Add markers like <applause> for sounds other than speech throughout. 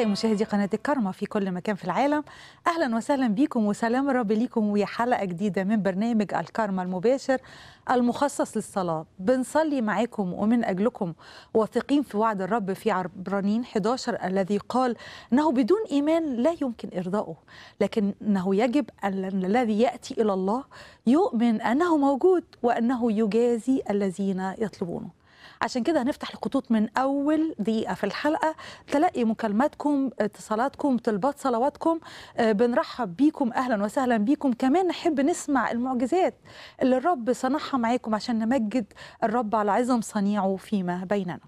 أعزائي مشاهدي قناة الكرمة في كل مكان في العالم أهلا وسهلا بكم وسلام الرب ليكم ويا حلقة جديدة من برنامج الكرمة المباشر المخصص للصلاة بنصلي معاكم ومن أجلكم واثقين في وعد الرب في عبرانين 11 الذي قال أنه بدون إيمان لا يمكن إرضائه لكنه يجب أن الذي يأتي إلى الله يؤمن أنه موجود وأنه يجازي الذين يطلبونه عشان كده هنفتح الخطوط من اول دقيقه في الحلقه تلقي مكالماتكم اتصالاتكم طلبات صلواتكم آه، بنرحب بيكم اهلا وسهلا بيكم كمان نحب نسمع المعجزات اللي الرب صنعها معاكم عشان نمجد الرب على عظم صنيعه فيما بيننا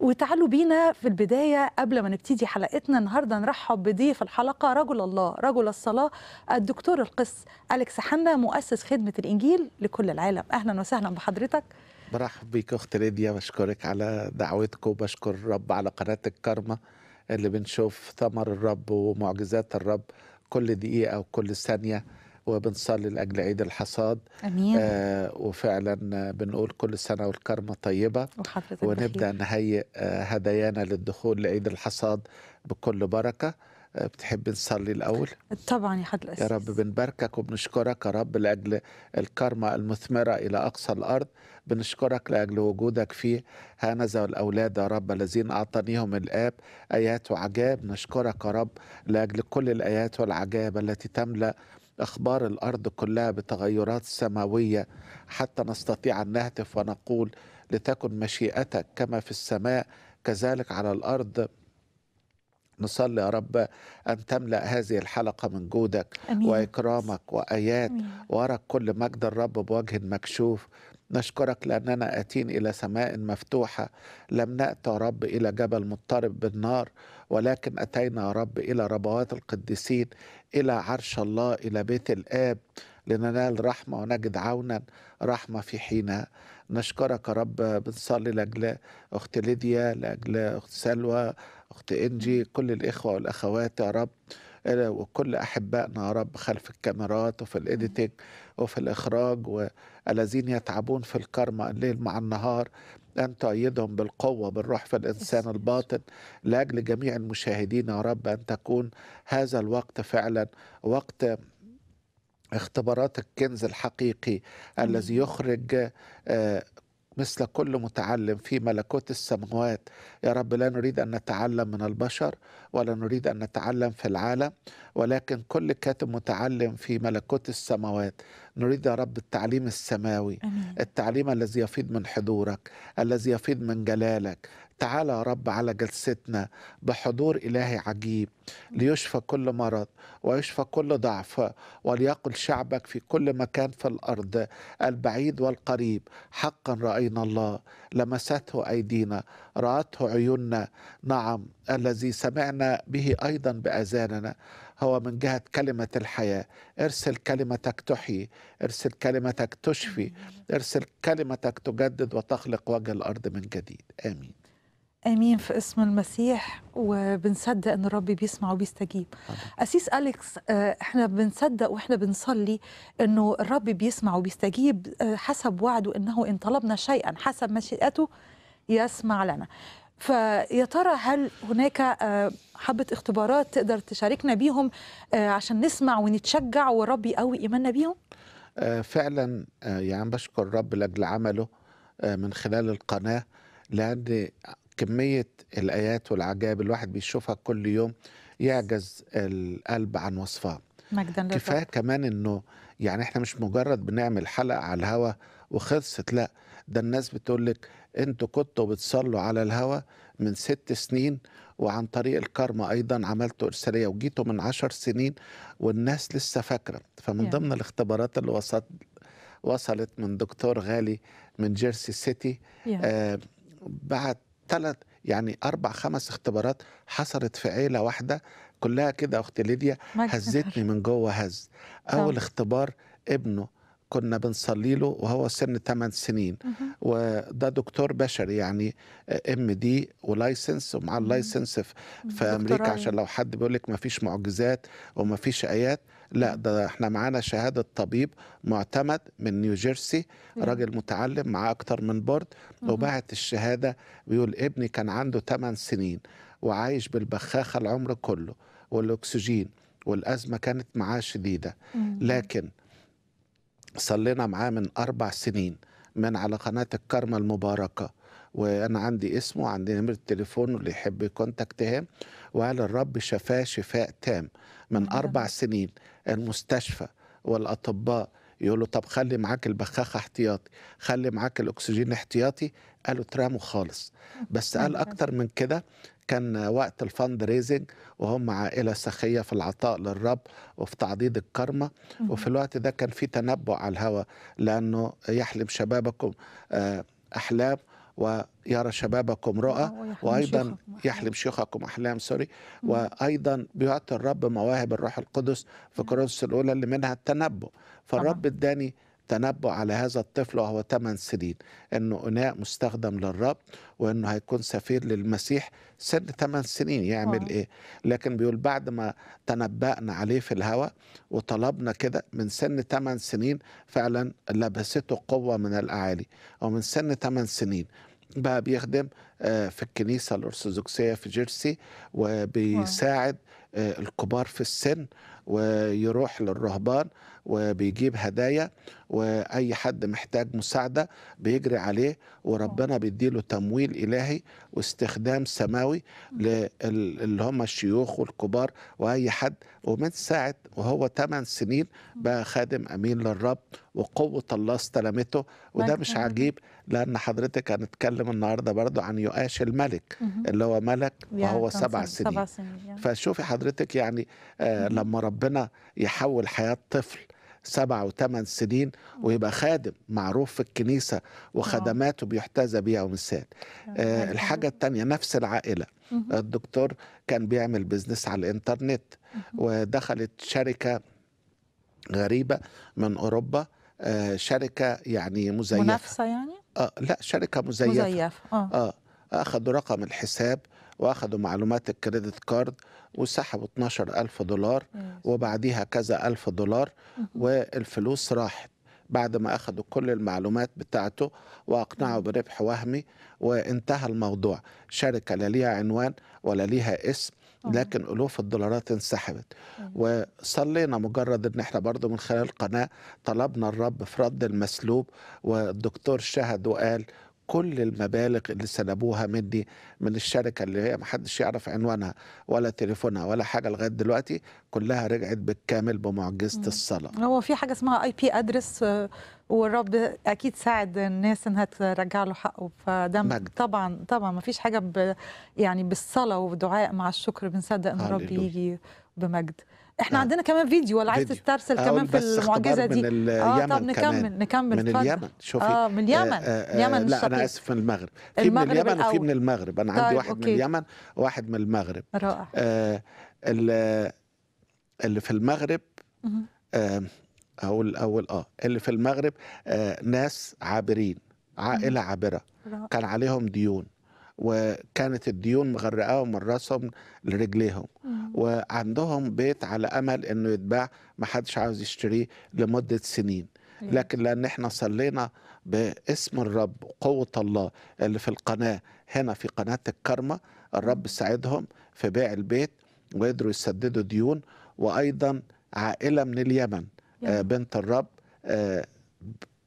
وتعالوا بينا في البداية قبل ما نبتدي حلقتنا النهاردة نرحب بضيف الحلقة رجل الله رجل الصلاة الدكتور القس أليكس حنا مؤسس خدمة الإنجيل لكل العالم أهلا وسهلا بحضرتك برحب بيك اخت ليديا بشكرك على دعوتكم بشكر الرب على قناه الكارما اللي بنشوف ثمر الرب ومعجزات الرب كل دقيقه وكل ثانيه وبنصلي لاجل عيد الحصاد امين آه وفعلا بنقول كل سنه والكرمه طيبه ونبدا نهيئ آه، هدايانا للدخول لعيد الحصاد بكل بركه بتحب نصلي الأول طبعا يا حد الأساس يا رب بنباركك وبنشكرك يا رب لأجل الكرمة المثمرة إلى أقصى الأرض بنشكرك لأجل وجودك في هانذا والأولاد يا رب الذين أعطانيهم الآب آيات وعجاب نشكرك يا رب لأجل كل الآيات والعجائب التي تملأ اخبار الارض كلها بتغيرات سماويه حتى نستطيع ان نهتف ونقول لتكن مشيئتك كما في السماء كذلك على الارض نصلي يا رب أن تملأ هذه الحلقة من جودك أمين. وإكرامك وآيات أمين. وأرى كل مجد الرب بوجه مكشوف نشكرك لأننا آتين إلى سماء مفتوحة لم نأت يا رب إلى جبل مضطرب بالنار ولكن أتينا يا رب إلى ربوات القديسين إلى عرش الله إلى بيت الآب لننال رحمة ونجد عونا رحمة في حينها نشكرك يا رب بنصلي لأجل أخت ليديا لأجل أخت سلوى أخت إنجي كل الإخوة والأخوات يا رب وكل أحبائنا يا رب خلف الكاميرات وفي الإديتنج وفي الإخراج والذين يتعبون في الكرمة الليل مع النهار أن تؤيدهم بالقوة بالروح في الإنسان الباطن لأجل جميع المشاهدين يا رب أن تكون هذا الوقت فعلا وقت اختبارات الكنز الحقيقي الذي يخرج آه، مثل كل متعلم في ملكوت السماوات يا رب لا نريد أن نتعلم من البشر ولا نريد أن نتعلم في العالم ولكن كل كاتب متعلم في ملكوت السماوات نريد يا رب التعليم السماوي أمين. التعليم الذي يفيض من حضورك الذي يفيض من جلالك تعالى يا رب على جلستنا بحضور إلهي عجيب ليشفى كل مرض ويشفى كل ضعف وليقل شعبك في كل مكان في الأرض البعيد والقريب حقا رأينا الله لمسته أيدينا رأته عيوننا نعم الذي سمعنا به أيضا بأذاننا هو من جهة كلمة الحياة ارسل كلمتك تحيي ارسل كلمتك تشفي ارسل كلمتك تجدد وتخلق وجه الأرض من جديد آمين امين في اسم المسيح وبنصدق ان الرب بيسمع وبيستجيب اسيس اليكس آه، احنا بنصدق واحنا بنصلي انه الرب بيسمع وبيستجيب آه، حسب وعده انه ان طلبنا شيئا حسب مشيئته يسمع لنا فيا ترى هل هناك آه، حبة اختبارات تقدر تشاركنا بيهم عشان نسمع ونتشجع ورب يقوي إيماننا بيهم؟ فعلا يعني بشكر الرب لأجل عمله من خلال القناة لأن كمية الآيات والعجائب الواحد بيشوفها كل يوم يعجز القلب عن وصفها مجدا كفاية كمان أنه يعني احنا مش مجرد بنعمل حلقة على الهوا وخلصت لا ده الناس بتقول لك انتوا كنتوا بتصلوا على الهوا من ست سنين وعن طريق الكارما ايضا عملتوا ارساليه وجيتوا من عشر سنين والناس لسه فاكره فمن يعني. ضمن الاختبارات اللي وصلت وصلت من دكتور غالي من جيرسي سيتي يعني. آه بعت ثلاث يعني اربع خمس اختبارات حصلت في عيله واحده كلها كده اختي ليديا هزتني من جوه هز اول اختبار ابنه كنا بنصلي له وهو سن 8 سنين وده دكتور بشري يعني آه، ام دي ولايسنس ومعاه اللايسنس في, في امريكا يعني. عشان لو حد بيقول لك ما فيش معجزات وما فيش ايات لا ده احنا معانا شهاده طبيب معتمد من نيوجيرسي راجل متعلم معاه اكتر من بورد وبعت الشهاده بيقول ابني كان عنده 8 سنين وعايش بالبخاخه العمر كله والاكسجين والازمه كانت معاه شديده لكن صلينا معاه من اربع سنين من على قناه الكرمه المباركه وانا عندي اسمه وعندي نمره تليفونه اللي يحب يكونتاكتهم وقال الرب شفاه شفاء تام من أربع سنين المستشفى والأطباء يقولوا طب خلي معاك البخاخة احتياطي خلي معاك الأكسجين احتياطي قالوا اترموا خالص <laughs> بس قال أكتر من كده كان وقت الفند ريزنج وهم عائله سخيه في العطاء للرب وفي تعضيد الكرمه وفي الوقت ده كان في تنبؤ على الهوى لانه يحلم شبابكم آه، احلام ويرى شبابكم رؤى آه، وايضا آه. يحلم شيوخكم احلام سوري وايضا بيعطي الرب مواهب الروح القدس في كورنثوس الاولى اللي منها التنبؤ فالرب اداني تنبؤ على هذا الطفل وهو 8 سنين انه اناء مستخدم للرب وانه هيكون سفير للمسيح سن 8 سنين يعمل أوه. ايه لكن بيقول بعد ما تنبأنا عليه في الهواء وطلبنا كده من سن 8 سنين فعلا لبسته قوه من الاعالي او من سن 8 سنين باب يخدم آه، في الكنيسة الأرثوذكسية في جيرسي وبيساعد آه، الكبار في السن ويروح للرهبان وبيجيب هدايا واي حد محتاج مساعده بيجري عليه وربنا بيديله تمويل الهي واستخدام سماوي اللي هم الشيوخ والكبار واي حد ومن ساعه وهو 8 سنين بقى خادم امين للرب وقوه الله استلمته وده مش عجيب لان حضرتك هنتكلم النهارده برضو عن يؤاش الملك اللي هو ملك وهو سبع سنين, سبع سنين. فشوفي حضرتك يعني آه لما ربنا يحول حياة طفل سبع وثمان سنين ويبقى خادم معروف في الكنيسة وخدماته اه. بيحتذى بيها ومثال آه, آه، الحاجة الثانية نفس العائلة الدكتور كان بيعمل بيزنس على الانترنت ودخلت شركة غريبة من أوروبا آه، شركة يعني مزيفة منافسة يعني؟ آه لا شركة مزيفة, مزيفة. آه. آه أخذوا رقم الحساب وأخذوا معلومات الكريدت كارد وسحبوا 12 ألف دولار وبعديها كذا ألف دولار والفلوس راحت بعد ما أخذوا كل المعلومات بتاعته وأقنعوا بربح وهمي وانتهى الموضوع شركة لا ليها عنوان ولا ليها اسم آه. لكن ألوف الدولارات انسحبت وصلينا مجرد أن احنا برضو من خلال القناة طلبنا الرب في رد المسلوب والدكتور شهد وقال كل المبالغ اللي سلبوها مني من الشركه اللي هي محدش يعرف عنوانها ولا تليفونها ولا حاجه لغايه دلوقتي كلها رجعت بالكامل بمعجزه الصلاه. هو في حاجه اسمها اي بي ادرس آه، والرب اكيد ساعد الناس انها ترجع له حقه فده مجد. طبعا طبعا ما فيش حاجه ب يعني بالصلاه والدعاء مع الشكر بنصدق ان الرب يجي بمجد. احنا آه. عندنا كمان فيديو ولا عايز تسترسل آه، كمان في المعجزه دي من اه طب نكمل كمان. نكمل من فضل. اليمن شوفي اه من اليمن آه, آه، اليمن لا انا اسف من المغرب في من اليمن وفي من المغرب انا عندي طيب، واحد أوكي. من اليمن وواحد من المغرب رائع آه اللي في المغرب آه اقول الاول اه اللي في المغرب آه ناس عابرين عائله عابره كان عليهم ديون وكانت الديون مغرقاهم راسهم لرجليهم وعندهم بيت على امل انه يتباع ما حدش عاوز يشتريه لمده سنين أيوة. لكن لان احنا صلينا باسم الرب وقوه الله اللي في القناه هنا في قناه الكرمه الرب ساعدهم في بيع البيت وقدروا يسددوا ديون وايضا عائله من اليمن آه، بنت الرب آه،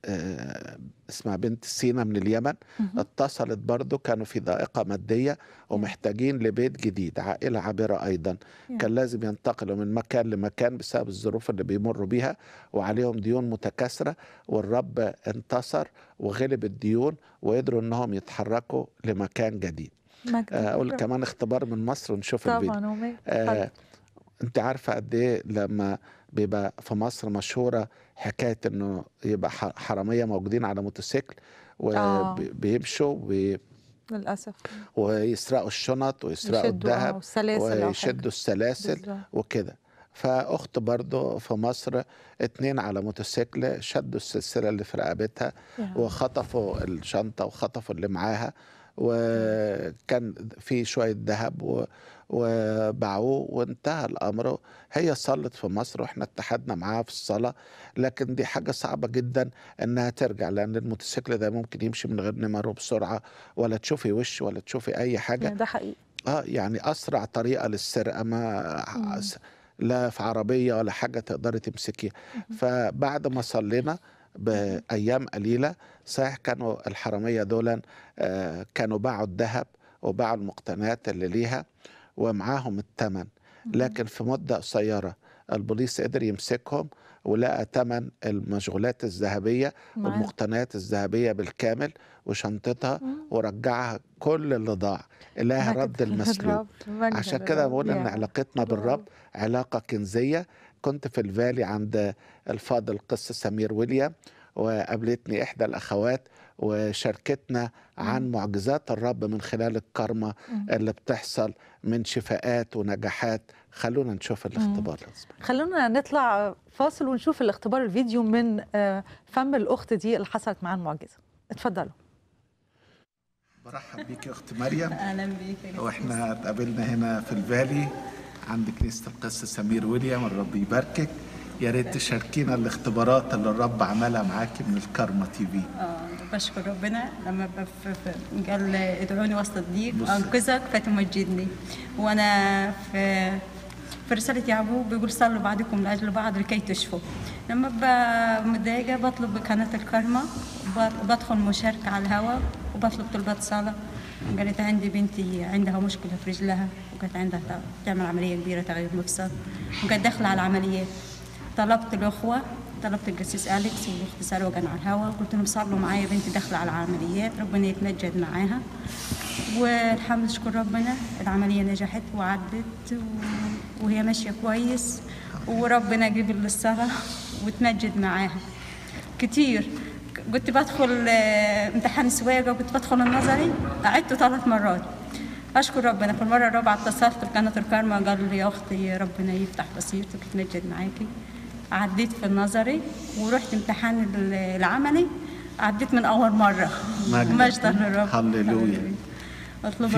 آه، اسمها بنت سينا من اليمن اتصلت برضو كانوا في ضائقة مادية ومحتاجين لبيت جديد عائلة عابرة أيضا كان لازم ينتقلوا من مكان لمكان بسبب الظروف اللي بيمروا بيها وعليهم ديون متكاثرة والرب انتصر وغلب الديون وقدروا أنهم يتحركوا لمكان جديد آه، أقول كمان اختبار من مصر ونشوف الفيديو طبعا آه انت عارفة قد ايه لما بيبقى في مصر مشهورة حكايه انه يبقى حراميه موجودين على موتوسيكل وبيمشوا آه. للاسف ويسرقوا الشنط ويسرقوا آه، الذهب ويشدوا السلاسل وكده فاخت برضه في مصر اتنين على موتوسيكل شدوا السلسله اللي في رقبتها وخطفوا الشنطه وخطفوا اللي معاها وكان في شويه ذهب وباعوه وانتهى الامر هي صلت في مصر واحنا اتحدنا معاها في الصلاه لكن دي حاجه صعبه جدا انها ترجع لان الموتوسيكل ده ممكن يمشي من غير نمر بسرعه ولا تشوفي وش ولا تشوفي اي حاجه ده حقيقي اه يعني اسرع طريقه للسرقه ما مم. لا في عربيه ولا حاجه تقدري تمسكيها فبعد ما صلينا بايام قليله صحيح كانوا الحراميه دول آه، كانوا باعوا الذهب وباعوا المقتنيات اللي ليها ومعاهم الثمن لكن في مدة قصيرة البوليس قدر يمسكهم ولقى ثمن المشغولات الذهبية والمقتنيات الذهبية بالكامل وشنطتها ورجعها كل اللي ضاع إله رد المسلوب <laughs> عشان كده بقول ان علاقتنا بالرب علاقة كنزية كنت في الفالي عند الفاضل القس سمير ويليام وقابلتني إحدى الأخوات وشاركتنا عن معجزات الرب من خلال الكرمة اللي بتحصل من شفاءات ونجاحات خلونا نشوف الاختبار خلونا نطلع فاصل ونشوف الاختبار الفيديو من آه، فم الأخت دي اللي حصلت معاه المعجزة اتفضلوا برحب بيك يا اخت مريم اهلا بيك واحنا اتقابلنا هنا في الفالي عند كنيسه القس سمير ويليام الرب يباركك يا ريت تشاركينا الاختبارات اللي الرب عملها معاكي من الكارما تي في اه بشكر ربنا لما قال ادعوني وسط الضيق انقذك فتمجدني وانا في في رسالة يعقوب بيقول صلوا بعضكم لأجل بعض لكي تشفوا لما ببقى متضايقة بطلب بقناة الكرمة بدخل مشاركة على الهواء وبطلب طلبات صلاة قالت عندي بنتي عندها مشكلة في رجلها وكانت عندها تعمل عملية كبيرة تغير مفصل وكانت داخلة على العمليات طلبت الأخوة طلبت القسيس أليكس والاخت ساره كان على الهواء قلت لهم صلوا معايا بنتي داخلة على العمليات ربنا يتمجد معاها والحمد شكر ربنا العملية نجحت وعدت وهي ماشية كويس وربنا يجيب للسرة وتنجد معاها كتير كنت بدخل آه، امتحان سواقة وكنت بدخل النظري قعدت ثلاث مرات أشكر ربنا في المرة الرابعة اتصلت كانت الكارما قال لي يا أختي ربنا يفتح بصيرتك وتنجد معاكي عديت في النظري ورحت امتحان العملي عديت من اول مره مجدا للرب هللويا اطلب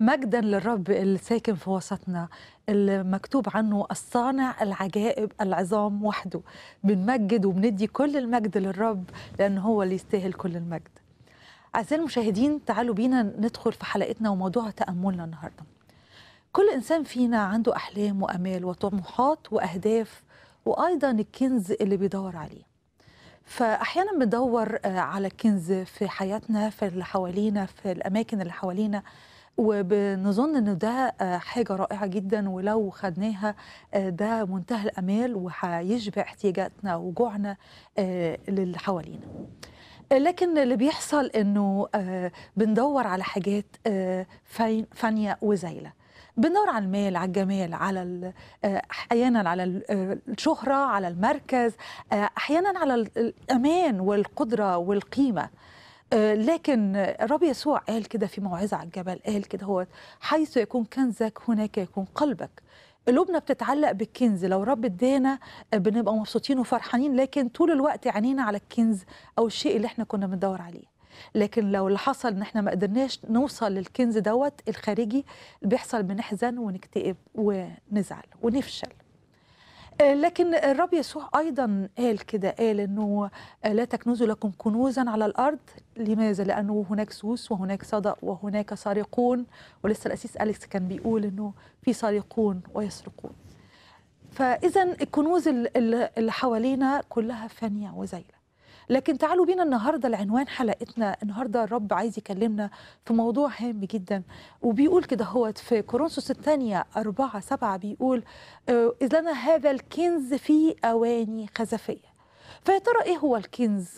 مجدا للرب الساكن في وسطنا المكتوب عنه الصانع العجائب العظام وحده بنمجد وبندي كل المجد للرب لان هو اللي يستاهل كل المجد أعزائي المشاهدين تعالوا بينا ندخل في حلقتنا وموضوع تأملنا النهاردة كل إنسان فينا عنده أحلام وأمال وطموحات وأهداف وأيضا الكنز اللي بيدور عليه فأحيانا بندور آه، على الكنز في حياتنا في اللي حوالينا في الأماكن اللي حوالينا وبنظن أنه ده آه، حاجه رائعه جدا ولو خدناها آه، ده منتهى الامال وهيشبع احتياجاتنا وجوعنا للي حوالينا لكن اللي بيحصل انه آه، بندور على حاجات آه، فانيه وزايله بندور على المال على الجمال على آه، احيانا على الشهره على المركز احيانا على الامان والقدره والقيمه لكن الرب يسوع قال كده في موعظه على الجبل قال كده هو حيث يكون كنزك هناك يكون قلبك قلوبنا بتتعلق بالكنز لو رب ادانا آه، بنبقى مبسوطين وفرحانين لكن طول الوقت عينينا على الكنز او الشيء اللي احنا كنا بندور عليه لكن لو اللي حصل ان احنا ما قدرناش نوصل للكنز دوت الخارجي بيحصل بنحزن ونكتئب ونزعل ونفشل آه، لكن الرب يسوع ايضا قال كده قال انه آه، لا تكنزوا لكم كنوزا على الارض لماذا لانه هناك سوس وهناك صدأ وهناك سارقون ولسه الاسيس اليكس كان بيقول انه في سارقون ويسرقون فاذا الكنوز اللي حوالينا كلها فانيه وزيله لكن تعالوا بينا النهارده لعنوان حلقتنا النهارده الرب عايز يكلمنا في موضوع هام جدا وبيقول كده هوت في كورنثوس الثانيه 4 7 بيقول آه، اذ لنا هذا الكنز في اواني خزفيه فيا ترى ايه هو الكنز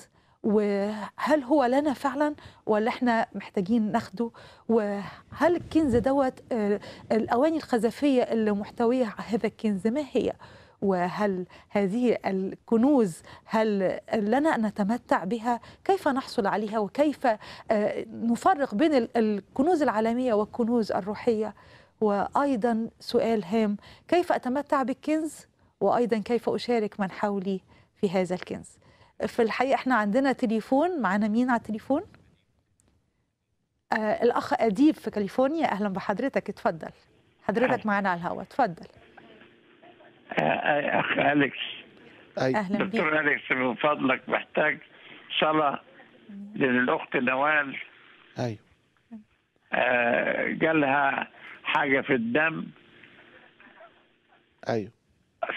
وهل هو لنا فعلا ولا احنا محتاجين ناخده وهل الكنز دوت آه، الاواني الخزفيه اللي محتويه هذا الكنز ما هي وهل هذه الكنوز هل لنا أن نتمتع بها كيف نحصل عليها وكيف آه، نفرق بين الكنوز العالمية والكنوز الروحية وأيضا سؤال هام كيف أتمتع بالكنز وأيضا كيف أشارك من حولي في هذا الكنز في الحقيقة احنا عندنا تليفون معنا مين على التليفون؟ آه الأخ أديب في كاليفورنيا أهلا بحضرتك اتفضل حضرتك نعم. معنا على الهواء اتفضل اخ اليكس اهلا بك دكتور اليكس من فضلك محتاج صلاه للاخت نوال ايوه آه، جالها حاجه في الدم ايوه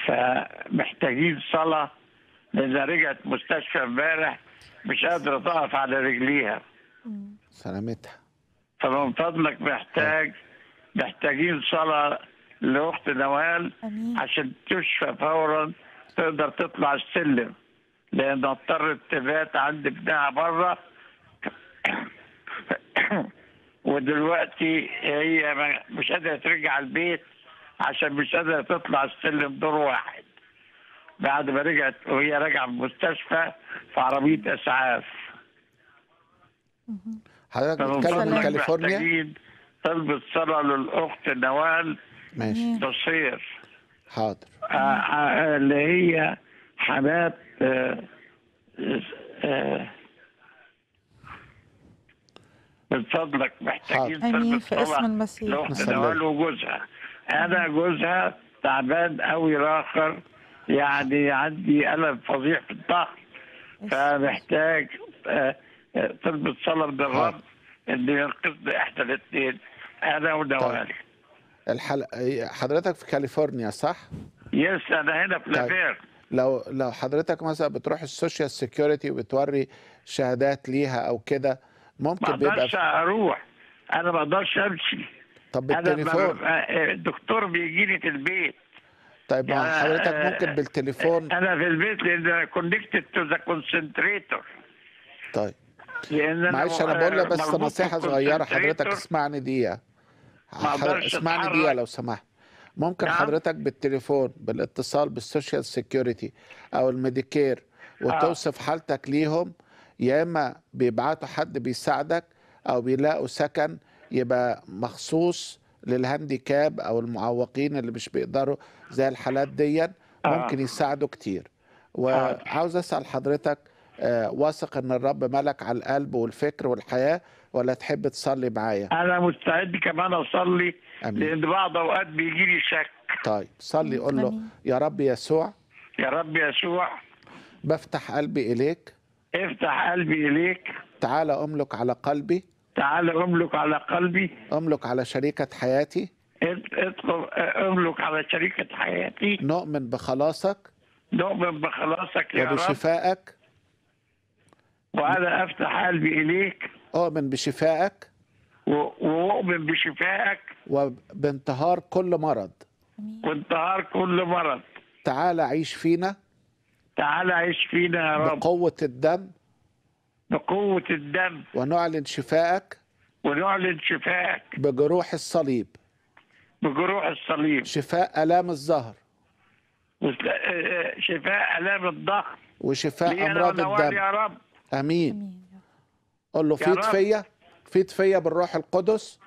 فمحتاجين صلاه لانها رجعت مستشفى امبارح مش قادره تقف على رجليها سلامتها فمن فضلك محتاج محتاجين صلاه لاخت نوال عشان تشفى فورا تقدر تطلع السلم لان اضطرت تبات عند ابنها بره <coughs> ودلوقتي هي مش قادره ترجع البيت عشان مش قادره تطلع السلم دور واحد بعد ما رجعت وهي راجعه من المستشفى في عربيه اسعاف حضرتك بتتكلم من كاليفورنيا طلب الصلاه للاخت نوال ماشي تصير حاضر آه، آه، اللي هي حالات آه، من فضلك محتاجين امين في اسم المسيح لوحده وجوزها انا جوزها تعبان قوي راخر يعني عندي الم فظيع في الضغط فمحتاج طلبة صلاة من الرب انه ينقذني احدى الاثنين انا ونوال طيب. الحلقة حضرتك في كاليفورنيا صح؟ يس انا هنا في طيب، لافير لو لو حضرتك مثلا بتروح السوشيال سيكيورتي وبتوري شهادات ليها او كده ممكن بيبقى ما اقدرش اروح انا ما اقدرش امشي طب بالتليفون آه، الدكتور بيجي لي في البيت طيب يعني حضرتك ممكن آه، بالتليفون انا في البيت لان كونكتد تو ذا كونسنتريتور طيب لان معلش انا بقول لك بس نصيحه صغيره حضرتك اسمعني دقيقه اسمعني بيها لو سمحت ممكن نعم. حضرتك بالتليفون بالاتصال بالسوشيال سيكيورتي او الميديكير وتوصف آه. حالتك ليهم يا اما بيبعتوا حد بيساعدك او بيلاقوا سكن يبقى مخصوص للهانديكاب او المعوقين اللي مش بيقدروا زي الحالات دي آه. ممكن يساعدوا كتير آه. وعاوز اسال حضرتك آه، واثق ان الرب ملك على القلب والفكر والحياه ولا تحب تصلي معايا انا مستعد كمان اصلي أمين. لان بعض اوقات بيجي لي شك طيب صلي قول له يا رب يسوع يا رب يسوع بفتح قلبي اليك افتح قلبي اليك تعال املك على قلبي تعال املك على قلبي املك على شريكه حياتي ادخل املك على شريكه حياتي نؤمن بخلاصك نؤمن بخلاصك يا وبشفائك رب وبشفائك وأنا أفتح قلبي إليك أؤمن آه، بشفائك وأؤمن بشفائك وبانتهار كل مرض وانتهار كل مرض تعال عيش فينا تعال عيش فينا يا رب بقوة الدم بقوة الدم ونعلن شفائك ونعلن شفائك بجروح الصليب بجروح الصليب شفاء آلام الظهر آه، آه، شفاء آلام الضغط وشفاء أمراض الدم يا رب امين قول له فيض فيا فيض فيا بالروح القدس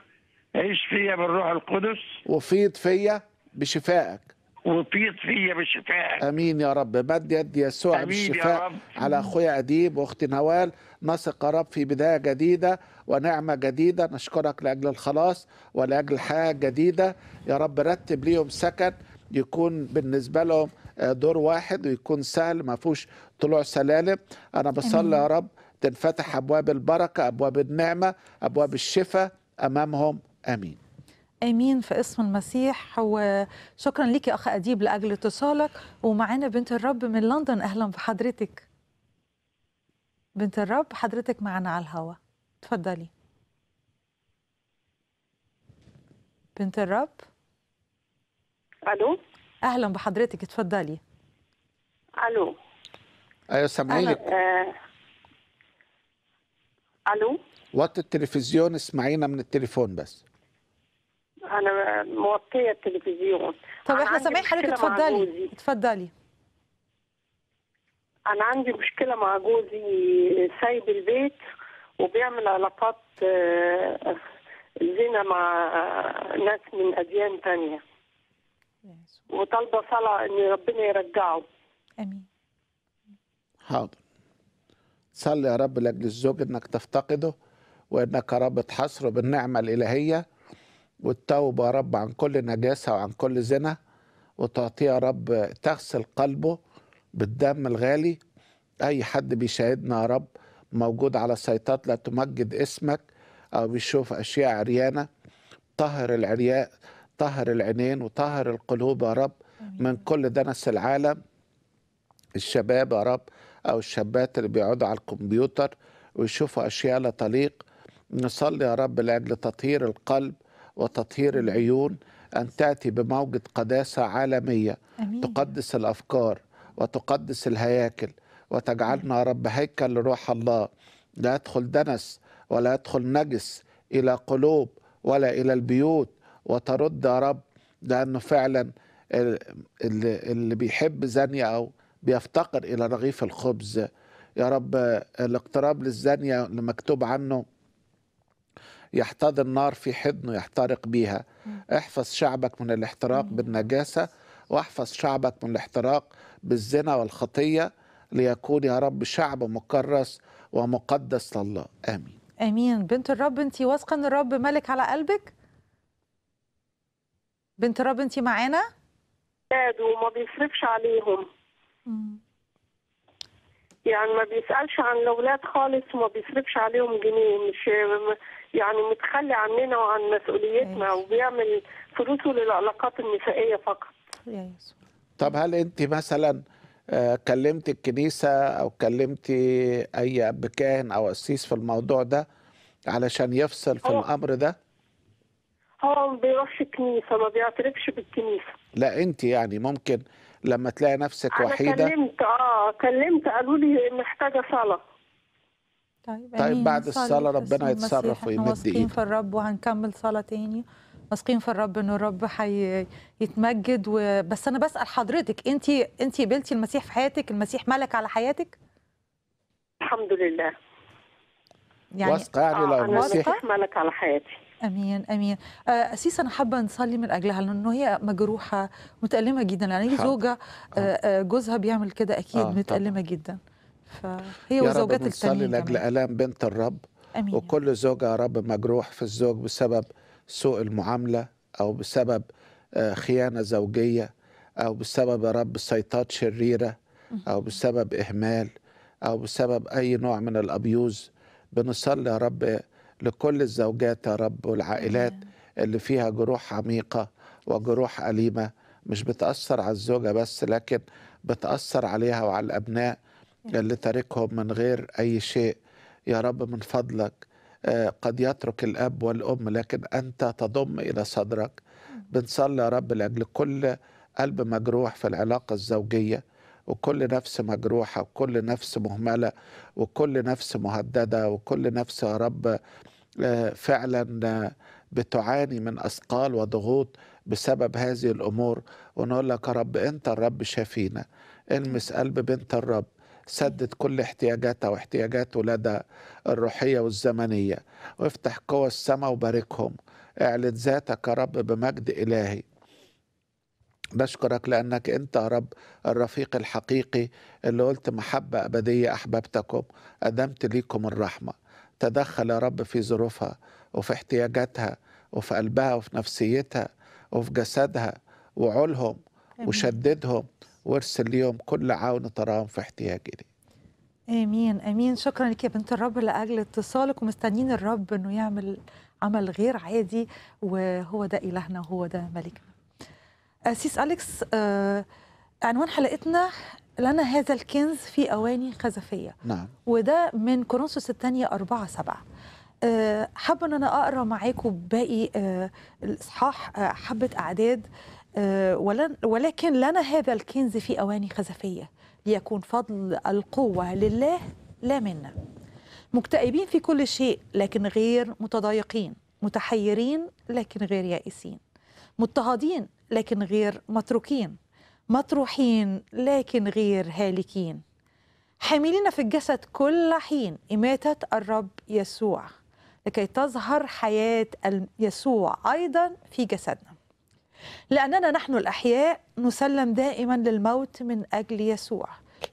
عيش فيا بالروح القدس وفيض فيا بشفائك وفيض فيا بشفائك امين يا رب مد يد يسوع بالشفاء على اخويا اديب واختي نوال نثق يا رب في بدايه جديده ونعمه جديده نشكرك لاجل الخلاص ولاجل حياه جديده يا رب رتب ليهم سكن يكون بالنسبه لهم دور واحد ويكون سهل ما فيهوش طلوع سلالم انا بصلي يا رب تنفتح ابواب البركه ابواب النعمه ابواب الشفاء امامهم امين امين في اسم المسيح وشكرا ليكي يا اخ اديب لاجل اتصالك ومعانا بنت الرب من لندن اهلا بحضرتك بنت الرب حضرتك معانا على الهوا اتفضلي بنت الرب الو اهلا بحضرتك اتفضلي الو ايوه سامعينك آه. الو وطي التلفزيون اسمعينا من التليفون بس انا موطيه التلفزيون طب احنا سامعين حضرتك اتفضلي اتفضلي انا عندي مشكله مع جوزي سايب البيت وبيعمل علاقات آه، زنا مع آه، ناس من اديان تانية وطالبه صلاه ان ربنا يرجعه امين حاضر صلي يا رب لاجل الزوج انك تفتقده وانك يا رب تحصره بالنعمه الالهيه والتوبه يا رب عن كل نجاسه وعن كل زنا وتعطيه يا رب تغسل قلبه بالدم الغالي اي حد بيشاهدنا يا رب موجود على سيطات لا تمجد اسمك او بيشوف اشياء عريانه طهر العرياء طهر العينين وطهر القلوب يا رب من كل دنس العالم الشباب يا رب او الشابات اللي بيقعدوا على الكمبيوتر ويشوفوا اشياء لا تليق نصلي يا رب لاجل تطهير القلب وتطهير العيون ان تاتي بموجه قداسه عالميه أمين. تقدس الافكار وتقدس الهياكل وتجعلنا يا رب هيكل لروح الله لا يدخل دنس ولا يدخل نجس الى قلوب ولا الى البيوت وترد يا رب لانه فعلا اللي بيحب زانيه او بيفتقر إلى رغيف الخبز يا رب الاقتراب للزانية اللي مكتوب عنه يحتضن النار في حضنه يحترق بيها احفظ شعبك من الاحتراق بالنجاسة واحفظ شعبك من الاحتراق بالزنا والخطية ليكون يا رب شعب مكرس ومقدس لله آمين آمين بنت الرب أنت واثقة أن الرب ملك على قلبك بنت الرب أنت معانا وما بيصرفش عليهم يعني ما بيسألش عن الأولاد خالص وما بيصرفش عليهم جنيه مش يعني متخلي عننا وعن مسؤوليتنا أيوة. وبيعمل فلوسه للعلاقات النسائية فقط طب هل أنت مثلا آه، كلمت الكنيسة أو كلمت أي أب كاهن أو قسيس في الموضوع ده علشان يفصل في الأمر ده؟ هو ما بيروحش الكنيسة ما بيعترفش بالكنيسة لا أنت يعني ممكن لما تلاقي نفسك أنا وحيده كلمت اه كلمت قالوا لي محتاجه صلاه طيب, طيب بعد الصلاه ربنا يتصرف ويمد ايده واثقين في الرب وهنكمل صلاه تاني واثقين في الرب ان الرب هيتمجد و... بس انا بسال حضرتك انت انت قبلتي المسيح في حياتك المسيح ملك على حياتك الحمد لله يعني واثقه يعني آه لو المسيح ملك على حياتي امين امين آه، اساسا انا حابه نصلي من اجلها لانه هي مجروحه متالمه جدا يعني زوجها زوجه آه، آه، جوزها بيعمل كده اكيد آه متالمه طبعا. جدا فهي وزوجات التانيين نصلي لاجل الام بنت الرب أمين. وكل زوج يا رب مجروح في الزوج بسبب سوء المعامله او بسبب خيانه زوجيه او بسبب يا رب سيطات شريره او بسبب اهمال او بسبب اي نوع من الابيوز بنصلي يا رب لكل الزوجات يا رب والعائلات اللي فيها جروح عميقة وجروح أليمة مش بتأثر على الزوجة بس لكن بتأثر عليها وعلى الأبناء اللي تاركهم من غير أي شيء يا رب من فضلك آه، قد يترك الأب والأم لكن أنت تضم إلى صدرك بنصلي يا رب لأجل كل قلب مجروح في العلاقة الزوجية وكل نفس مجروحة وكل نفس مهملة وكل نفس مهددة وكل نفس يا رب آه، فعلا آه، بتعاني من أثقال وضغوط بسبب هذه الأمور ونقول لك يا رب أنت الرب شافينا المس قلب بنت الرب سدد كل احتياجاتها واحتياجات ولادها الروحية والزمنية وافتح قوى السماء وباركهم اعلن ذاتك يا رب بمجد إلهي بشكرك لأنك أنت يا رب الرفيق الحقيقي اللي قلت محبة أبدية أحببتكم قدمت ليكم الرحمة تدخل يا رب في ظروفها وفي احتياجاتها وفي قلبها وفي نفسيتها وفي جسدها وعولهم وشددهم وارسل ليهم كل عون تراهم في احتياج إليه امين امين شكرا لك يا بنت الرب لاجل اتصالك ومستنيين الرب انه يعمل عمل غير عادي وهو ده الهنا وهو ده ملكنا أسيس أليكس آه، عنوان حلقتنا لنا هذا الكنز في أواني خزفية نعم وده من كورنثوس الثانية أربعة سبعة آه، حابة أن أنا أقرأ معاكم باقي آه، الإصحاح حبة أعداد ولن ولكن لنا هذا الكنز في أواني خزفية ليكون فضل القوة لله لا منا مكتئبين في كل شيء لكن غير متضايقين متحيرين لكن غير يائسين مضطهدين لكن غير متروكين مطروحين لكن غير هالكين حاملين في الجسد كل حين إماتة الرب يسوع لكي تظهر حياة يسوع أيضا في جسدنا لأننا نحن الأحياء نسلم دائما للموت من أجل يسوع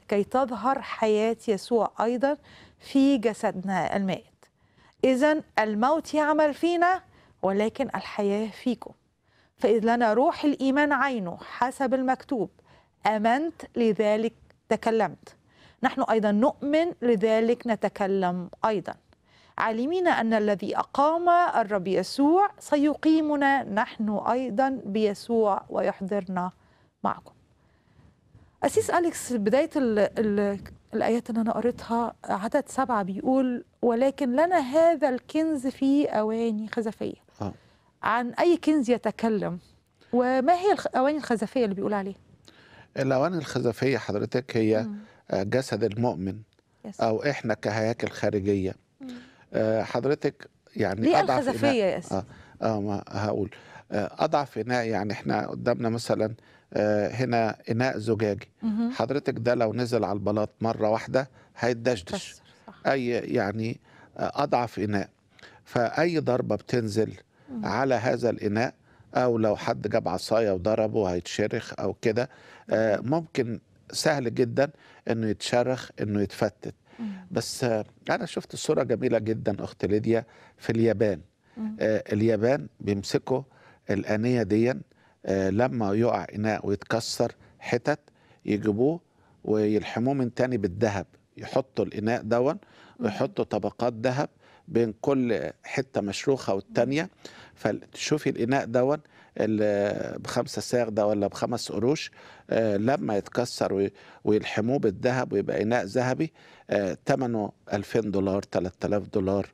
كي تظهر حياة يسوع أيضا في جسدنا المائت إذا الموت يعمل فينا ولكن الحياة فيكم فإذ لنا روح الإيمان عينه حسب المكتوب آمنت لذلك تكلمت نحن أيضا نؤمن لذلك نتكلم أيضا عالمين أن الذي أقام الرب يسوع سيقيمنا نحن أيضا بيسوع ويحضرنا معكم أسيس أليكس بداية الـ الـ الآيات اللي أنا قريتها عدد سبعة بيقول ولكن لنا هذا الكنز في أواني خزفية عن أي كنز يتكلم وما هي الأواني الخزفية اللي بيقول عليها؟ الأواني الخزفية حضرتك هي مم. آه، جسد المؤمن يس. أو إحنا كهياكل خارجية مم. آه، حضرتك يعني ليه أضعف الخزفية يا آه, آه ما هقول آه، أضعف إناء يعني إحنا قدامنا مثلا هنا إناء زجاجي مم. حضرتك ده لو نزل على البلاط مرة واحدة هيتدشدش أي يعني أضعف إناء فأي ضربة بتنزل على هذا الإناء أو لو حد جاب عصاية وضربه هيتشرخ أو كده آه، ممكن سهل جدا إنه يتشرخ إنه يتفتت بس آه، أنا شفت صورة جميلة جدا أخت ليديا في اليابان آه، اليابان بيمسكوا الأنية دي لما يقع إناء ويتكسر حتت يجيبوه ويلحموه من تاني بالذهب يحطوا الإناء دون ويحطوا طبقات ذهب بين كل حتة مشروخة والتانية فتشوفي الاناء دون بخمسة ساغ ده ولا بخمس قروش آه، لما يتكسر ويلحموه بالذهب ويبقى اناء ذهبي ثمنه آه، 2000 دولار 3000 دولار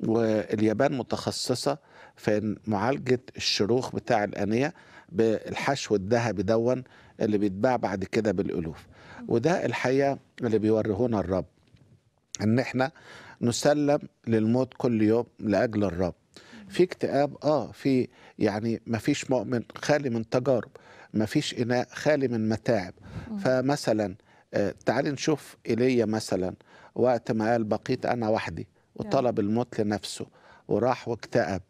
واليابان متخصصه في معالجه الشروخ بتاع الانيه بالحشو الذهبي دون اللي بيتباع بعد كده بالالوف وده الحقيقه اللي بيوريهونا الرب ان احنا نسلم للموت كل يوم لاجل الرب في اكتئاب اه في يعني ما فيش مؤمن خالي من تجارب ما فيش اناء خالي من متاعب فمثلا آه، تعالي نشوف ايليا مثلا وقت ما قال بقيت انا وحدي وطلب الموت لنفسه وراح واكتئب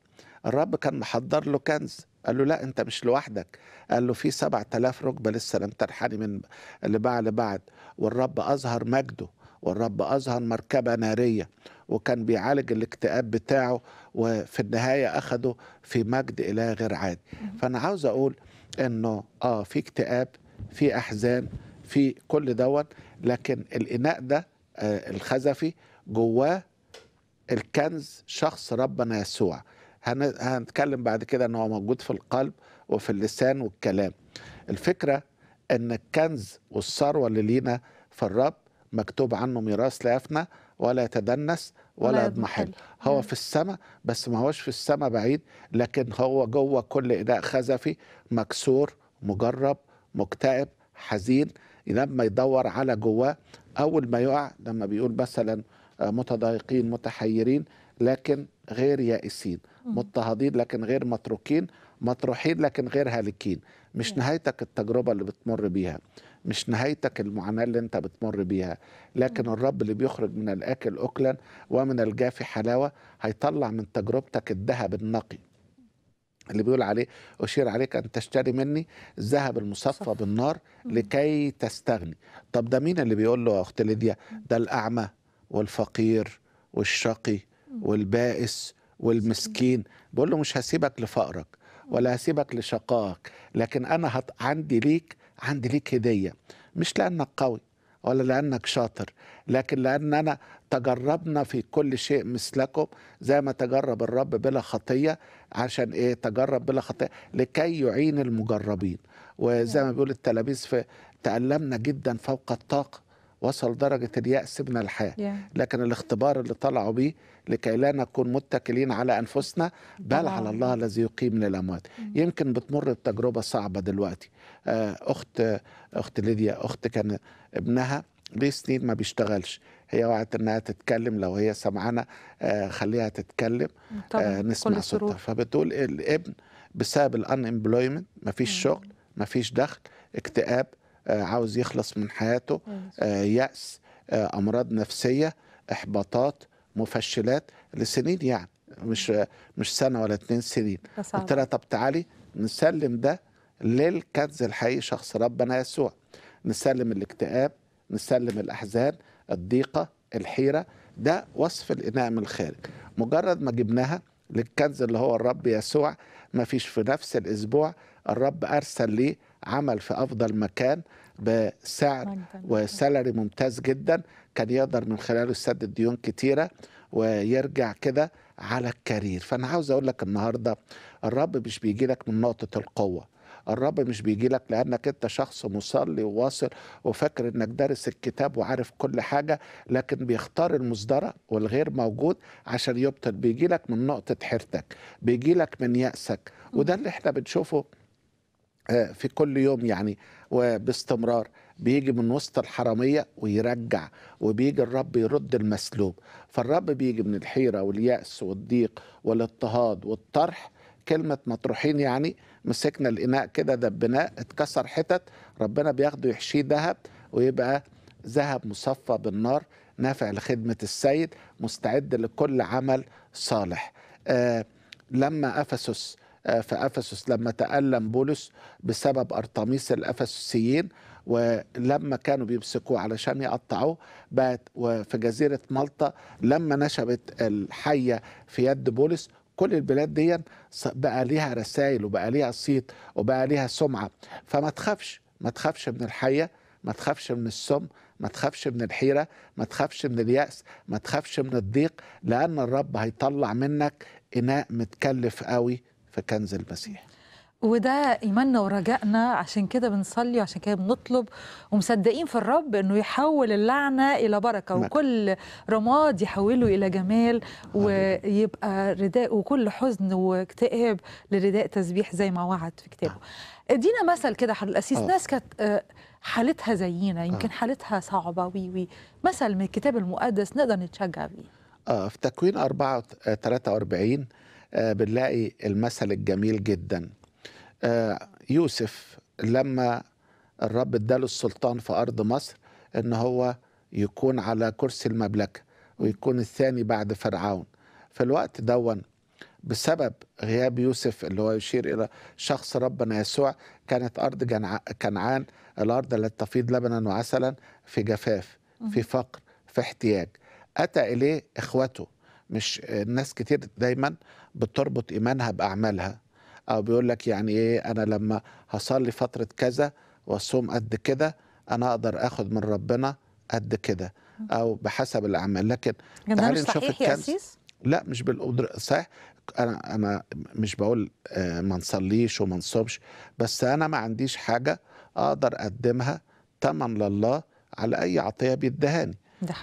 الرب كان محضر له كنز قال له لا انت مش لوحدك قال له في سبعة آلاف ركبة لسه لم تنحني من بعد لبعد والرب أظهر مجده والرب أظهر مركبة نارية وكان بيعالج الاكتئاب بتاعه وفي النهايه اخده في مجد اله غير عادي فانا عاوز اقول انه اه في اكتئاب في احزان في كل دون لكن الاناء ده آه الخزفي جواه الكنز شخص ربنا يسوع هنتكلم بعد كده ان هو موجود في القلب وفي اللسان والكلام الفكره ان الكنز والثروه اللي لينا في الرب مكتوب عنه ميراث لا يفنى ولا يتدنس ولا يضمحل هو في السماء بس ما هوش في السماء بعيد لكن هو جوه كل إناء خزفي مكسور مجرب مكتئب حزين لما يدور على جواه أول ما يقع لما بيقول مثلا آه، متضايقين متحيرين لكن غير يائسين مضطهدين لكن غير متروكين مطروحين لكن غير هالكين مش نهايتك التجربة اللي بتمر بيها مش نهايتك المعاناه اللي انت بتمر بيها لكن الرب اللي بيخرج من الاكل اكلا ومن الجاف حلاوه هيطلع من تجربتك الذهب النقي اللي بيقول عليه أشير عليك أن تشتري مني الذهب المصفى صح. بالنار لكي تستغني طب ده مين اللي بيقول له يا أخت ليديا ده الأعمى والفقير والشقي والبائس والمسكين بقول له مش هسيبك لفقرك ولا هسيبك لشقائك لكن أنا عندي ليك عندي ليك هديه مش لانك قوي ولا لانك شاطر لكن لان انا تجربنا في كل شيء مثلكم زي ما تجرب الرب بلا خطيه عشان ايه تجرب بلا خطيه لكي يعين المجربين وزي ما نعم. بيقول التلاميذ في تألمنا جدا فوق الطاقه وصل درجة اليأس من الحياة yeah. لكن الاختبار اللي طلعوا بيه لكي لا نكون متكلين على أنفسنا بل على الله الذي يقيم من الأموات mm. يمكن بتمر بتجربة صعبة دلوقتي آه، أخت أخت ليديا أخت كان ابنها ليه سنين ما بيشتغلش هي وعدت انها تتكلم لو هي سمعنا آه، خليها تتكلم طبعا. آه، نسمع صوتها فبتقول الابن بسبب الان امبلويمنت مفيش شغل مفيش دخل اكتئاب آه، عاوز يخلص من حياته آه، يأس آه، أمراض نفسية إحباطات مفشلات لسنين يعني مش مش سنة ولا اتنين سنين قلت لها طب تعالي نسلم ده للكنز الحقيقي شخص ربنا يسوع نسلم الاكتئاب نسلم الأحزان الضيقة الحيرة ده وصف الإناء من الخارج مجرد ما جبناها للكنز اللي هو الرب يسوع ما فيش في نفس الأسبوع الرب أرسل ليه عمل في افضل مكان بسعر وسالري ممتاز جدا كان يقدر من خلاله يسدد ديون كتيره ويرجع كده على الكارير فانا عاوز اقول لك النهارده الرب مش بيجي لك من نقطه القوه الرب مش بيجي لك لانك انت شخص مصلي وواصل وفاكر انك دارس الكتاب وعارف كل حاجه لكن بيختار المصدره والغير موجود عشان يبطل بيجي لك من نقطه حيرتك بيجي لك من ياسك وده اللي احنا بنشوفه آه، في كل يوم يعني وباستمرار بيجي من وسط الحرامية ويرجع وبيجي الرب يرد المسلوب فالرب بيجي من الحيرة واليأس والضيق والاضطهاد والطرح كلمة مطروحين يعني مسكنا الإناء كده دبناه اتكسر حتت ربنا بياخده يحشيه ذهب ويبقى ذهب مصفى بالنار نافع لخدمة السيد مستعد لكل عمل صالح آه لما أفسس آه، في افسس لما تالم بولس بسبب ارطميس الافسسيين ولما كانوا بيمسكوه علشان يقطعوه بات وفي جزيره مالطا لما نشبت الحيه في يد بولس كل البلاد دي بقى ليها رسائل وبقى ليها صيت وبقى ليها سمعه فما تخافش ما تخافش من الحيه ما تخافش من السم ما تخافش من الحيرة ما تخافش من اليأس ما تخافش من الضيق لأن الرب هيطلع منك إناء متكلف قوي في كنز المسيح وده ايماننا ورجائنا عشان كده بنصلي وعشان كده بنطلب ومصدقين في الرب انه يحول اللعنه الى بركه وكل رماد يحوله الى جمال ويبقى رداء وكل حزن واكتئاب لرداء تسبيح زي ما وعد في كتابه آه. ادينا مثل كده حضرتك الاسيس آه. ناس كانت آه، حالتها زينا يمكن حالتها صعبه وي وي مثل من الكتاب المقدس نقدر نتشجع بيه اه في تكوين 4 43 آه، بنلاقي المثل الجميل جدا آه، يوسف لما الرب اداله السلطان في ارض مصر ان هو يكون على كرسي المملكه ويكون الثاني بعد فرعون في الوقت دون بسبب غياب يوسف اللي هو يشير الى شخص ربنا يسوع كانت ارض كنعان الارض التي تفيض لبنا وعسلا في جفاف في فقر في احتياج اتى اليه اخوته مش الناس كتير دايما بتربط ايمانها باعمالها او بيقول لك يعني ايه انا لما هصلي فتره كذا واصوم قد كده انا اقدر اخد من ربنا قد كده او بحسب الاعمال لكن تعالي مش صحيح يا اسيس لا مش بالقدر صحيح انا انا مش بقول آه، ما نصليش وما نصومش بس انا ما عنديش حاجه اقدر اقدمها ثمن لله على اي عطيه بيدهاني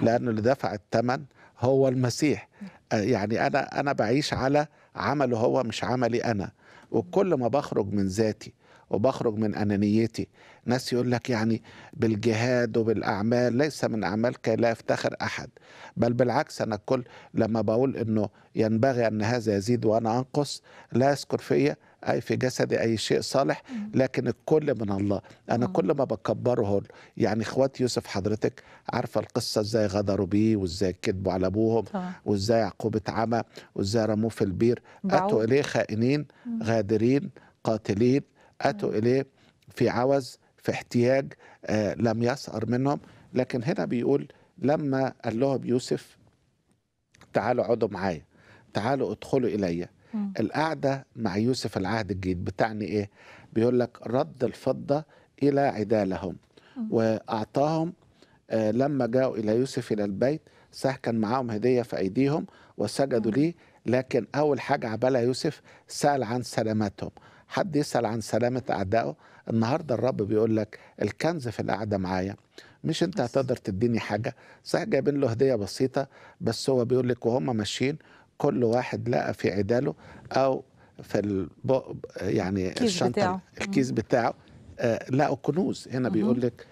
لانه اللي دفع الثمن هو المسيح آه، يعني انا انا بعيش على عمله هو مش عملي أنا وكل ما بخرج من ذاتي وبخرج من أنانيتي ناس يقول لك يعني بالجهاد وبالأعمال ليس من اعمالك لا يفتخر أحد بل بالعكس أنا كل لما بقول أنه ينبغي أن هذا يزيد وأنا أنقص لا يذكر فيا أي في جسدي أي شيء صالح لكن الكل من الله أنا آه. كل ما بكبره يعني إخوات يوسف حضرتك عارفة القصة إزاي غدروا بيه وإزاي كذبوا على أبوهم وإزاي يعقوب اتعمى وإزاي رموه في البير أتوا إليه خائنين غادرين قاتلين أتوا آه. إليه في عوز في احتياج آه لم يسأر منهم لكن هنا بيقول لما قال لهم يوسف تعالوا اقعدوا معايا تعالوا ادخلوا إليّ مم. القعدة مع يوسف العهد الجديد بتعني إيه؟ بيقول لك رد الفضة إلى عدالهم مم. وأعطاهم آه لما جاءوا إلى يوسف إلى البيت صح كان معاهم هدية في أيديهم وسجدوا ليه لكن أول حاجة عبالها يوسف سأل عن سلامتهم حد يسأل عن سلامة أعدائه النهاردة الرب بيقول لك الكنز في القعدة معايا مش انت هتقدر تديني حاجة صحيح جايبين له هدية بسيطة بس هو بيقول لك وهم ماشيين كل واحد لقى في عداله او في الب... يعني الكيس الشنطه بتاعه. الكيس بتاعه آه لقوا كنوز هنا بيقول لك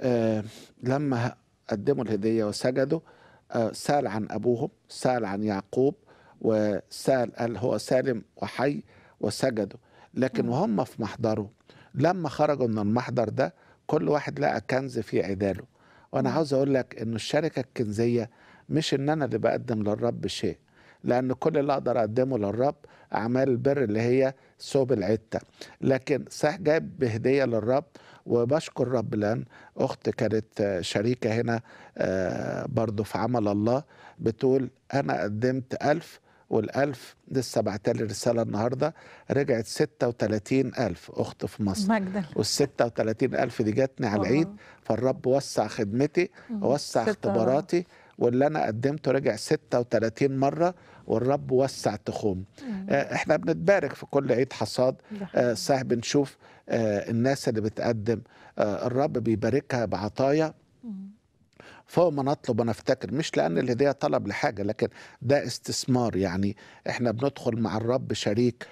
آه لما قدموا الهديه وسجدوا آه سال عن ابوهم سال عن يعقوب وسال قال هو سالم وحي وسجدوا لكن وهم في محضره لما خرجوا من المحضر ده كل واحد لقى كنز في عداله وانا عاوز اقول لك ان الشركه الكنزيه مش ان انا اللي بقدم للرب شيء لأن كل اللي أقدر أقدمه للرب أعمال البر اللي هي ثوب العتة لكن صحيح جايب بهدية للرب وبشكر رب لان أخت كانت شريكة هنا آه، برضو في عمل الله بتقول أنا قدمت ألف والألف لسه بعتلي رسالة النهاردة رجعت وتلاتين ألف أخت في مصر مجدل وال وتلاتين ألف دي جاتني على العيد فالرب وسع خدمتي ووسع اختباراتي واللي أنا قدمته رجع 36 مرة والرب وسع تخوم آه، احنا بنتبارك في كل عيد حصاد آه، صح بنشوف آه، الناس اللي بتقدم الرب بيباركها بعطايا فهو ما نطلب ونفتكر مش لان الهديه طلب لحاجه لكن ده استثمار يعني احنا بندخل مع الرب شريك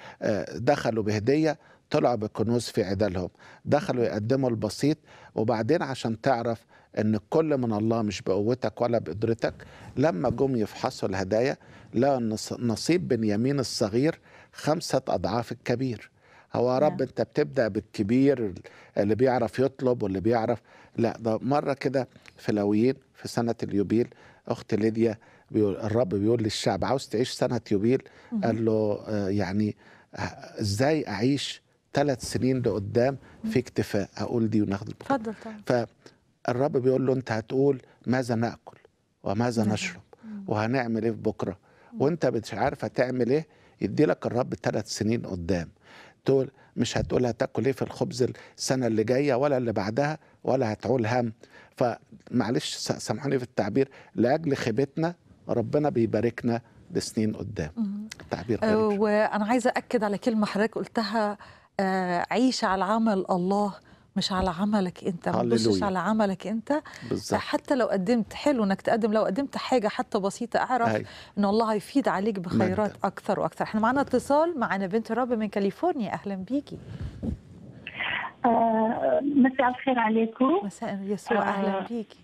دخلوا بهديه طلعوا بكنوز في عدالهم دخلوا يقدموا البسيط وبعدين عشان تعرف ان كل من الله مش بقوتك ولا بقدرتك لما جم يفحصوا الهدايا لا نصيب بنيامين الصغير خمسة أضعاف الكبير هو يا رب نعم. أنت بتبدأ بالكبير اللي بيعرف يطلب واللي بيعرف لا ده مرة كده في لويين في سنة اليوبيل أخت ليديا بيقول الرب بيقول للشعب عاوز تعيش سنة يوبيل قال له آه، يعني آه، ازاي أعيش ثلاث سنين لقدام في اكتفاء أقول دي وناخد تفضل طبعا فالرب بيقول له أنت هتقول ماذا نأكل وماذا نشرب وهنعمل إيه بكرة وانت مش عارفه تعمل ايه يدي لك الرب ثلاث سنين قدام تقول مش هتقول هتاكل ايه في الخبز السنه اللي جايه ولا اللي بعدها ولا هتعول هم فمعلش سامحوني في التعبير لاجل خيبتنا ربنا بيباركنا لسنين قدام تعبير آه، غريب وانا عايزه اكد على كلمه حضرتك قلتها آه، عيش على عمل الله مش على عملك انت ما تبصش على عملك انت بالزبط. حتى لو قدمت حلو انك تقدم لو قدمت حاجه حتى بسيطه اعرف هاي. أيوة. ان الله هيفيد عليك بخيرات مجد. اكثر واكثر احنا معانا اتصال معانا بنت رب من كاليفورنيا اهلا بيكي آه مساء الخير عليكم مساء يسوع آه اهلا بيكي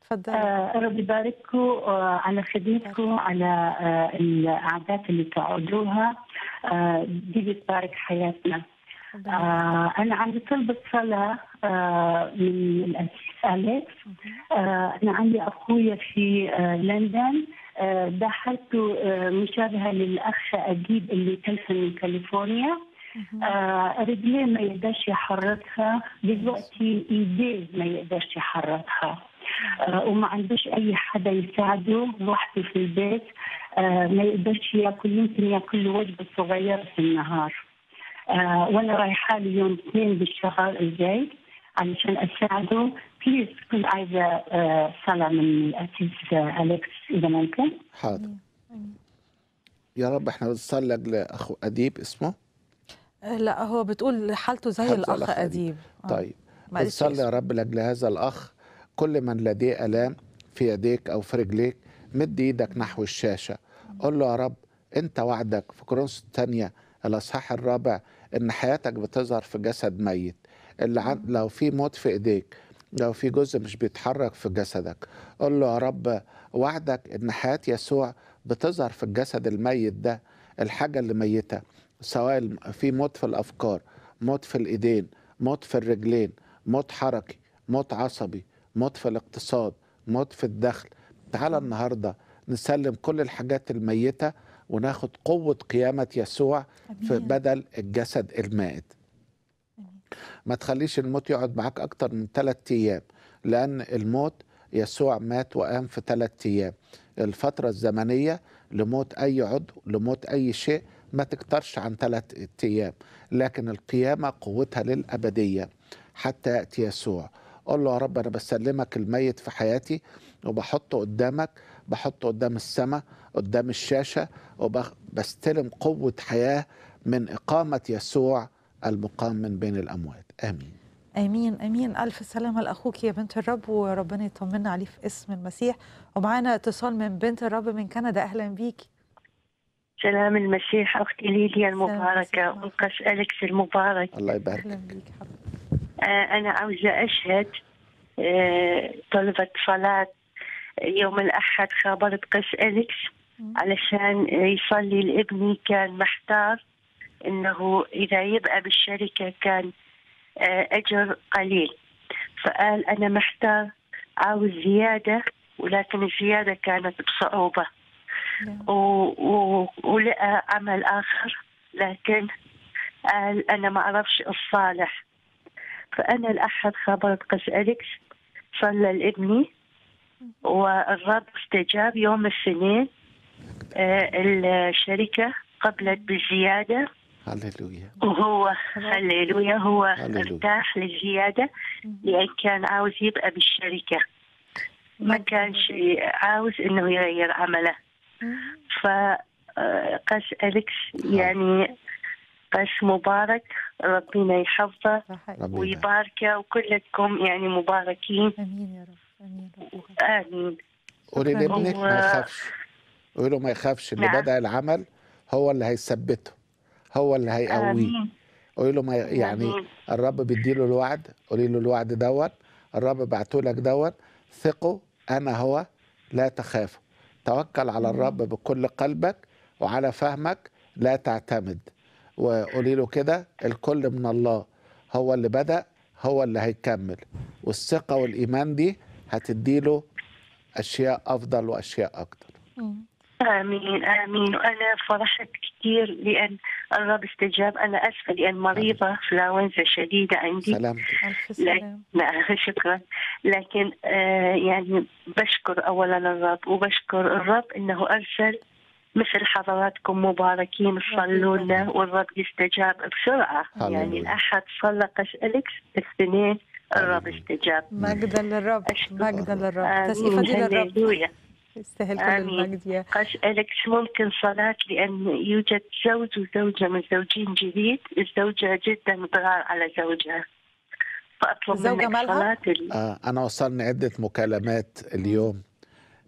تفضلي آه يبارككم آه على خدمتكم على آه العادات اللي تعودوها آه دي بتبارك حياتنا آه انا عندي طلبه صلاه آه من الاسيس اليكس آه انا عندي اخويا في آه لندن آه آه مشابهه للاخ اديب اللي تلفن من كاليفورنيا آه رجليه ما يقدرش يحركها دلوقتي ايديه ما يقدرش يحركها آه وما عندوش اي حدا يساعده لوحده في البيت آه ما يقدرش ياكل يمكن ياكل وجبه صغيره في النهار آه، وانا رايحه اليوم يوم اثنين بالشهر الجاي علشان اساعده بليز كنت عايزه صلاه من الاسيس اليكس اذا ممكن حاضر يا رب احنا بنصلي لاخو اديب اسمه آه، لا هو بتقول حالته زي الاخ اديب آه، طيب بنصلي يا رب لاجل هذا الاخ كل من لديه الام في يديك او في رجليك مد ايدك نحو الشاشه قول له يا رب انت وعدك في كرونس الثانيه الاصحاح الرابع ان حياتك بتظهر في جسد ميت اللي عن... لو في موت في ايديك لو في جزء مش بيتحرك في جسدك قول له يا رب وعدك ان حياه يسوع بتظهر في الجسد الميت ده الحاجه اللي ميته سواء في موت في الافكار موت في الايدين موت في الرجلين موت حركي موت عصبي موت في الاقتصاد موت في الدخل تعالى النهارده نسلم كل الحاجات الميته وناخد قوة قيامة يسوع في بدل الجسد المائت ما تخليش الموت يقعد معاك أكتر من ثلاثة أيام لأن الموت يسوع مات وقام في ثلاثة أيام الفترة الزمنية لموت أي عضو لموت أي شيء ما تكترش عن ثلاثة أيام لكن القيامة قوتها للأبدية حتى يأتي يسوع قول له يا رب انا بسلمك الميت في حياتي وبحطه قدامك بحطه قدام السماء قدام الشاشه وبستلم قوه حياه من اقامه يسوع المقام من بين الاموات امين امين امين الف سلامه لاخوك يا بنت الرب وربنا يطمنا عليه في اسم المسيح ومعانا اتصال من بنت الرب من كندا اهلا بيكي سلام المسيح اختي ليليا المباركه والقس اليكس المبارك الله يبارك آه، أنا عاوزة أشهد آه، طلبة صلاة يوم الأحد خابرت قس أليكس علشان يصلي لابني كان محتار انه اذا يبقى بالشركه كان آه، اجر قليل فقال انا محتار عاوز زياده ولكن الزياده كانت بصعوبه نعم. و... و... ولقى عمل اخر لكن قال انا ما اعرفش الصالح فأنا الأحد خبرت قس أليكس صلى لابني والرب استجاب يوم الاثنين آه، الشركة قبلت بالزيادة هللويا وهو هللويا هو ارتاح للزيادة لأن كان عاوز يبقى بالشركة ما كانش عاوز إنه يغير عمله فقس آه، أليكس نعم. يعني قش مبارك ربنا يحفظه ويباركه وكلكم يعني مباركين امين يا رب امين امين قولي لابنك ما يخافش قولي له ما يخافش اللي نعم. بدا العمل هو اللي هيثبته هو اللي هيقويه قولي له ما يعني آمين. الرب بيديله الوعد قولي له الوعد دوت الرب بعته لك دوت ثقوا انا هو لا تخافوا توكل على الرب بكل قلبك وعلى فهمك لا تعتمد وقولي له كده الكل من الله هو اللي بدأ هو اللي هيكمل والثقة والإيمان دي هتدي له أشياء أفضل وأشياء أكتر آمين آمين وأنا فرحت كثير لأن الرب استجاب أنا أسفة لأن مريضة فلاونزا شديدة عندي سلامتك لكن... لا شكرا لكن آه يعني بشكر أولا الرب وبشكر الرب أنه أرسل مثل حضراتكم مباركين صلوا لنا والرب يستجاب بسرعه يعني الاحد صلى أليكس الاثنين الرب استجاب مجدا للرب مجدا للرب تسقيفه للرب يستاهل كل المجد يا أليكس ممكن صلاة لأن يوجد زوج وزوجة من زوجين جديد الزوجة جدا مضغار على زوجها فأطلب منك صلاة آه أنا وصلني عدة مكالمات اليوم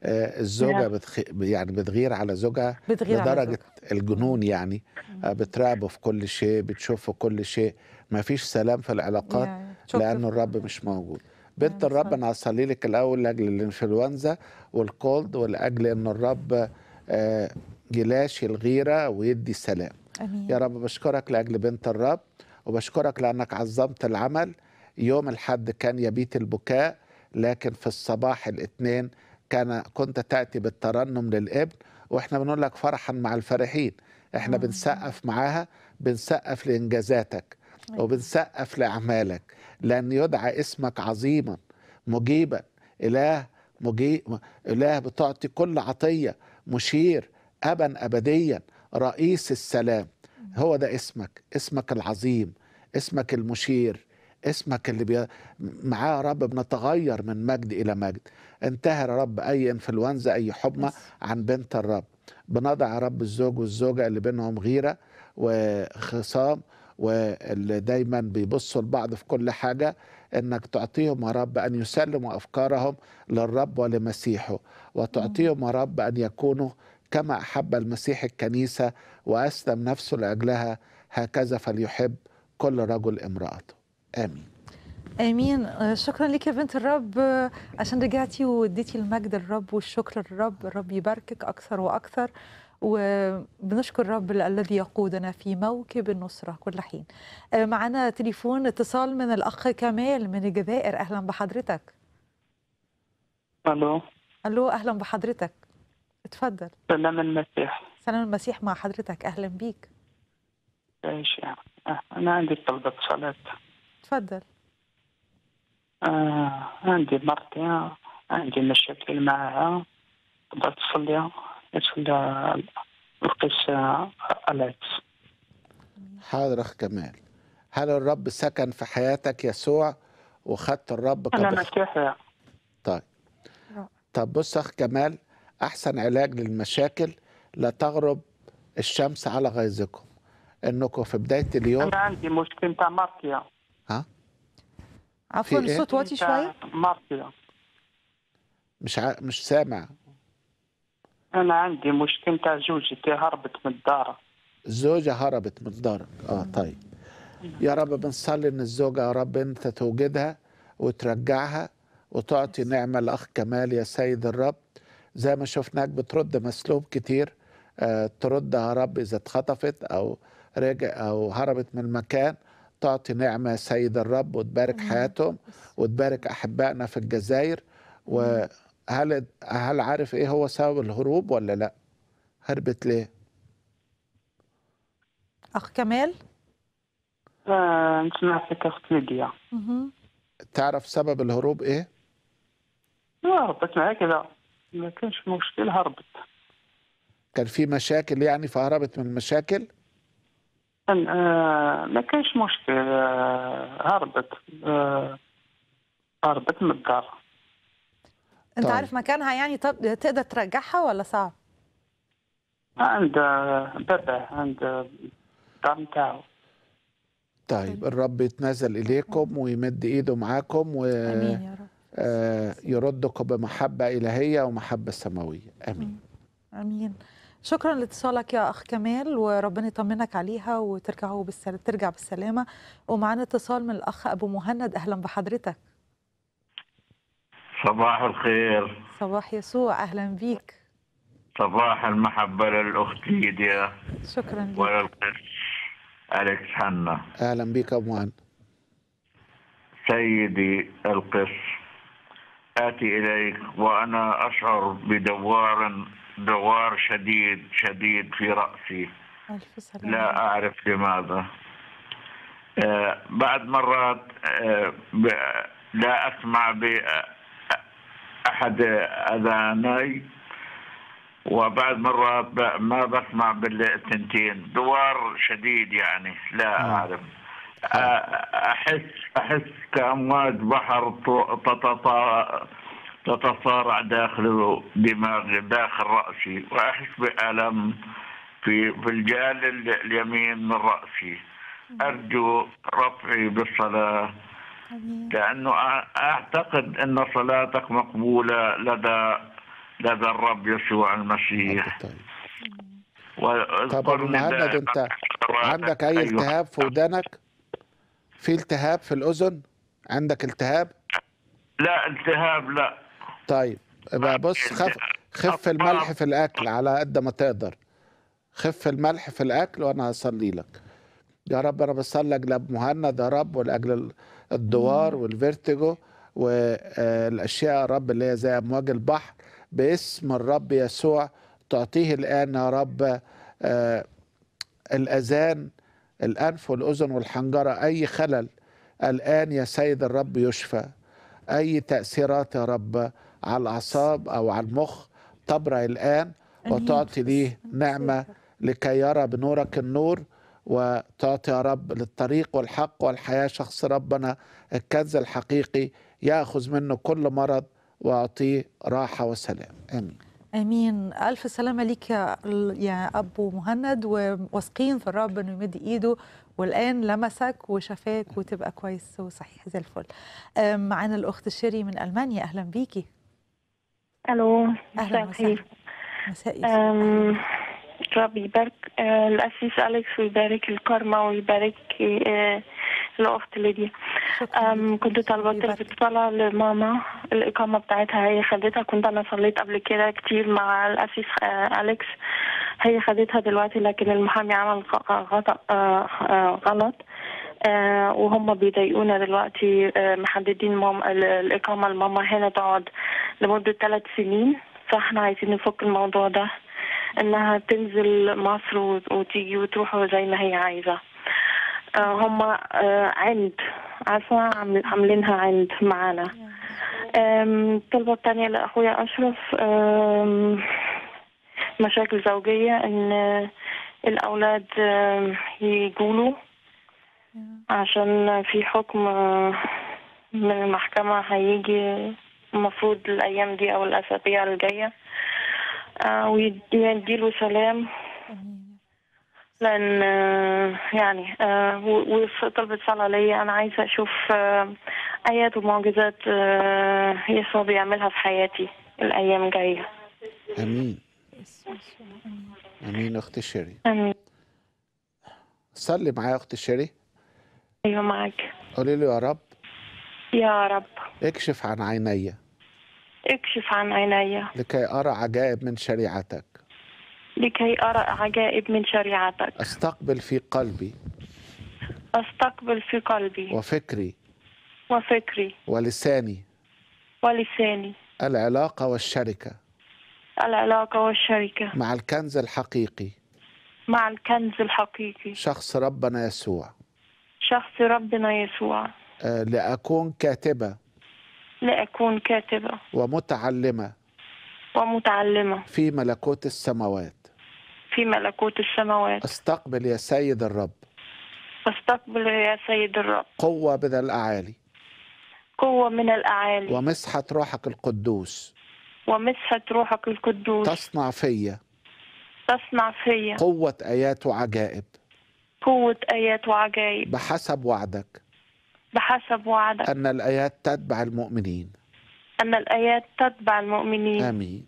آه، الزوجه بتخ... يعني بتغير على زوجها بتغير لدرجه على زوجة. الجنون يعني بتراقبه في كل شيء بتشوفه في كل شيء ما فيش سلام في العلاقات لانه الرب مش موجود بنت الرب انا هصلي لك الاول لاجل الانفلونزا والكولد ولاجل ان الرب آه، يلاشي الغيره ويدي السلام أمين. يا رب بشكرك لاجل بنت الرب وبشكرك لانك عظمت العمل يوم الحد كان يبيت البكاء لكن في الصباح الاثنين كان كنت تأتي بالترنم للابن وإحنا بنقول لك فرحا مع الفرحين إحنا مم. آه. بنسقف معاها بنسقف لإنجازاتك أيوة. وبنسقف لأعمالك لأن يدعى اسمك عظيما مجيبا إله مجيب إله بتعطي كل عطية مشير أبا أبديا رئيس السلام هو ده اسمك اسمك العظيم اسمك المشير اسمك اللي بي... معاه يا رب بنتغير من مجد إلى مجد انتهى يا رب أي انفلونزا أي حمى عن بنت الرب بنضع يا رب الزوج والزوجة اللي بينهم غيرة وخصام واللي دايما بيبصوا لبعض في كل حاجة انك تعطيهم يا رب ان يسلموا افكارهم للرب ولمسيحه وتعطيهم يا رب ان يكونوا كما احب المسيح الكنيسه واسلم نفسه لاجلها هكذا فليحب كل رجل امراته امين امين آه، شكرا لك يا بنت الرب آه، عشان رجعتي واديتي المجد للرب والشكر للرب الرب يباركك اكثر واكثر وبنشكر الرب الذي يقودنا في موكب النصرة كل حين آه، معنا تليفون اتصال من الأخ كمال من الجزائر أهلا بحضرتك ألو ألو أهلا بحضرتك اتفضل سلام المسيح سلام المسيح مع حضرتك أهلا بيك ايش أنا عندي طلبة صلاة تفضل آه عندي مرتي عندي مشاكل معها تقدر تصلي تصلي القس العكس حاضر اخ كمال هل الرب سكن في حياتك يسوع وخدت الرب انا مسيحية طيب طب بص اخ كمال احسن علاج للمشاكل لا تغرب الشمس على غيظكم انكم في بدايه اليوم انا عندي مشكله مرتي ها عفوا إيه؟ الصوت واطي شويه مش ع... مش سامع انا عندي مشكلة تاع زوجتي هربت من الدار الزوجة هربت من الدار اه طيب يا رب بنصلي ان الزوجة يا رب انت توجدها وترجعها وتعطي نعمة الأخ كمال يا سيد الرب زي ما شفناك بترد مسلوب كتير تردها آه، ترد يا رب إذا اتخطفت أو رجع أو هربت من المكان تعطي نعمة سيد الرب وتبارك نعم. حياتهم وتبارك أحبائنا في الجزائر نعم. وهل هل عارف إيه هو سبب الهروب ولا لأ؟ هربت ليه؟ أخ كمال؟ سمعتك آه، أخت ليديا تعرف سبب الهروب إيه؟ لا هربت معي كده ما كانش مشكل هربت كان في مشاكل يعني فهربت من المشاكل؟ آه، ما كانش مشكل آه، هربت آه، هربت من الدار طيب. انت طيب. عارف مكانها يعني تقدر ترجعها ولا صعب؟ عند بابا عند الدار نتاعو طيب, طيب. الرب يتنازل اليكم ويمد ايده معاكم و امين يا رب يردكم بمحبه الهيه ومحبه سماويه امين امين شكرا لاتصالك يا اخ كمال وربنا يطمنك عليها وترجعوا بالسلامه ترجع بالسلامه ومعانا اتصال من الاخ ابو مهند اهلا بحضرتك صباح الخير صباح يسوع اهلا بيك صباح المحبه للاخت ليديا شكرا لك وللقس اليكس حنا اهلا بيك ابو مهند سيدي القس آتي إليك وأنا أشعر بدوار دوار شديد شديد في رأسي لا أعرف لماذا آه، بعد مرات آه، لا أسمع بأحد أذاني وبعد مرات ما بسمع بالثنتين دوار شديد يعني لا آه. أعرف أحس أحس كأمواج بحر تتطاير تتصارع داخل دماغي داخل رأسي وأحس بألم في في الجال اليمين من رأسي أرجو رفعي بالصلاة لأنه أعتقد أن صلاتك مقبولة لدى لدى الرب يسوع المسيح طيب. طب محمد انت عندك اي التهاب في ودنك في التهاب في الاذن عندك التهاب لا التهاب لا طيب يبقى بص خف خف الملح في الاكل على قد ما تقدر خف الملح في الاكل وانا هصلي لك يا رب انا بصلي لاجل مهند يا رب ولاجل الدوار والفيرتيجو والاشياء آه، يا رب اللي هي زي امواج البحر باسم الرب يسوع تعطيه الان يا رب آه، الاذان الانف والاذن والحنجره اي خلل الان يا سيد الرب يشفى اي تاثيرات يا رب على الأعصاب أو على المخ تبرأ الآن وتعطي ليه نعمة لكي يرى بنورك النور وتعطي يا رب للطريق والحق والحياة شخص ربنا الكنز الحقيقي يأخذ منه كل مرض وأعطيه راحة وسلام آمين امين الف سلامه ليك يا يا ابو مهند وواثقين في الرب انه يمد ايده والان لمسك وشفاك وتبقى كويس وصحيح زي الفل معانا الاخت شيري من المانيا اهلا بيكي الو مساء الخير ربي يبارك أه، الأسيس أليكس ويبارك الكارما ويبارك أه، الأخت ليديا كنت طالبة الاتصال لماما الإقامة بتاعتها هي خدتها كنت أنا صليت قبل كده كتير مع الأسيس أه، أليكس هي خدتها دلوقتي لكن المحامي عمل غلط آه، وهم بيضايقونا دلوقتي آه، محددين ماما الاقامه لماما هنا تقعد لمده ثلاث سنين فاحنا عايزين نفك الموضوع ده انها تنزل مصر وتيجي وتروح زي ما هي عايزه آه، هم عند عارفه عاملينها عند معانا الطلبه الثانيه لاخويا اشرف مشاكل زوجيه ان الاولاد يقولوا عشان في حكم آه، من المحكمة هيجي المفروض الأيام دي أو الأسابيع الجاية آه، ويديله سلام لأن آه، يعني وطلبت صلاة ليا أنا عايزة أشوف آيات ومعجزات يسوع بيعملها في حياتي الأيام الجاية آمين آمين أختي شيري آمين صلي معايا أختي شيري ايوه معاك قولي له يا رب يا رب اكشف عن عيني اكشف عن عيني لكي أرى عجائب من شريعتك لكي أرى عجائب من شريعتك أستقبل في قلبي أستقبل في قلبي وفكري وفكري ولساني ولساني العلاقة والشركة العلاقة والشركة مع الكنز الحقيقي مع الكنز الحقيقي شخص ربنا يسوع شخص ربنا يسوع أه، لأكون كاتبة لأكون كاتبة ومتعلمة ومتعلمة في ملكوت السماوات في ملكوت السماوات استقبل يا سيد الرب استقبل يا سيد الرب قوة من الأعالي قوة من الأعالي ومسحة روحك القدوس ومسحة روحك القدوس تصنع فيا تصنع فيا قوة آيات وعجائب قوة آيات وعجائب بحسب وعدك بحسب وعدك أن الآيات تتبع المؤمنين أن الآيات تتبع المؤمنين آمين,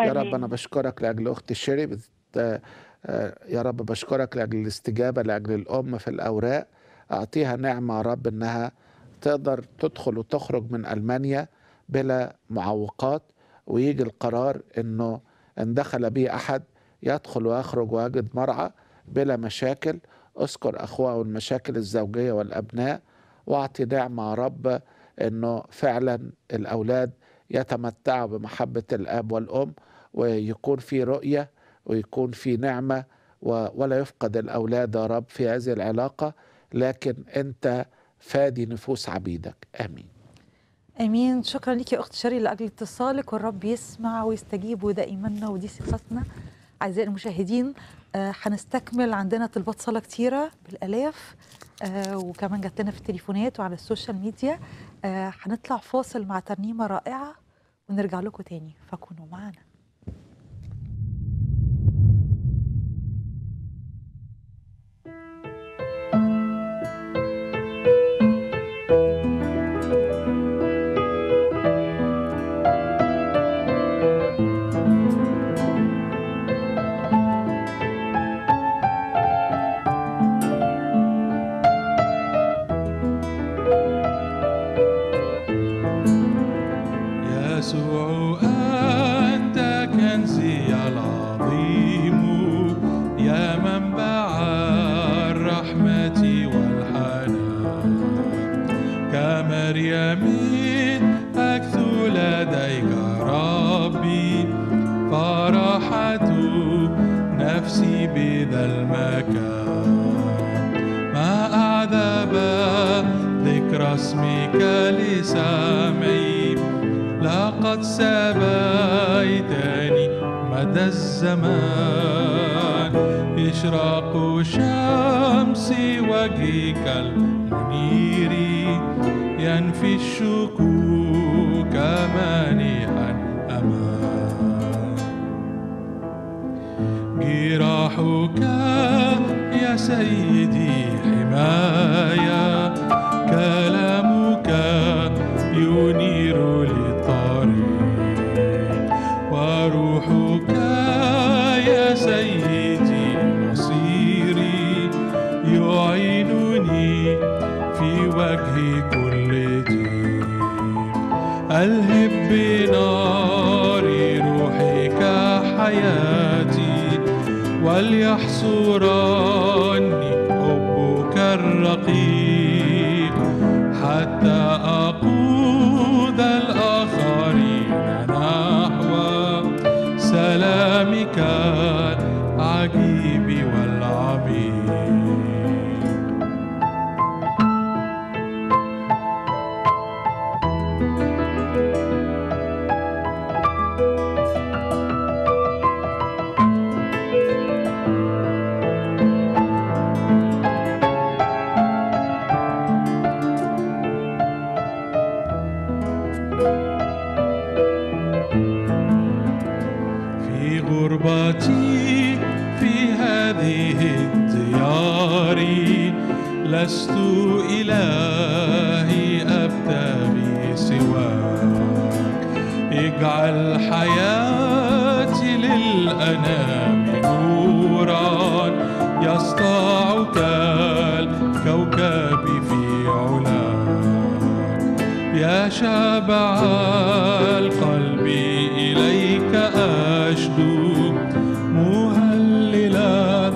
يا رب أنا بشكرك لأجل أختي شيري آه، آه، يا رب بشكرك لأجل الاستجابة لأجل الأم في الأوراق أعطيها نعمة يا رب أنها تقدر تدخل وتخرج من ألمانيا بلا معوقات ويجي القرار أنه إن دخل به أحد يدخل ويخرج ويجد مرعى بلا مشاكل اذكر أخوه والمشاكل الزوجية والأبناء واعطي نعمة يا رب أنه فعلا الأولاد يتمتعوا بمحبة الأب والأم ويكون في رؤية ويكون في نعمة ولا يفقد الأولاد يا رب في هذه العلاقة لكن أنت فادي نفوس عبيدك آمين امين شكرا لك يا اخت شري لاجل اتصالك والرب يسمع ويستجيب وده ايماننا ودي ثقتنا أعزائي المشاهدين هنستكمل آه، عندنا طلبات صلاة كتيرة بالآلاف آه، وكمان جات لنا في التليفونات وعلى السوشيال ميديا هنطلع آه، فاصل مع ترنيمة رائعة ونرجع لكم تاني فكونوا معنا لك لسامعي لقد سبيتني مدى الزمان إشراق شمس وجهك المنير ينفي الشكوك مانعا أمان جراحك يا سيدي حماية وليحصرني حبك الرقيب شبع القلب إليك أشدو مهللا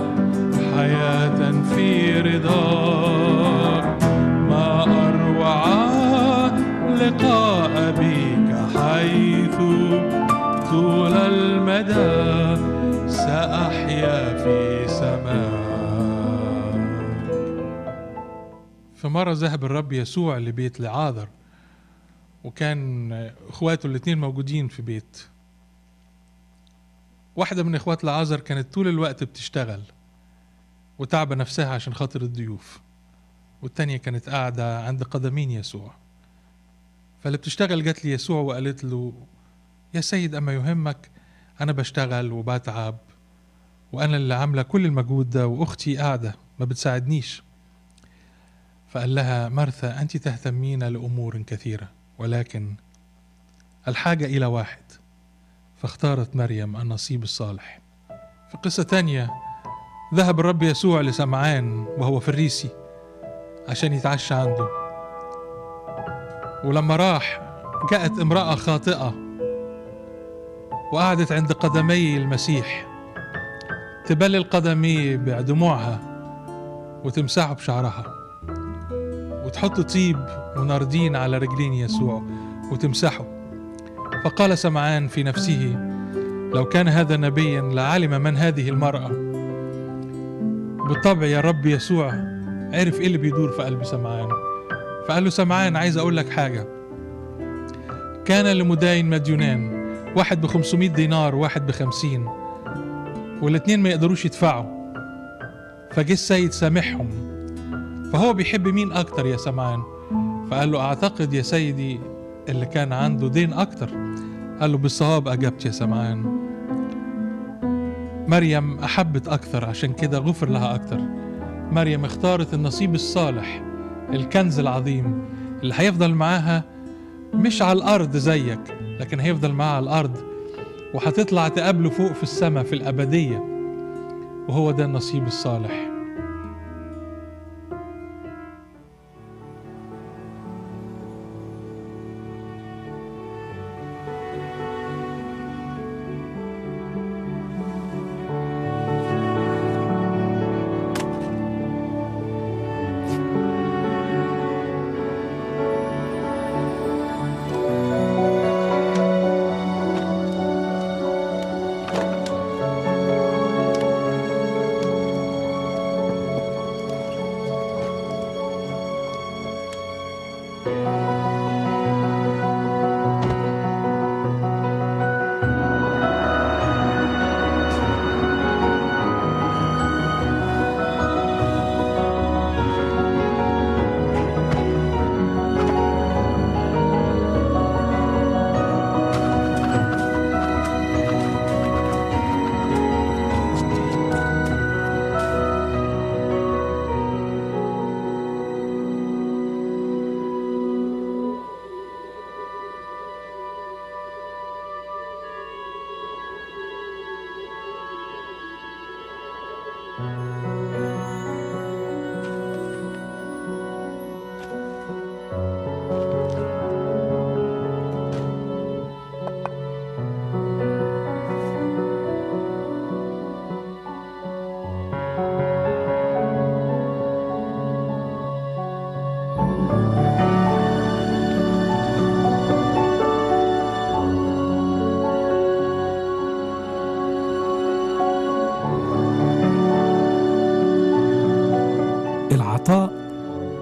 حياة في رضاك ما أروع لقاء بك حيث طول المدى سأحيا في سماك فمرة ذهب الرب يسوع لبيت لعاذر وكان اخواته الاثنين موجودين في بيت واحدة من اخوات العازر كانت طول الوقت بتشتغل وتعبة نفسها عشان خاطر الضيوف والتانية كانت قاعدة عند قدمين يسوع فاللي بتشتغل جات لي يسوع وقالت له يا سيد أما يهمك أنا بشتغل وبتعب وأنا اللي عاملة كل المجهود ده وأختي قاعدة ما بتساعدنيش فقال لها مرثا أنت تهتمين لأمور كثيرة ولكن الحاجة إلى واحد فاختارت مريم النصيب الصالح في قصة تانية ذهب الرب يسوع لسمعان وهو فريسي عشان يتعشى عنده ولما راح جاءت امرأة خاطئة وقعدت عند قدمي المسيح تبلل قدمي بدموعها وتمسحه بشعرها وتحط طيب وناردين على رجلين يسوع وتمسحه فقال سمعان في نفسه لو كان هذا نبيا لعلم من هذه المرأة بالطبع يا رب يسوع عرف ايه اللي بيدور في قلب سمعان فقال له سمعان عايز اقول لك حاجة كان لمداين مديونان واحد ب 500 دينار واحد ب 50 والاتنين ما يقدروش يدفعوا فجه السيد سامحهم فهو بيحب مين اكتر يا سمعان فقال له أعتقد يا سيدي اللي كان عنده دين أكتر قال له بالصواب أجبت يا سمعان مريم أحبت أكثر عشان كده غفر لها أكثر مريم اختارت النصيب الصالح الكنز العظيم اللي هيفضل معاها مش على الأرض زيك لكن هيفضل معاها على الأرض وهتطلع تقابله فوق في السماء في الأبدية وهو ده النصيب الصالح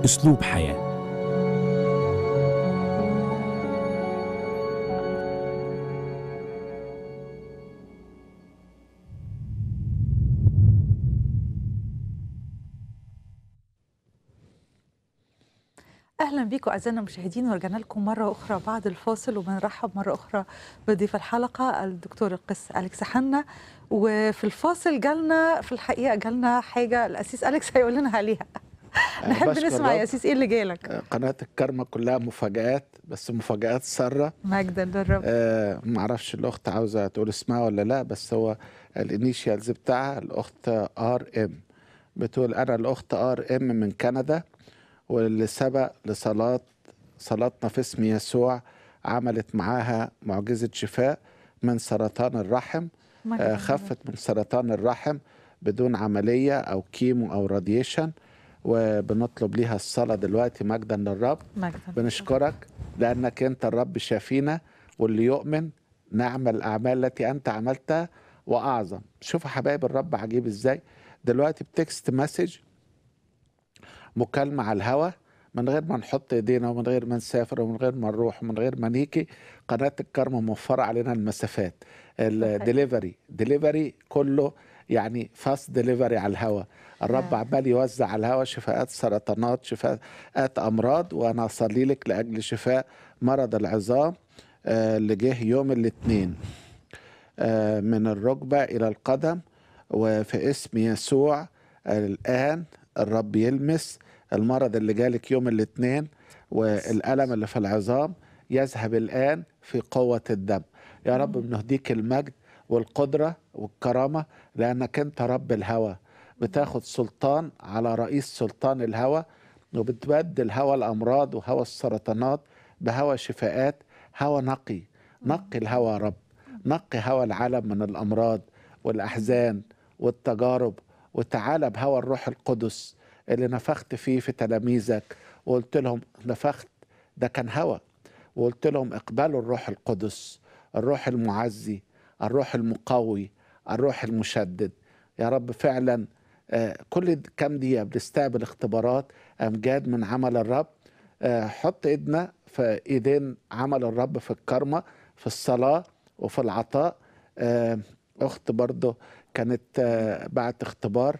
أسلوب حياة اهلا بيكم اعزائنا المشاهدين ورجعنا لكم مره اخرى بعد الفاصل وبنرحب مره اخرى بضيف الحلقه الدكتور القس اليكس حنا وفي الفاصل جالنا في الحقيقه جالنا حاجه الاسيس اليكس هيقول لنا عليها نحب نسمع يا سيس ايه اللي جالك آه، قناه الكرمه كلها مفاجات بس مفاجات ساره مجدا للرب آه ما اعرفش الاخت عاوزه تقول اسمها ولا لا بس هو الانيشيالز بتاعها الاخت ار ام بتقول انا الاخت ار ام من كندا واللي سبق لصلاه صلاتنا في اسم يسوع عملت معاها معجزه شفاء من سرطان الرحم آه خفت من سرطان الرحم بدون عمليه او كيمو او راديشن وبنطلب ليها الصلاة دلوقتي مجدا للرب مجدا بنشكرك لأنك أنت الرب شافينا واللي يؤمن نعمل الأعمال التي أنت عملتها وأعظم شوف حبايب الرب عجيب إزاي دلوقتي بتكست مسج مكالمة على الهوا من غير ما نحط ايدينا ومن غير ما نسافر ومن غير ما نروح ومن غير ما نيجي قناه الكرم موفره علينا المسافات الدليفري دليفري كله يعني فاست دليفري على الهواء الرب نعم. عمال يوزع على الهواء شفاءات سرطانات شفاءات امراض وانا اصلي لك لاجل شفاء مرض العظام اللي آه، جه يوم الاثنين آه، من الركبه الى القدم وفي اسم يسوع الان الرب يلمس المرض اللي جالك يوم الاثنين والالم اللي في العظام يذهب الان في قوه الدم يا رب نعم. بنهديك المجد والقدره والكرامه لانك انت رب الهوى بتاخد سلطان على رئيس سلطان الهوى وبتبدل هوى الأمراض وهوى السرطانات بهوى شفاءات هوى نقي نقي الهوى يا رب نقي هوى العالم من الأمراض والأحزان والتجارب وتعالى بهوى الروح القدس اللي نفخت فيه في تلاميذك وقلت لهم نفخت ده كان هوى وقلت لهم اقبلوا الروح القدس الروح المعزي الروح المقوي الروح المشدد يا رب فعلا آه، كل كام دقيقه بنستقبل اختبارات امجاد من عمل الرب آه، حط ايدنا في ايدين عمل الرب في الكرمه في الصلاه وفي العطاء آه، اخت برضه كانت بعد اختبار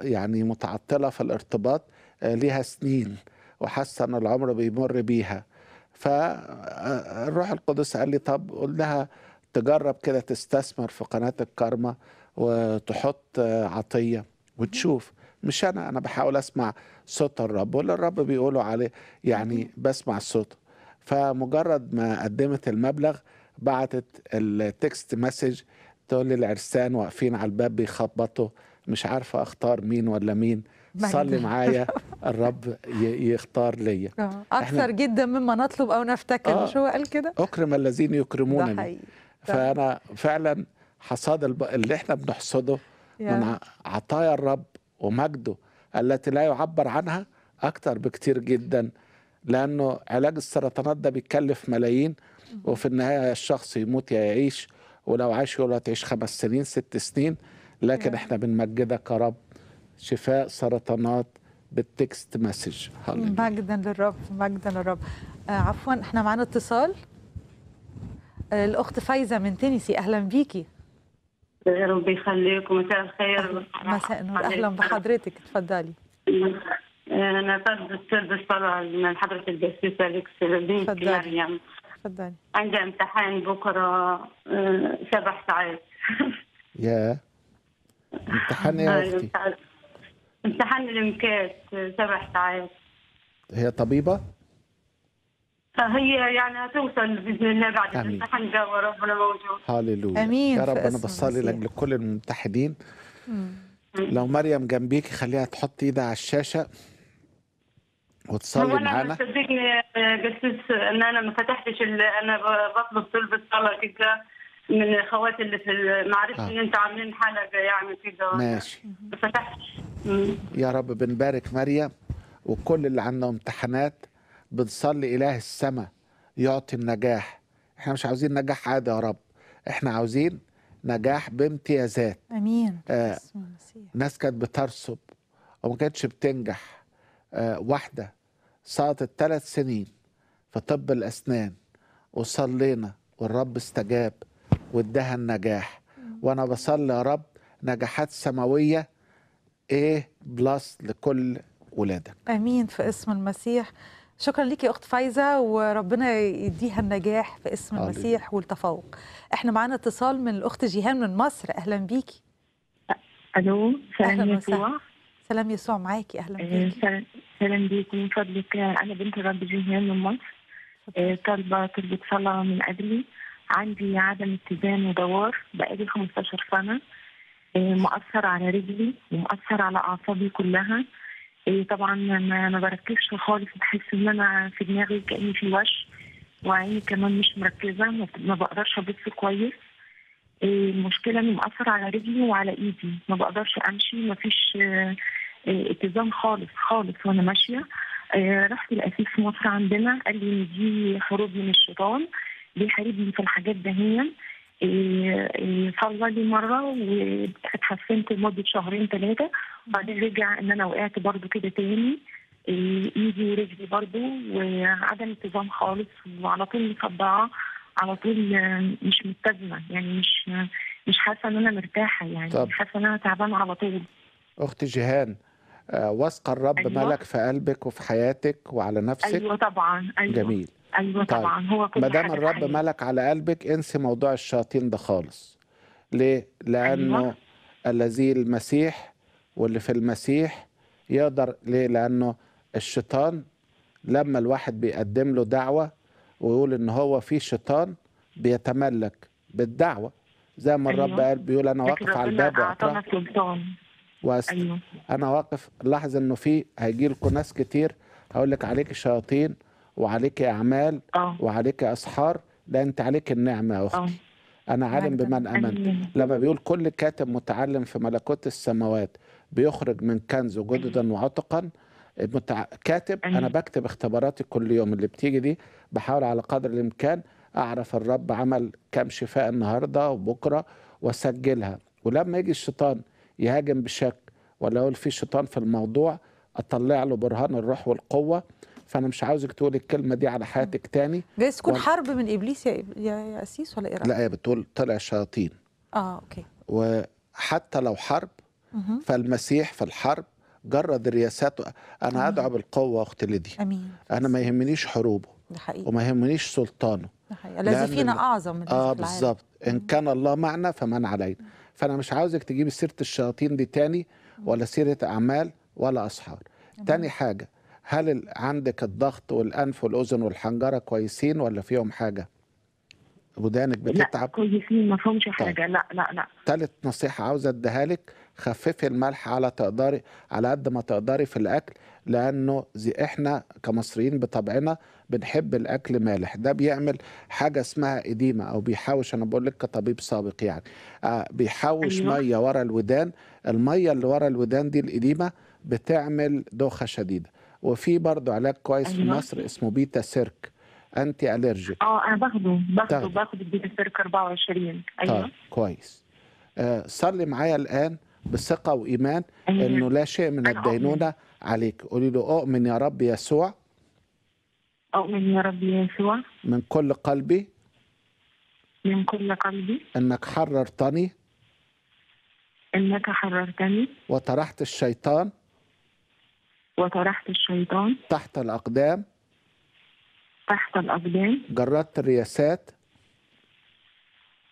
يعني متعطله في الارتباط ليها سنين وحاسه ان العمر بيمر بيها فالروح القدس قال لي طب قول لها تجرب كده تستثمر في قناه الكارما وتحط عطية وتشوف مش أنا أنا بحاول أسمع صوت الرب ولا الرب بيقولوا عليه يعني بسمع صوته فمجرد ما قدمت المبلغ بعتت التكست مسج تقول لي العرسان واقفين على الباب بيخبطوا مش عارفة أختار مين ولا مين صلي معايا <laughs> الرب يختار ليا آه، أكثر جدا مما نطلب أو نفتكر آه مش هو قال كده أكرم الذين يكرمونني فأنا فعلا حصاد اللي احنا بنحصده من عطايا الرب ومجده التي لا يعبر عنها أكتر بكتير جدا لأنه علاج السرطانات ده بيتكلف ملايين وفي النهاية الشخص يموت يا يعيش ولو عاش يقول هتعيش خمس سنين ست سنين لكن احنا بنمجدك يا رب شفاء سرطانات بالتكست مسج مجدا للرب مجدا للرب آه، عفوا احنا معانا اتصال آه، الاخت فايزه من تينيسي اهلا بيكي ربي يخليك ومساء الخير مساء النور اهلا بحضرتك تفضلي أه، انا طالبه السرد الصلاه من حضره الجاسوسه لكس بنتي مريم تفضلي عندي امتحان بكره أه، سبع ساعات <laughs> يا امتحان ايه يا أه، اختي؟ امتحان الامكاس سبع ساعات هي طبيبه؟ فهي يعني هتوصل باذن الله بعد امين هنجا وربنا موجود هللويا امين يا رب انا بصلي لك لكل المتحدين مم. لو مريم جنبيك خليها تحط ايدها على الشاشه وتصلي معانا هو انا جسس ان انا ما فتحتش انا بطلب طلب الصلاه كده من اخواتي اللي في ما عرفتش آه. ان انتوا عاملين حلقه يعني كده ماشي ما فتحتش يا رب بنبارك مريم وكل اللي عندهم امتحانات بنصلي إله السماء يعطي النجاح احنا مش عاوزين نجاح عادي يا رب احنا عاوزين نجاح بامتيازات امين آه ناس كانت بترسب وما كانتش بتنجح آه واحده سقطت ثلاث سنين في طب الاسنان وصلينا والرب استجاب واداها النجاح وانا بصلي يا رب نجاحات سماويه ايه بلس لكل ولادك امين في اسم المسيح شكرا لك يا اخت فايزه وربنا يديها النجاح في اسم عليك. المسيح والتفوق احنا معانا اتصال من الاخت جيهان من مصر اهلا بيكي الو سلام يسوع سلام يسوع معاكي اهلا آه، بيكي سلام بيكي من فضلك انا بنت رب جيهان من مصر آه، طالبه طلبه صلاه من اجلي عندي عدم اتزان ودوار بقالي 15 سنه آه، مؤثر على رجلي ومؤثر على اعصابي كلها إيه، طبعا ما, ما بركزش خالص بحس ان انا في دماغي كاني في وش وعيني كمان مش مركزه ما بقدرش ابص كويس إيه، المشكله انه مأثر على رجلي وعلى ايدي ما بقدرش امشي ما فيش إيه، اتزان خالص خالص وانا ماشيه رحت لاسيس مصر عندنا قال لي ان دي حروب من الشيطان بيحاربني في الحاجات دهيا صلى لي مره واتحسنت لمده شهرين ثلاثه بعدين رجع ان انا وقعت برضو كده تاني ايدي ورجلي برضو وعدم انتظام خالص وعلى طول مصدعه على طول مش متزنه يعني مش مش حاسه ان انا مرتاحه يعني طب. حاسه ان انا تعبانه على طول اختي جيهان آه، واثق الرب أيوة. ملك في قلبك وفي حياتك وعلى نفسك ايوه طبعا ايوه جميل ايوه طيب. طبعا هو كل ما دام الرب حقيقي. ملك على قلبك انسي موضوع الشياطين ده خالص ليه؟ لانه أيوة. الذي المسيح واللي في المسيح يقدر ليه لأنه الشيطان لما الواحد بيقدم له دعوة ويقول إن هو في شيطان بيتملك بالدعوة زي ما أيوه. الرب قال بيقول أنا واقف على الباب وأطرح وأست... أيوه. أنا واقف لاحظ إنه في هيجي لكم ناس كتير هقول لك عليك شياطين وعليك أعمال أوه. وعليك أسحار لا أنت عليك النعمة يا أختي أوه. أنا عالم بمن أمنت لما بيقول كل كاتب متعلم في ملكوت السماوات بيخرج من كنزه جددا وعتقا متع... كاتب أيوه. انا بكتب اختباراتي كل يوم اللي بتيجي دي بحاول على قدر الامكان اعرف الرب عمل كم شفاء النهارده وبكره واسجلها ولما يجي الشيطان يهاجم بشك ولا يقول في شيطان في الموضوع اطلع له برهان الروح والقوه فانا مش عاوزك تقول الكلمه دي على حياتك تاني جايز تكون و... حرب من ابليس يا يا اسيس ولا ايه لا هي بتقول طلع شياطين اه اوكي وحتى لو حرب فالمسيح في الحرب جرد رياساته انا آه. ادعو بالقوه اختي لدي امين انا ما يهمنيش حروبه ده حقيقي وما يهمنيش سلطانه الذي فينا اعظم من اه بالظبط ان كان الله معنا فمن علينا فانا مش عاوزك تجيبي سيره الشياطين دي تاني ولا سيره اعمال ولا أصحاب تاني حاجه هل عندك الضغط والانف والاذن والحنجره كويسين ولا فيهم حاجه ودانك بتتعب لا كويسين ما فيهمش طيب. حاجه طيب. لا لا لا ثالث نصيحه عاوزه اديها لك خففي الملح على تقدري على قد ما تقدري في الاكل لانه زي احنا كمصريين بطبعنا بنحب الاكل مالح ده بيعمل حاجه اسمها اديمه او بيحوش انا بقول لك كطبيب سابق يعني آه بيحوش أيوة. ميه ورا الودان الميه اللي ورا الودان دي الاديمه بتعمل دوخه شديده وفي برضه علاج كويس أيوة. في مصر اسمه بيتا سيرك انتي الرجي اه انا باخده باخده طيب. باخد البيتا سيرك 24 ايوه طيب كويس آه صلي معايا الان بثقه وايمان انه لا شيء من الدينونه عليك قولي له اؤمن يا رب يسوع اؤمن يا رب يسوع من كل قلبي من كل قلبي انك حررتني انك حررتني وطرحت الشيطان وطرحت الشيطان تحت الاقدام تحت الاقدام جردت الرياسات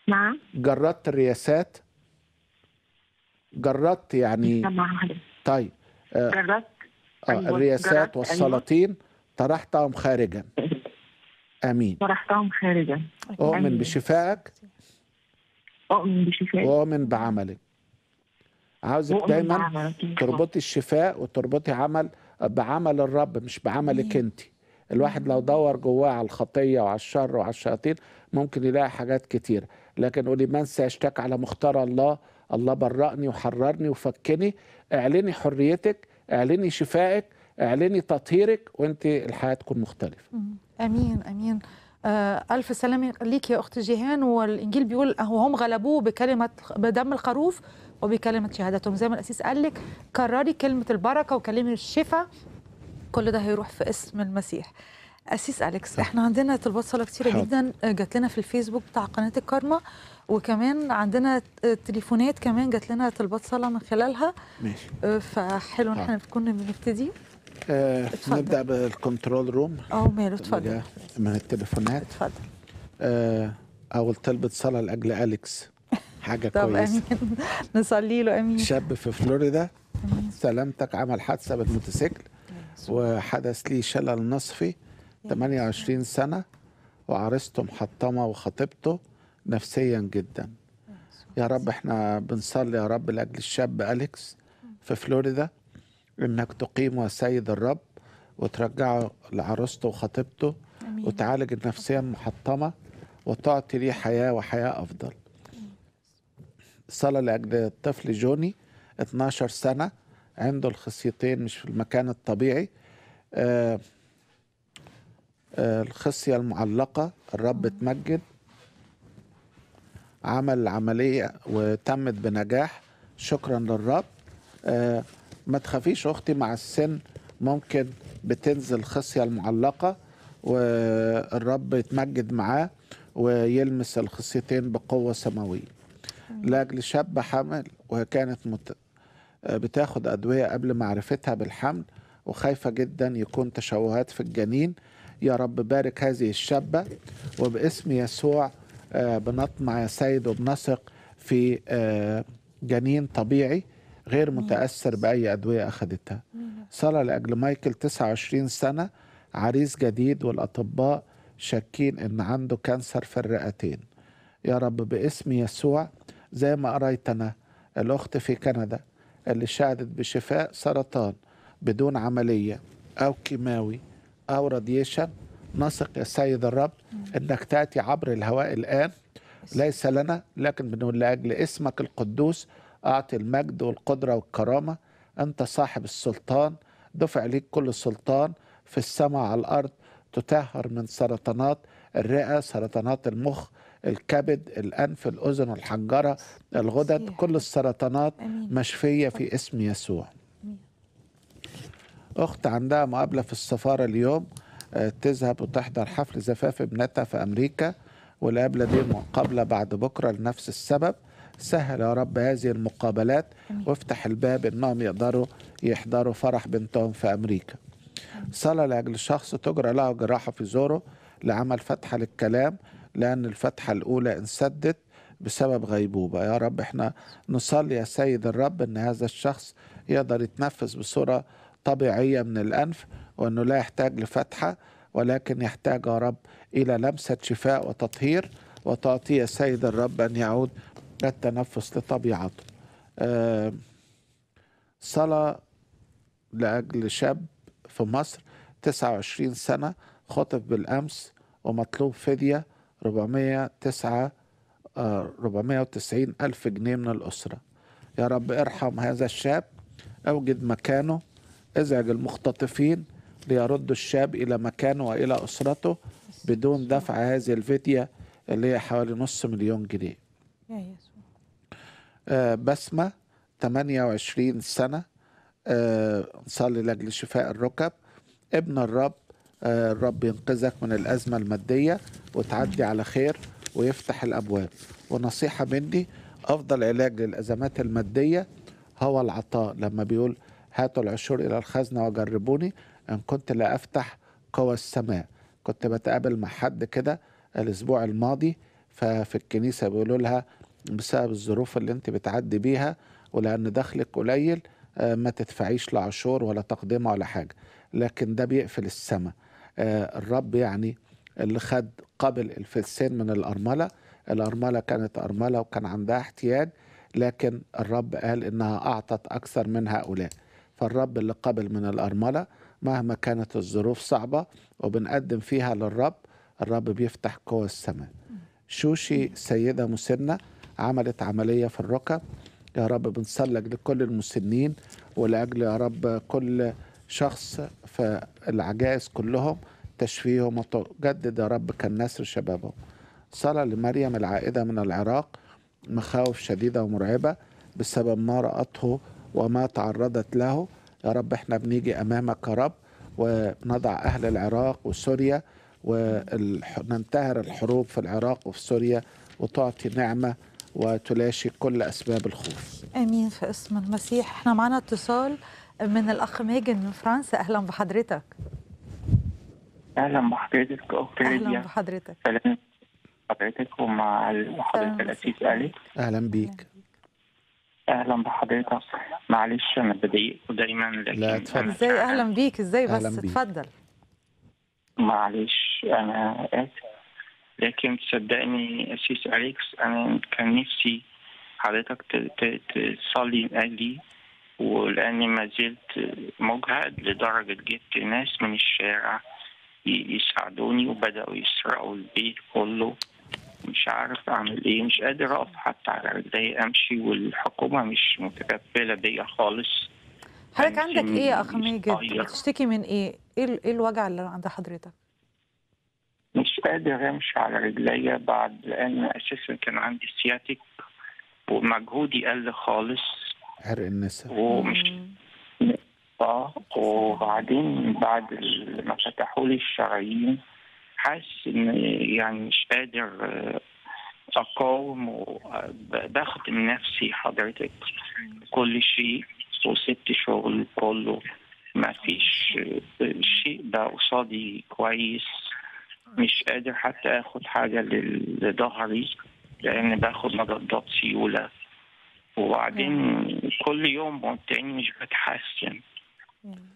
نعم جردت الرياسات جردت يعني نعم، طيب جردت آه, آه، أيوة، الرياسات أيوة. والسلاطين طرحتهم خارجا امين طرحتهم خارجا اؤمن بشفائك اؤمن بشفائك واؤمن بعملك عاوزك دايما تربطي الشفاء وتربطي عمل بعمل الرب مش بعملك انت الواحد لو دور جواه على الخطيه وعلى الشر وعلى الشياطين ممكن يلاقي حاجات كتير لكن قولي من سيشتكي على مختار الله الله برأني وحررني وفكني اعلني حريتك اعلني شفائك اعلني تطهيرك وانت الحياه تكون مختلفه امين امين آه، ألف سلامة ليك يا أخت جيهان والإنجيل بيقول هم غلبوه بكلمة بدم الخروف وبكلمة شهادتهم زي ما الأسيس قال لك كرري كلمة البركة وكلمة الشفاء كل ده هيروح في اسم المسيح أسيس أليكس إحنا عندنا طلبات صلاة كتيرة جدا آه، جات لنا في الفيسبوك بتاع قناة الكارما وكمان عندنا تليفونات كمان جات لنا طلبات صلاه من خلالها ماشي آه، فحلو ان اه. احنا نكون بنبتدي آه نبدا بالكنترول روم اه ماله اتفضل من التليفونات اتفضل آه اول طلبه صلاه لاجل اليكس حاجه <laughs> طب كويسه امين <laughs> نصلي له امين شاب في فلوريدا سلامتك عمل حادثه بالموتوسيكل وحدث لي شلل نصفي 28 سنه وعريسته محطمه وخطيبته نفسيا جدا يا رب احنا بنصلي يا رب لاجل الشاب اليكس في فلوريدا انك تقيمه سيد الرب وترجعه لعروسته وخطيبته وتعالج النفسيه المحطمه وتعطي ليه حياه وحياه افضل صلاه لاجل الطفل جوني 12 سنه عنده الخصيتين مش في المكان الطبيعي آه آه الخصيه المعلقه الرب آه. تمجد عمل عملية وتمت بنجاح شكرا للرب آه، ما تخافيش أختي مع السن ممكن بتنزل خصية المعلقة والرب يتمجد معاه ويلمس الخصيتين بقوة سماوية لاجل شابة حمل وكانت مت... آه، بتاخد أدوية قبل معرفتها بالحمل وخايفة جدا يكون تشوهات في الجنين يا رب بارك هذه الشابة وباسم يسوع آه، بنطمع يا سيد وبنثق في آه، جنين طبيعي غير متأثر بأي أدوية أخذتها صلى لأجل مايكل 29 سنة عريس جديد والأطباء شاكين إن عنده كانسر في الرئتين يا رب باسم يسوع زي ما قريتنا الأخت في كندا اللي شهدت بشفاء سرطان بدون عملية أو كيماوي أو راديشن نثق يا سيد الرب انك تاتي عبر الهواء الان ليس لنا لكن بنقول لاجل اسمك القدوس اعطي المجد والقدره والكرامه انت صاحب السلطان دفع ليك كل سلطان في السماء على الارض تطهر من سرطانات الرئه سرطانات المخ الكبد الانف الاذن الحنجره الغدد كل السرطانات مشفيه في اسم يسوع اخت عندها مقابله في السفاره اليوم آه، تذهب وتحضر حفل زفاف ابنتها في أمريكا والقابلة دي مقابلة بعد بكرة لنفس السبب سهل يا رب هذه المقابلات وافتح الباب انهم يقدروا يحضروا فرح بنتهم في امريكا صلاه لاجل شخص تجرى له جراحه في زوره لعمل فتحه للكلام لان الفتحه الاولى انسدت بسبب غيبوبه يا رب احنا نصلي يا سيد الرب ان هذا الشخص يقدر يتنفس بصوره طبيعيه من الانف وأنه لا يحتاج لفتحة ولكن يحتاج يا رب إلى لمسة شفاء وتطهير وتعطي السيد الرب أن يعود التنفس لطبيعته صلاة لأجل شاب في مصر 29 سنة خطف بالأمس ومطلوب فدية 409 490 آه، ألف جنيه من الأسرة يا رب ارحم هذا الشاب أوجد مكانه ازعج المختطفين ليرد الشاب إلى مكانه وإلى أسرته بدون دفع هذه الفدية اللي هي حوالي نص مليون جنيه آه، بسمة 28 سنة آه نصلي لأجل شفاء الركب ابن الرب آه، الرب ينقذك من الأزمة المادية وتعدي على خير ويفتح الأبواب ونصيحة مني أفضل علاج للأزمات المادية هو العطاء لما بيقول هاتوا العشور إلى الخزنة وجربوني إن كنت لا أفتح قوى السماء كنت بتقابل مع حد كده الأسبوع الماضي ففي الكنيسة بيقولوا لها بسبب الظروف اللي أنت بتعدي بيها ولأن دخلك قليل آه، ما تدفعيش لا عشور ولا تقدمة ولا حاجة لكن ده بيقفل السماء آه، الرب يعني اللي خد قبل الفلسين من الأرملة الأرملة كانت أرملة وكان عندها احتياج لكن الرب قال إنها أعطت أكثر من هؤلاء فالرب اللي قبل من الأرملة مهما كانت الظروف صعبة وبنقدم فيها للرب الرب بيفتح قوى السماء شوشي سيدة مسنة عملت عملية في الركب يا رب بنصلي لكل المسنين ولأجل يا رب كل شخص فالعجائز كلهم تشفيهم وتجدد يا رب نسر شبابهم صلاة لمريم العائدة من العراق مخاوف شديدة ومرعبة بسبب ما رأته وما تعرضت له يا رب احنا بنيجي امامك يا رب ونضع اهل العراق وسوريا وننتهر الحروب في العراق وفي سوريا وتعطي نعمه وتلاشي كل اسباب الخوف. امين في اسم المسيح، احنا معانا اتصال من الاخ ماجن من فرنسا، اهلا بحضرتك. اهلا بحضرتك اخت اهلا بحضرتك. سلام حضرتك ومع حضرتك الاسيس علي اهلا بيك. اهلا بحضرتك معلش انا بضايق ودايما لا ازاي اهلا بيك ازاي بس اتفضل معلش انا اسف لكن صدقني اسيس اليكس انا كان نفسي حضرتك تصلي لاجلي ولاني ما زلت مجهد لدرجه جبت ناس من الشارع يساعدوني وبداوا يسرقوا البيت كله مش عارف اعمل ايه مش قادر اقف حتى على رجلي امشي والحكومه مش متكفله بيا خالص حضرتك عندك ايه يا اخ ماجد بتشتكي من ايه إيه, ايه الوجع اللي عند حضرتك مش قادر امشي على رجلي بعد لان اساسا كان عندي سياتيك ومجهودي قل خالص حرق النسا ومش اه وبعدين بعد ما فتحوا لي الشرايين حاسس ان يعني مش قادر آه، اقاوم وبخدم نفسي حضرتك كل شيء وسبت شغل كله ما فيش آه، شيء بقى قصادي كويس مش قادر حتى اخد حاجه لظهري لان باخد مضادات سيوله وبعدين كل يوم والتاني مش بتحسن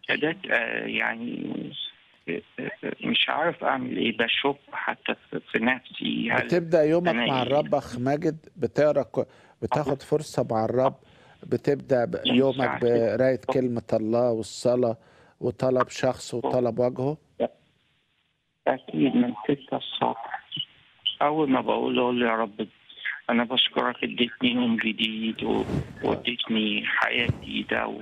بدات آه، يعني مش عارف اعمل ايه بشك حتى في نفسي هل بتبدا يومك مع إيه. الرب اخ ماجد بتقرا بتاخد فرصه مع الرب بتبدا يومك بقرايه كلمه الله والصلاه وطلب شخص وطلب وجهه اكيد من 6 الصبح اول ما بقول اقول يا رب انا بشكرك اديتني يوم جديد واديتني حياه جديده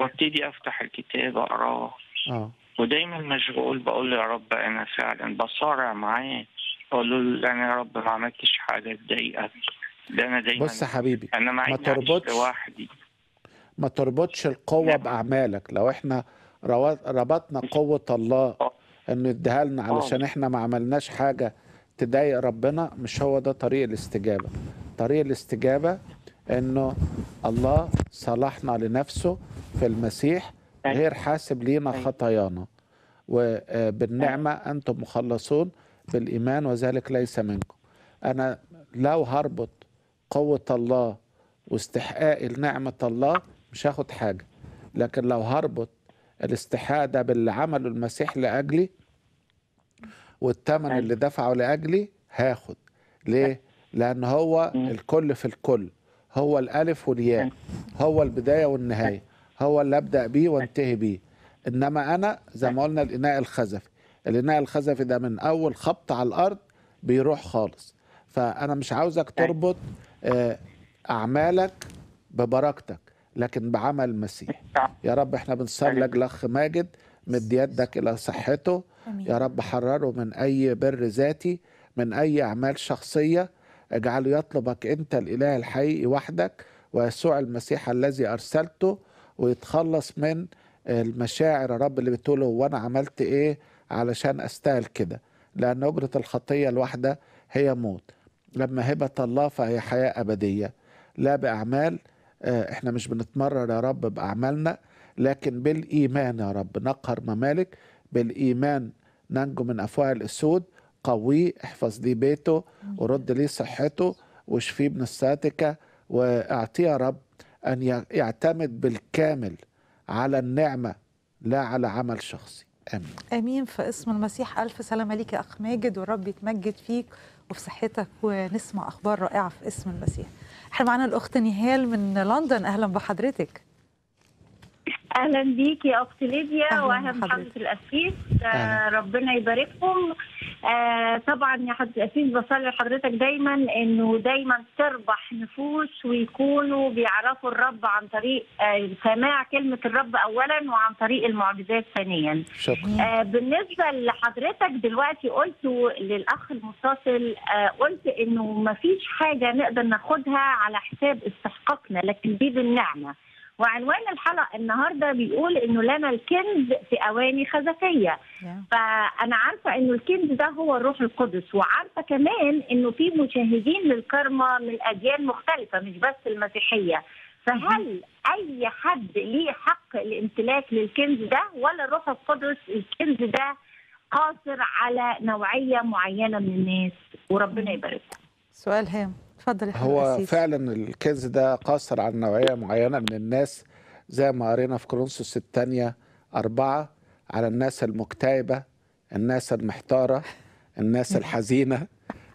وابتدي افتح الكتاب اقراه آه. ودايما مشغول بقول له يا رب انا فعلا بصارع معاه اقول له انا يا رب ما عملتش حاجه تضايقك ده انا دايما بص يا حبيبي انا ما تربطش لوحدي ما تربطش القوه نعم. باعمالك لو احنا ربطنا قوه الله انه يديها لنا آه. علشان احنا ما عملناش حاجه تضايق ربنا مش هو ده طريق الاستجابه طريق الاستجابه انه الله صلحنا لنفسه في المسيح غير حاسب لينا طيب. خطايانا وبالنعمة طيب. أنتم مخلصون بالإيمان وذلك ليس منكم أنا لو هربط قوة الله واستحقاقي لنعمة الله مش هاخد حاجة لكن لو هربط الاستحادة باللي عمله المسيح لأجلي والثمن طيب. اللي دفعه لأجلي هاخد ليه؟ لأن هو الكل في الكل هو الألف والياء هو البداية والنهاية هو اللي ابدا بيه وانتهي بيه انما انا زي ما قلنا الاناء الخزفي الاناء الخزفي ده من اول خبط على الارض بيروح خالص فانا مش عاوزك أيوة. تربط آه، اعمالك ببركتك لكن بعمل المسيح يا رب احنا بنصلي الاخ أيوة. ماجد مد يدك الى صحته يا رب حرره من اي بر ذاتي من اي اعمال شخصيه اجعله يطلبك انت الاله الحقيقي وحدك ويسوع المسيح الذي ارسلته ويتخلص من المشاعر يا رب اللي بتقول هو انا عملت ايه علشان استاهل كده لان اجره الخطية الواحدة هي موت لما هبة الله فهي حياة أبدية لا بأعمال آه، احنا مش بنتمرر يا رب بأعمالنا لكن بالإيمان يا رب نقهر ممالك بالإيمان ننجو من أفواه الأسود قويه احفظ لي بيته ورد لي صحته واشفيه من الساتكة واعطيه يا رب أن يعتمد بالكامل على النعمة لا على عمل شخصي امين امين في اسم المسيح الف سلامه ليك يا اخ ماجد ورب يتمجد فيك وفي صحتك ونسمع اخبار رائعه في اسم المسيح احنا معانا الاخت نهال من لندن اهلا بحضرتك اهلا بيك يا اختي ليديا واهلا بحضره الاسيس آه، ربنا يباركهم آه طبعا يا حضره الاسيس بصلي لحضرتك دايما انه دايما تربح نفوس ويكونوا بيعرفوا الرب عن طريق آه سماع كلمه الرب اولا وعن طريق المعجزات ثانيا آه بالنسبه لحضرتك دلوقتي قلت للاخ المتصل آه قلت انه ما فيش حاجه نقدر ناخدها على حساب استحقاقنا لكن دي بالنعمه وعنوان الحلقه النهارده بيقول انه لنا الكنز في اواني خزفيه فانا عارفه انه الكنز ده هو الروح القدس وعارفه كمان انه في مشاهدين للكرمه من اديان مختلفه مش بس المسيحيه فهل mm-hmm. اي حد ليه حق الامتلاك للكنز ده ولا الروح القدس الكنز ده قاصر على نوعيه معينه من الناس وربنا mm-hmm. يبارك سؤال هام اتفضل هو فعلا الكنز ده قاصر على نوعيه معينه من الناس زي ما قرينا في كورنثوس الثانيه أربعة على الناس المكتئبة الناس المحتارة الناس <laughs> الحزينة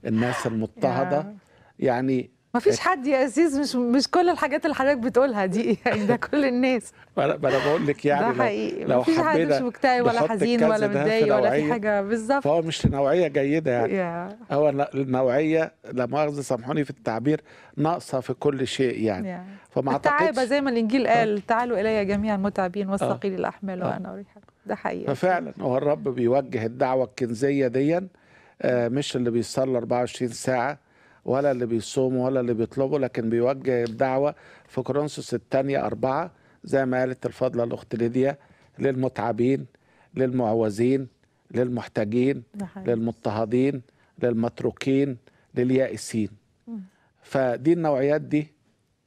الناس المضطهدة يعني ما فيش إيه. حد يا عزيز مش مش كل الحاجات اللي حضرتك بتقولها دي <laughs> يعني ده كل الناس انا بقول لك يعني ده حقيقي لو مفيش حد مش مكتئب ولا حزين ولا متضايق ولا في حاجه بالظبط فهو مش نوعيه جيده يعني yeah. هو النوعيه لا مؤاخذه سامحوني في التعبير ناقصه في كل شيء يعني yeah. فما التعابه زي ما الانجيل قال oh. تعالوا الي جميعا المتعبين آه. والثقيل الاحمال آه. وانا اريحكم ده حقيقي ففعلا هو الرب بيوجه الدعوه الكنزيه ديا مش اللي بيصلي 24 ساعه ولا اللي بيصوموا ولا اللي بيطلبوا لكن بيوجه الدعوة في كورنثوس الثانية أربعة زي ما قالت الفاضلة الأخت ليديا للمتعبين للمعوزين للمحتاجين للمضطهدين للمتروكين لليائسين فدي النوعيات دي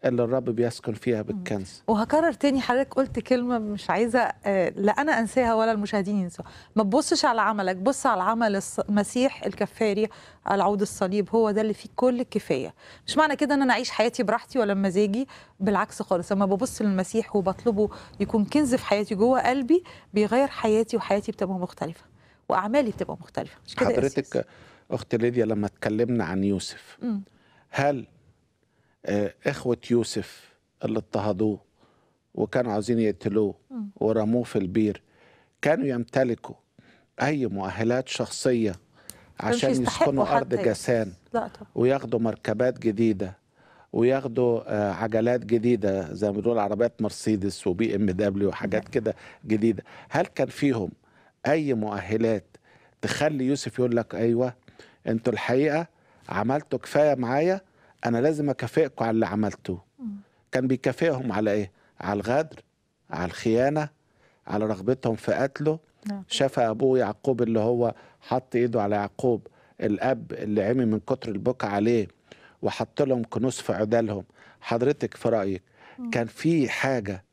اللي الرب بيسكن فيها بالكنز وهكرر تاني حضرتك قلت كلمة مش عايزة آه، لا أنا أنساها ولا المشاهدين ينسوا ما تبصش على عملك بص على عمل المسيح الكفاري على عود الصليب هو ده اللي فيه كل الكفاية مش معنى كده أن أنا أعيش حياتي براحتي ولا مزاجي بالعكس خالص لما ببص للمسيح وبطلبه يكون كنز في حياتي جوه قلبي بيغير حياتي وحياتي بتبقى مختلفة وأعمالي بتبقى مختلفة مش كده حضرتك أخت ليديا لما اتكلمنا عن يوسف م. هل آه، إخوة يوسف اللي اضطهدوه وكانوا عاوزين يقتلوه ورموه في البير كانوا يمتلكوا أي مؤهلات شخصية عشان يسكنوا أرض جسان وياخدوا مركبات جديدة وياخدوا آه، عجلات جديدة زي ما بنقول عربيات مرسيدس وبي ام دبليو وحاجات كده جديدة هل كان فيهم أي مؤهلات تخلي يوسف يقول لك أيوة أنتوا الحقيقة عملتوا كفاية معايا انا لازم اكافئكم على اللي عملتوه كان بيكافئهم على ايه على الغدر على الخيانه على رغبتهم في قتله نعم. شاف ابوه يعقوب اللي هو حط ايده على يعقوب الاب اللي عمي من كتر البكا عليه وحط لهم كنوز في عدالهم حضرتك في رايك مم. كان في حاجه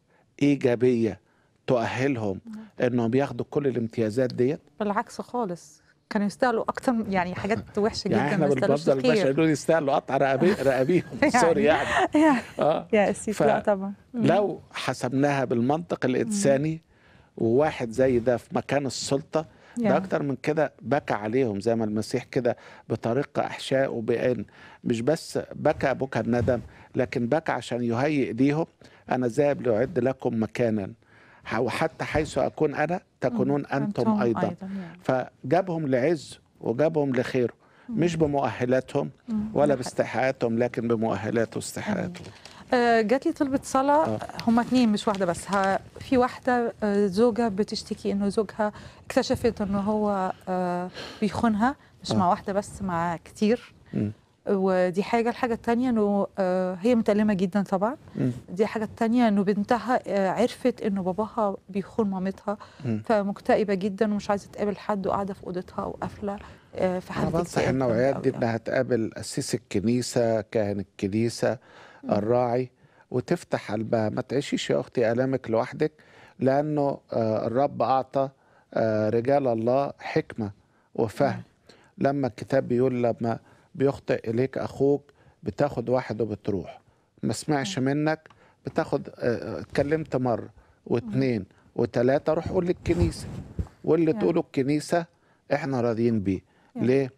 ايجابيه تؤهلهم مم. نعم. انهم ياخدوا كل الامتيازات ديت بالعكس خالص كانوا يستاهلوا اكتر يعني حاجات <laughs> وحشه جدا يعني احنا بنفضل البشر دول يستاهلوا قطع <laughs> رقبيهم سوري يعني, يعني. <laughs> اه يا اسيف لا طبعا لو حسبناها بالمنطق الانساني وواحد زي ده في مكان السلطه ده اكتر من كده بكى عليهم زي ما المسيح كده بطريقه احشاء وبان مش بس بكى بكى الندم لكن بكى عشان يهيئ ليهم انا ذاهب لاعد لكم مكانا وحتى حيث أكون أنا تكونون أنتم أيضا يعني. فجابهم لعز وجابهم لخيره مش بمؤهلاتهم ولا باستحقاقاتهم لكن بمؤهلاته واستحقاقاته آه، جات لي طلبة صلاة آه. هم اتنين مش واحدة بس في واحدة آه، زوجها بتشتكي انه زوجها اكتشفت انه هو بيخونها مش مع واحدة بس مع كتير ودي حاجه الحاجه الثانيه انه آه، هي متألمه جدا طبعا م. دي حاجه الثانيه انه بنتها آه، عرفت انه باباها بيخون مامتها فمكتئبه جدا ومش عايزه تقابل حد وقاعده في اوضتها وقافله آه، في حاله انا بنصح النوعيات دي انها يعني. تقابل قسيس الكنيسه كاهن الكنيسه م. الراعي وتفتح قلبها ما تعيشيش يا اختي الامك لوحدك لانه الرب اعطى رجال الله حكمه وفهم لما الكتاب بيقول لما بيخطئ إليك أخوك بتاخد واحد وبتروح ما سمعش منك بتاخد آه، آه، اتكلمت مرة واثنين وثلاثه روح قول للكنيسة واللي يعني. تقوله الكنيسة احنا راضيين بيه يعني. ليه؟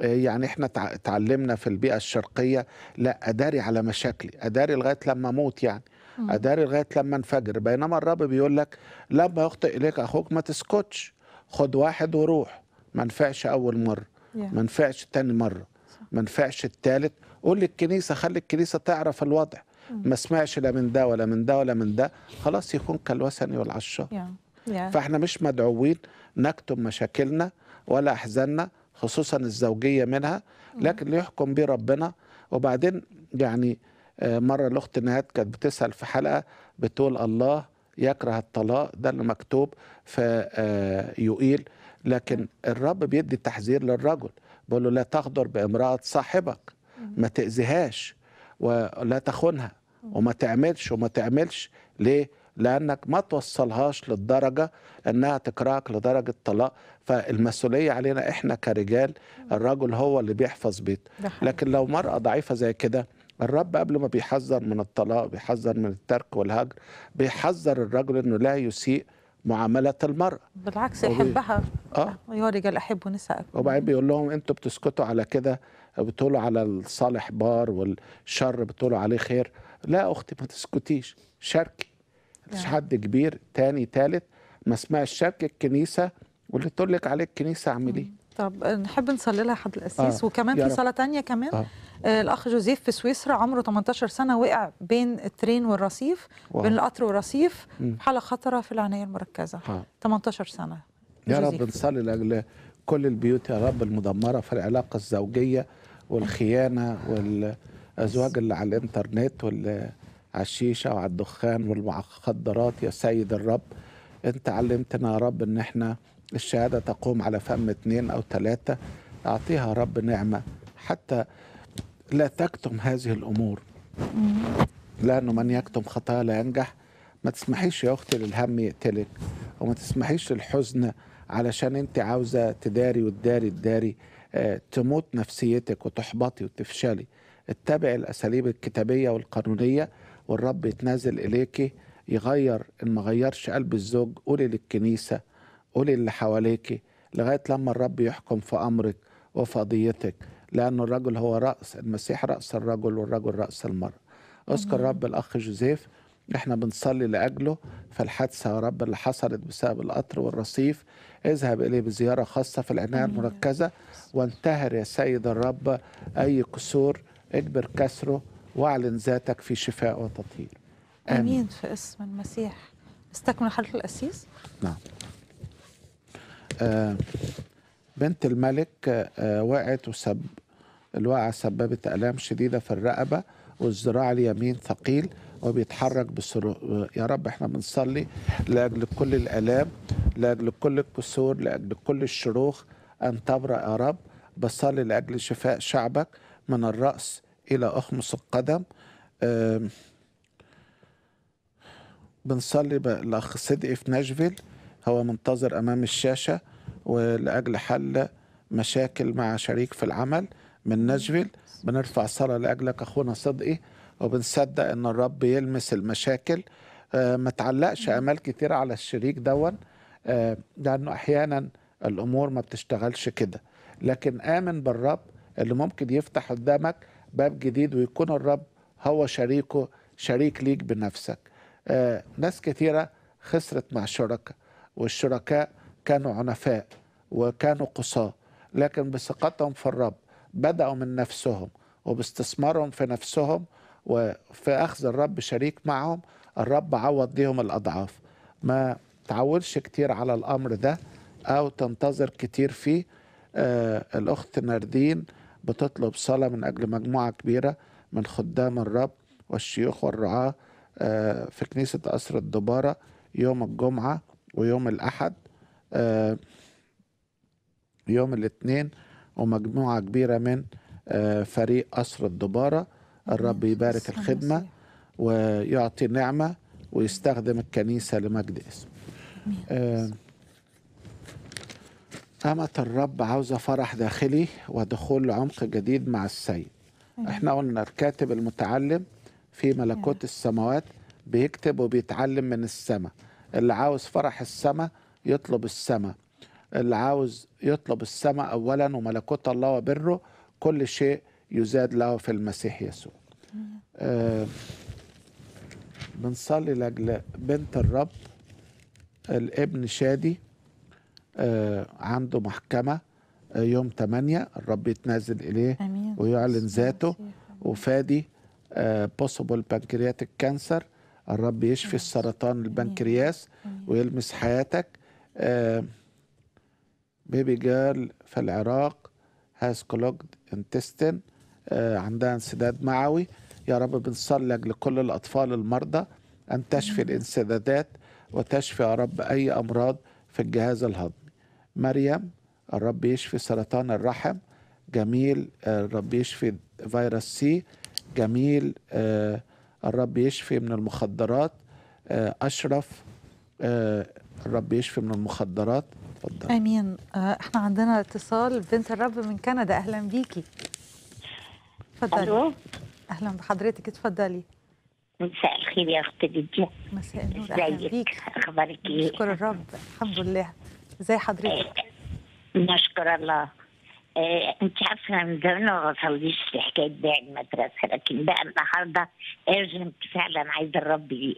آه، يعني احنا اتعلمنا في البيئة الشرقية لا أداري على مشاكلي أداري لغاية لما أموت يعني مم. أداري لغاية لما انفجر بينما الرب بيقول لك لما يخطئ إليك أخوك ما تسكتش خد واحد وروح ما نفعش أول مرة yeah. ما نفعش تاني مرة ما نفعش الثالث قول للكنيسه خلي الكنيسه تعرف الوضع ما سمعش لا من ده ولا من ده ولا من ده خلاص يكون كالوثني والعشار yeah. yeah. فاحنا مش مدعوين نكتم مشاكلنا ولا احزاننا خصوصا الزوجيه منها لكن ليحكم به ربنا وبعدين يعني آه، مره الاخت نهاد كانت بتسال في حلقه بتقول الله يكره الطلاق ده اللي مكتوب في آه، يقيل لكن الرب بيدي تحذير للرجل بقول له لا تغدر بامرأة صاحبك ما تأذيهاش ولا تخونها وما تعملش وما تعملش ليه؟ لأنك ما توصلهاش للدرجة أنها تكرهك لدرجة طلاق فالمسؤولية علينا إحنا كرجال الرجل هو اللي بيحفظ بيت لكن لو مرأة ضعيفة زي كده الرب قبل ما بيحذر من الطلاق بيحذر من الترك والهجر بيحذر الرجل أنه لا يسيء معامله المراه بالعكس يحبها اه يا رجال احب نساء وبعدين بيقول لهم انتوا بتسكتوا على كده بتقولوا على الصالح بار والشر بتقولوا عليه خير لا اختي ما تسكتيش شاركي يعني. حد كبير تاني تالت ما اسمها شارك الكنيسه واللي تقول لك عليه الكنيسه اعمليه طب نحب نصلي لها حد القسيس آه. وكمان في صلاه ثانيه كمان آه. آه الاخ جوزيف في سويسرا عمره 18 سنه وقع بين الترين والرصيف واو. بين القطر والرصيف حاله خطره في العنايه المركزه آه. 18 سنه يا جوزيف. رب نصلي لاجل كل البيوت يا رب المدمره في العلاقه الزوجيه والخيانه والازواج اللي على الانترنت واللي على الشيشه وعلى الدخان والمخدرات يا سيد الرب انت علمتنا يا رب ان احنا الشهادة تقوم على فم اثنين أو ثلاثة أعطيها رب نعمة حتى لا تكتم هذه الأمور لأنه من يكتم خطايا لا ينجح ما تسمحيش يا أختي للهم يقتلك وما تسمحيش للحزن علشان أنت عاوزة تداري وتداري تداري آه، تموت نفسيتك وتحبطي وتفشلي اتبع الأساليب الكتابية والقانونية والرب يتنازل إليكي يغير إن ما غيرش قلب الزوج قولي للكنيسة قولي اللي حواليك لغاية لما الرب يحكم في أمرك وفضيتك لأن الرجل هو رأس المسيح رأس الرجل والرجل رأس المرأة اذكر رب الأخ جوزيف احنا بنصلي لاجله فالحادثه يا رب اللي حصلت بسبب القطر والرصيف اذهب اليه بزياره خاصه في العنايه المركزه وانتهر يا سيد الرب اي كسور اجبر كسره واعلن ذاتك في شفاء وتطهير امين, آمين في اسم المسيح استكمل حلقه القسيس نعم آه، بنت الملك آه، آه، وقعت وسب الوقعة سببت آلام شديدة في الرقبة والذراع اليمين ثقيل وبيتحرك بسرعه يا رب احنا بنصلي لاجل كل الالام لاجل كل الكسور لاجل كل الشروخ ان تبرأ يا رب بصلي لاجل شفاء شعبك من الراس الى اخمص القدم بنصلي بالاخ صدقي في ناشفيل هو منتظر أمام الشاشة ولأجل حل مشاكل مع شريك في العمل من نجفل بنرفع صلاة لأجلك أخونا صدقي وبنصدق أن الرب يلمس المشاكل آه، ما تعلقش امال كثيرة على الشريك دون آه، لانه احيانا الامور ما بتشتغلش كده لكن امن بالرب اللي ممكن يفتح قدامك باب جديد ويكون الرب هو شريكه شريك ليك بنفسك آه، ناس كثيره خسرت مع شركاء والشركاء كانوا عنفاء وكانوا قصاة لكن بثقتهم في الرب بدأوا من نفسهم وباستثمارهم في نفسهم وفي أخذ الرب شريك معهم الرب عوض ليهم الأضعاف ما تعولش كتير على الأمر ده أو تنتظر كتير فيه آه الأخت ناردين بتطلب صلاة من أجل مجموعة كبيرة من خدام الرب والشيوخ والرعاة آه في كنيسة قصر الدبارة يوم الجمعة ويوم الأحد آه، يوم الاثنين ومجموعة كبيرة من آه، فريق قصر الدبارة الرب نعم، يبارك الخدمة ويعطي نعمة ويستخدم الكنيسة لمجد اسمه أمة آه، الرب عاوزة فرح داخلي ودخول لعمق جديد مع السيد احنا قلنا الكاتب المتعلم في ملكوت السماوات بيكتب وبيتعلم من السماء اللي عاوز فرح السماء يطلب السماء اللي عاوز يطلب السماء أولا وملكوت الله وبره كل شيء يزاد له في المسيح يسوع آه بنصلي لاجل بنت الرب الابن شادي آه عنده محكمة آه يوم 8 الرب يتنازل إليه أمين. ويعلن ذاته وفادي بوسيبل بانكرياتيك كانسر الرب يشفي السرطان البنكرياس ويلمس حياتك بيبي آه، جيرل في العراق هاز كلوجد انتستن عندها انسداد معوي يا رب بنصلي لكل الأطفال المرضى أن تشفي الانسدادات وتشفي يا رب أي أمراض في الجهاز الهضمي مريم الرب يشفي سرطان الرحم جميل آه، الرب يشفي فيروس سي جميل آه الرب يشفي من المخدرات آه، اشرف آه، الرب يشفي من المخدرات اتفضل امين آه، احنا عندنا اتصال بنت الرب من كندا اهلا بيكي اتفضلي اهلا بحضرتك اتفضلي مساء الخير يا اختي ديدي مساء النور اهلا بيك اخبارك ايه؟ نشكر الرب الحمد لله ازي حضرتك؟ نشكر الله إيه، انت عارفه من زمان ما في حكايه بيع المدرسه لكن بقى النهارده ارجنت فعلا عايزه الرب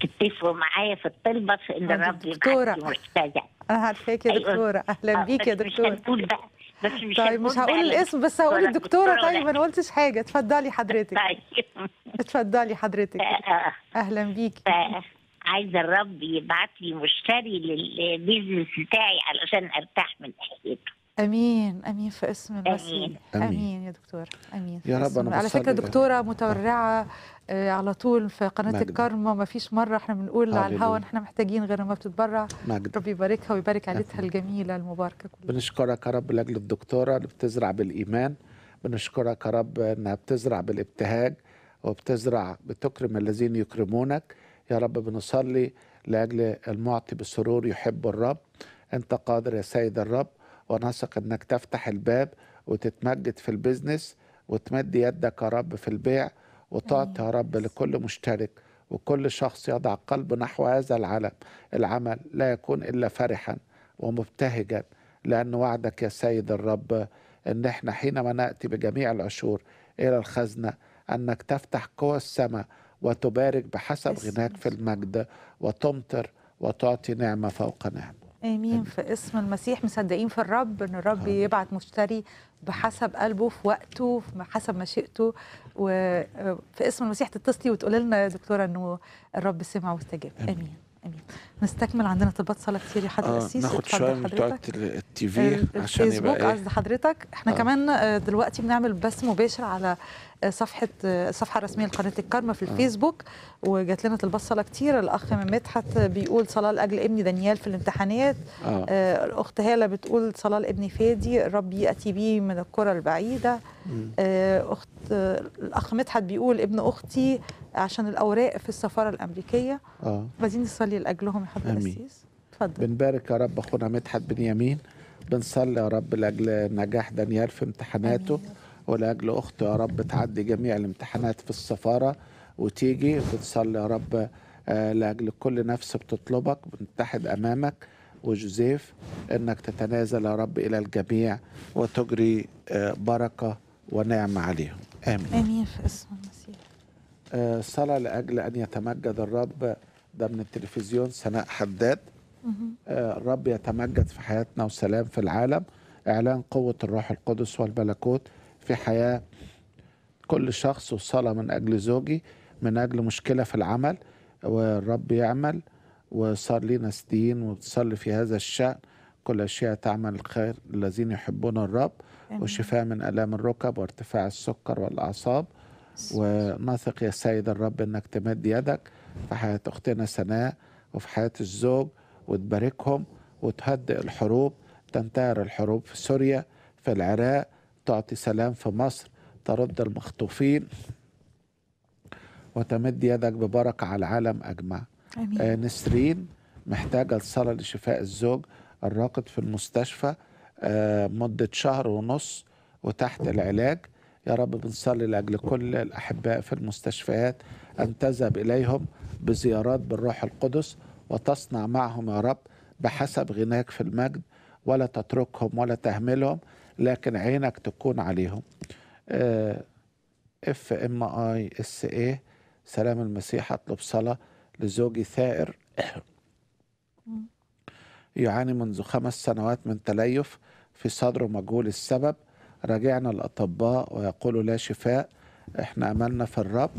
تتفقوا معايا في الطلبه في ان الرب دكتوره محتاجه انا عارفاك يا أيوة. دكتوره اهلا آه، بيك يا دكتوره مش بقى بس مش طيب مش هقول الاسم بس هقول الدكتوره طيب انا ما قلتش حاجه اتفضلي حضرتك طيب اتفضلي حضرتك آه، آه. اهلا بيكي عايزه الرب يبعت لي مشتري للبيزنس بتاعي علشان ارتاح من ناحيته امين امين في اسم المسيح امين, أمين يا دكتور امين يا رب أنا على فكره دكتوره متورعه آه على طول في قناه مجد. الكرمه ما فيش مره احنا بنقول على الهوا احنا محتاجين غير ما بتتبرع مجد. ربي يباركها ويبارك عيلتها الجميله المباركه كلها بنشكرك يا رب لاجل الدكتوره اللي بتزرع بالايمان بنشكرك يا رب انها بتزرع بالابتهاج وبتزرع بتكرم الذين يكرمونك يا رب بنصلي لاجل المعطي بسرور يحب الرب انت قادر يا سيد الرب ونثق انك تفتح الباب وتتمجد في البيزنس وتمد يدك يا رب في البيع وتعطي يا رب لكل مشترك وكل شخص يضع قلبه نحو هذا العلم العمل لا يكون إلا فرحا ومبتهجا لأن وعدك يا سيد الرب أن احنا حينما نأتي بجميع العشور إلى الخزنة أنك تفتح قوى السماء وتبارك بحسب غناك في المجد وتمطر وتعطي نعمة فوق نعمة امين في اسم المسيح مصدقين في الرب ان الرب يبعت مشتري بحسب قلبه في وقته حسب مشيئته وفي آه، اسم المسيح تتصلي وتقولي لنا يا دكتوره انه الرب سمع واستجاب امين, أمين. امين نستكمل عندنا طلبات صلاه كتير يا حضره آه ناخد شويه من بتوعه التي في عشان يبقى إيه؟ قصد حضرتك احنا آه. كمان آه، دلوقتي بنعمل بث مباشر على صفحه الصفحه الرسميه لقناه الكرمه في آه. الفيسبوك وجات لنا البصله كتير الاخ من مدحت بيقول صلاه لاجل ابني دانيال في الامتحانات آه. الاخت آه، هاله بتقول صلاه لابني فادي ربي ياتي بيه من القرى البعيده آه اخت الاخ مدحت بيقول ابن اختي عشان الاوراق في السفاره الامريكيه اه عايزين نصلي لاجلهم يا حضره القسيس اتفضل بنبارك يا رب اخونا مدحت بنيامين بنصلي يا رب لاجل نجاح دانيال في امتحاناته أمين. ولاجل اخته يا رب تعدي جميع الامتحانات في السفاره وتيجي وتصلي يا رب آه، لاجل كل نفس بتطلبك بنتحد امامك وجوزيف انك تتنازل يا رب الى الجميع وتجري آه، بركه ونعمه عليهم امين امين في اسم المسيح صلاه لاجل ان يتمجد الرب ده من التلفزيون سناء حداد آه، الرب يتمجد في حياتنا وسلام في العالم اعلان قوه الروح القدس والملكوت في حياة كل شخص والصلاة من أجل زوجي من أجل مشكلة في العمل والرب يعمل وصار لنا سنين وتصلي في هذا الشأن كل أشياء تعمل الخير الذين يحبون الرب وشفاء من آلام الركب وارتفاع السكر والأعصاب ونثق يا سيد الرب انك تمد يدك في حياه اختنا سناء وفي حياه الزوج وتباركهم وتهدئ الحروب تنتهر الحروب في سوريا في العراق تعطي سلام في مصر ترد المخطوفين وتمد يدك ببركة على العالم أجمع أمين. آه نسرين محتاجة الصلاة لشفاء الزوج الراقد في المستشفى آه مدة شهر ونص وتحت العلاج يا رب بنصلي لأجل كل الأحباء في المستشفيات أن تذهب إليهم بزيارات بالروح القدس وتصنع معهم يا رب بحسب غناك في المجد ولا تتركهم ولا تهملهم لكن عينك تكون عليهم اف ام اي اس اي سلام المسيح اطلب صلاه لزوجي ثائر <clears throat> يعاني منذ خمس سنوات من تليف في صدره مجهول السبب راجعنا الاطباء ويقولوا لا شفاء احنا املنا في الرب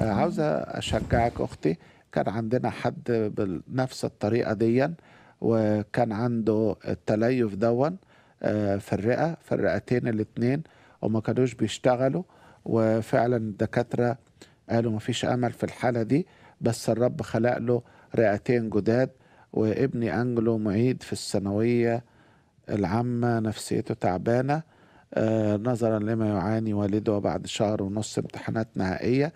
آه، عاوزه اشجعك اختي كان عندنا حد بنفس الطريقه ديا وكان عنده التليف دون آه، فرقه فرقتين الاثنين وما كانوش بيشتغلوا وفعلا الدكاتره قالوا ما فيش امل في الحاله دي بس الرب خلق له رئتين جداد وابني انجلو معيد في الثانويه العامه نفسيته تعبانه آه، نظرا لما يعاني والده بعد شهر ونص امتحانات نهائيه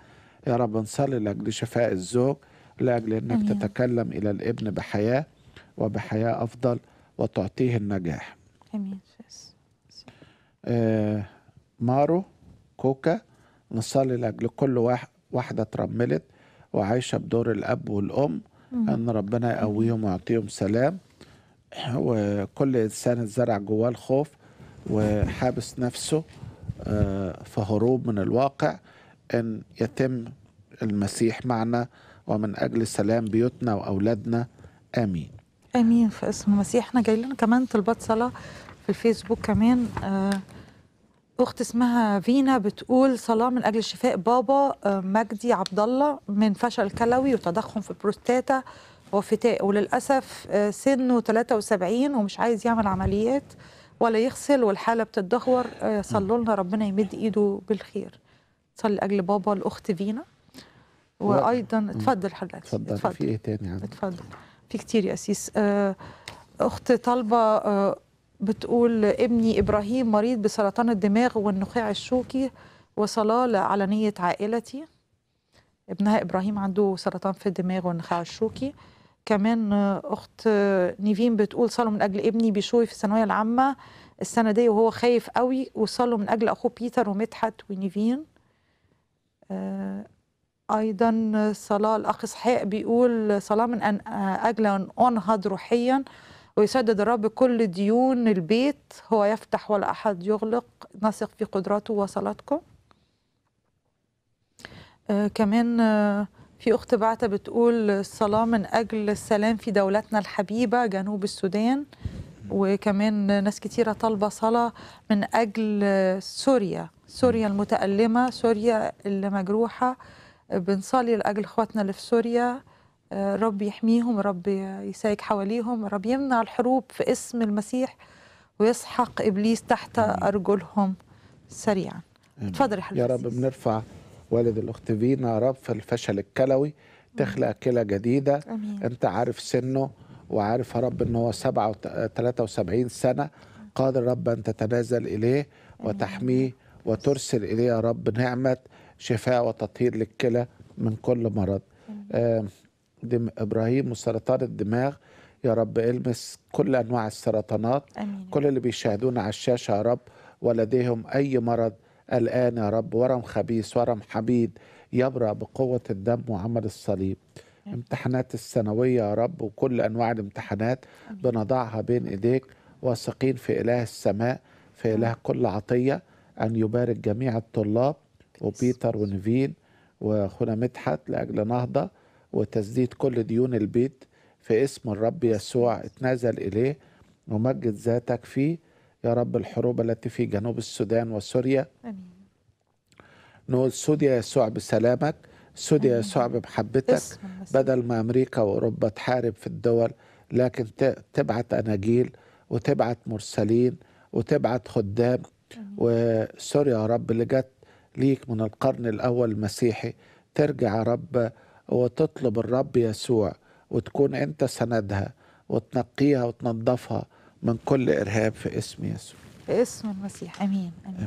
يا رب نصلي لاجل شفاء الزوج لاجل انك أمين. تتكلم الى الابن بحياه وبحياه افضل وتعطيه النجاح امين آه مارو كوكا نصلي لاجل كل واحد واحدة ترملت وعايشة بدور الأب والأم أن ربنا يقويهم ويعطيهم سلام وكل إنسان اتزرع جواه الخوف وحابس نفسه آه، في هروب من الواقع أن يتم المسيح معنا ومن أجل سلام بيوتنا وأولادنا آمين آمين في اسم المسيح احنا جاي لنا كمان طلبات صلاة في الفيسبوك كمان آه، اخت اسمها فينا بتقول صلاه من اجل شفاء بابا آه، مجدي عبد الله من فشل كلوي وتضخم في البروستاتا وفتاء وللاسف آه، سنه 73 ومش عايز يعمل عمليات ولا يغسل والحاله بتدهور صلوا لنا ربنا يمد ايده بالخير صلي لاجل بابا الاخت فينا وايضا اتفضل حضرتك اتفضل في ايه تاني اتفضل في كتير يا اسيس اخت طالبه بتقول ابني إبراهيم مريض بسرطان الدماغ والنخاع الشوكي وصلاه على نية عائلتي ابنها إبراهيم عنده سرطان في الدماغ والنخاع الشوكي كمان أخت نيفين بتقول صلوا من أجل ابني بيشوي في الثانوية العامة السنة دي وهو خايف قوي وصلوا من أجل أخوه بيتر ومدحت ونيفين آه، أيضا صلاة الأخ إسحاق بيقول صلاة من أجل أن آه، أنهض روحيا ويسدد الرب كل ديون البيت هو يفتح ولا أحد يغلق نثق في قدراته وصلاتكم آه كمان آه في أخت بعتة بتقول الصلاة من أجل السلام في دولتنا الحبيبة جنوب السودان وكمان ناس كتيرة طالبة صلاة من أجل سوريا سوريا المتألمة سوريا المجروحة بنصلي لأجل إخواتنا اللي في سوريا رب يحميهم رب يسايك حواليهم رب يمنع الحروب في اسم المسيح ويسحق إبليس تحت أرجلهم سريعا تفضل يا يا رب بنرفع والد الأخت فينا رب في الفشل الكلوي تخلق كلى جديدة أمين. أنت عارف سنه وعارف يا رب أنه هو 73 سنة قادر رب أن تتنازل إليه وتحميه وترسل إليه يا رب نعمة شفاء وتطهير للكلى من كل مرض آه دم ابراهيم وسرطان الدماغ يا رب المس كل انواع السرطانات أمين. كل اللي بيشاهدونا على الشاشه يا رب ولديهم اي مرض الان يا رب ورم خبيث ورم حميد يبرأ بقوه الدم وعمل الصليب أمين. امتحانات السنويه يا رب وكل انواع الامتحانات أمين. بنضعها بين ايديك واثقين في اله السماء في اله كل عطيه ان يبارك جميع الطلاب وبيتر ونيفين واخونا مدحت لاجل نهضه وتسديد كل ديون البيت في اسم الرب يسوع اتنازل إليه ومجد ذاتك فيه يا رب الحروب التي في جنوب السودان وسوريا أمين نقول سود يا يسوع بسلامك سود يا يسوع بمحبتك بدل ما أمريكا وأوروبا تحارب في الدول لكن تبعت أناجيل وتبعت مرسلين وتبعت خدام وسوريا يا رب اللي جت ليك من القرن الأول المسيحي ترجع يا رب وتطلب الرب يسوع وتكون انت سندها وتنقيها وتنظفها من كل ارهاب في اسم يسوع باسم المسيح امين امين,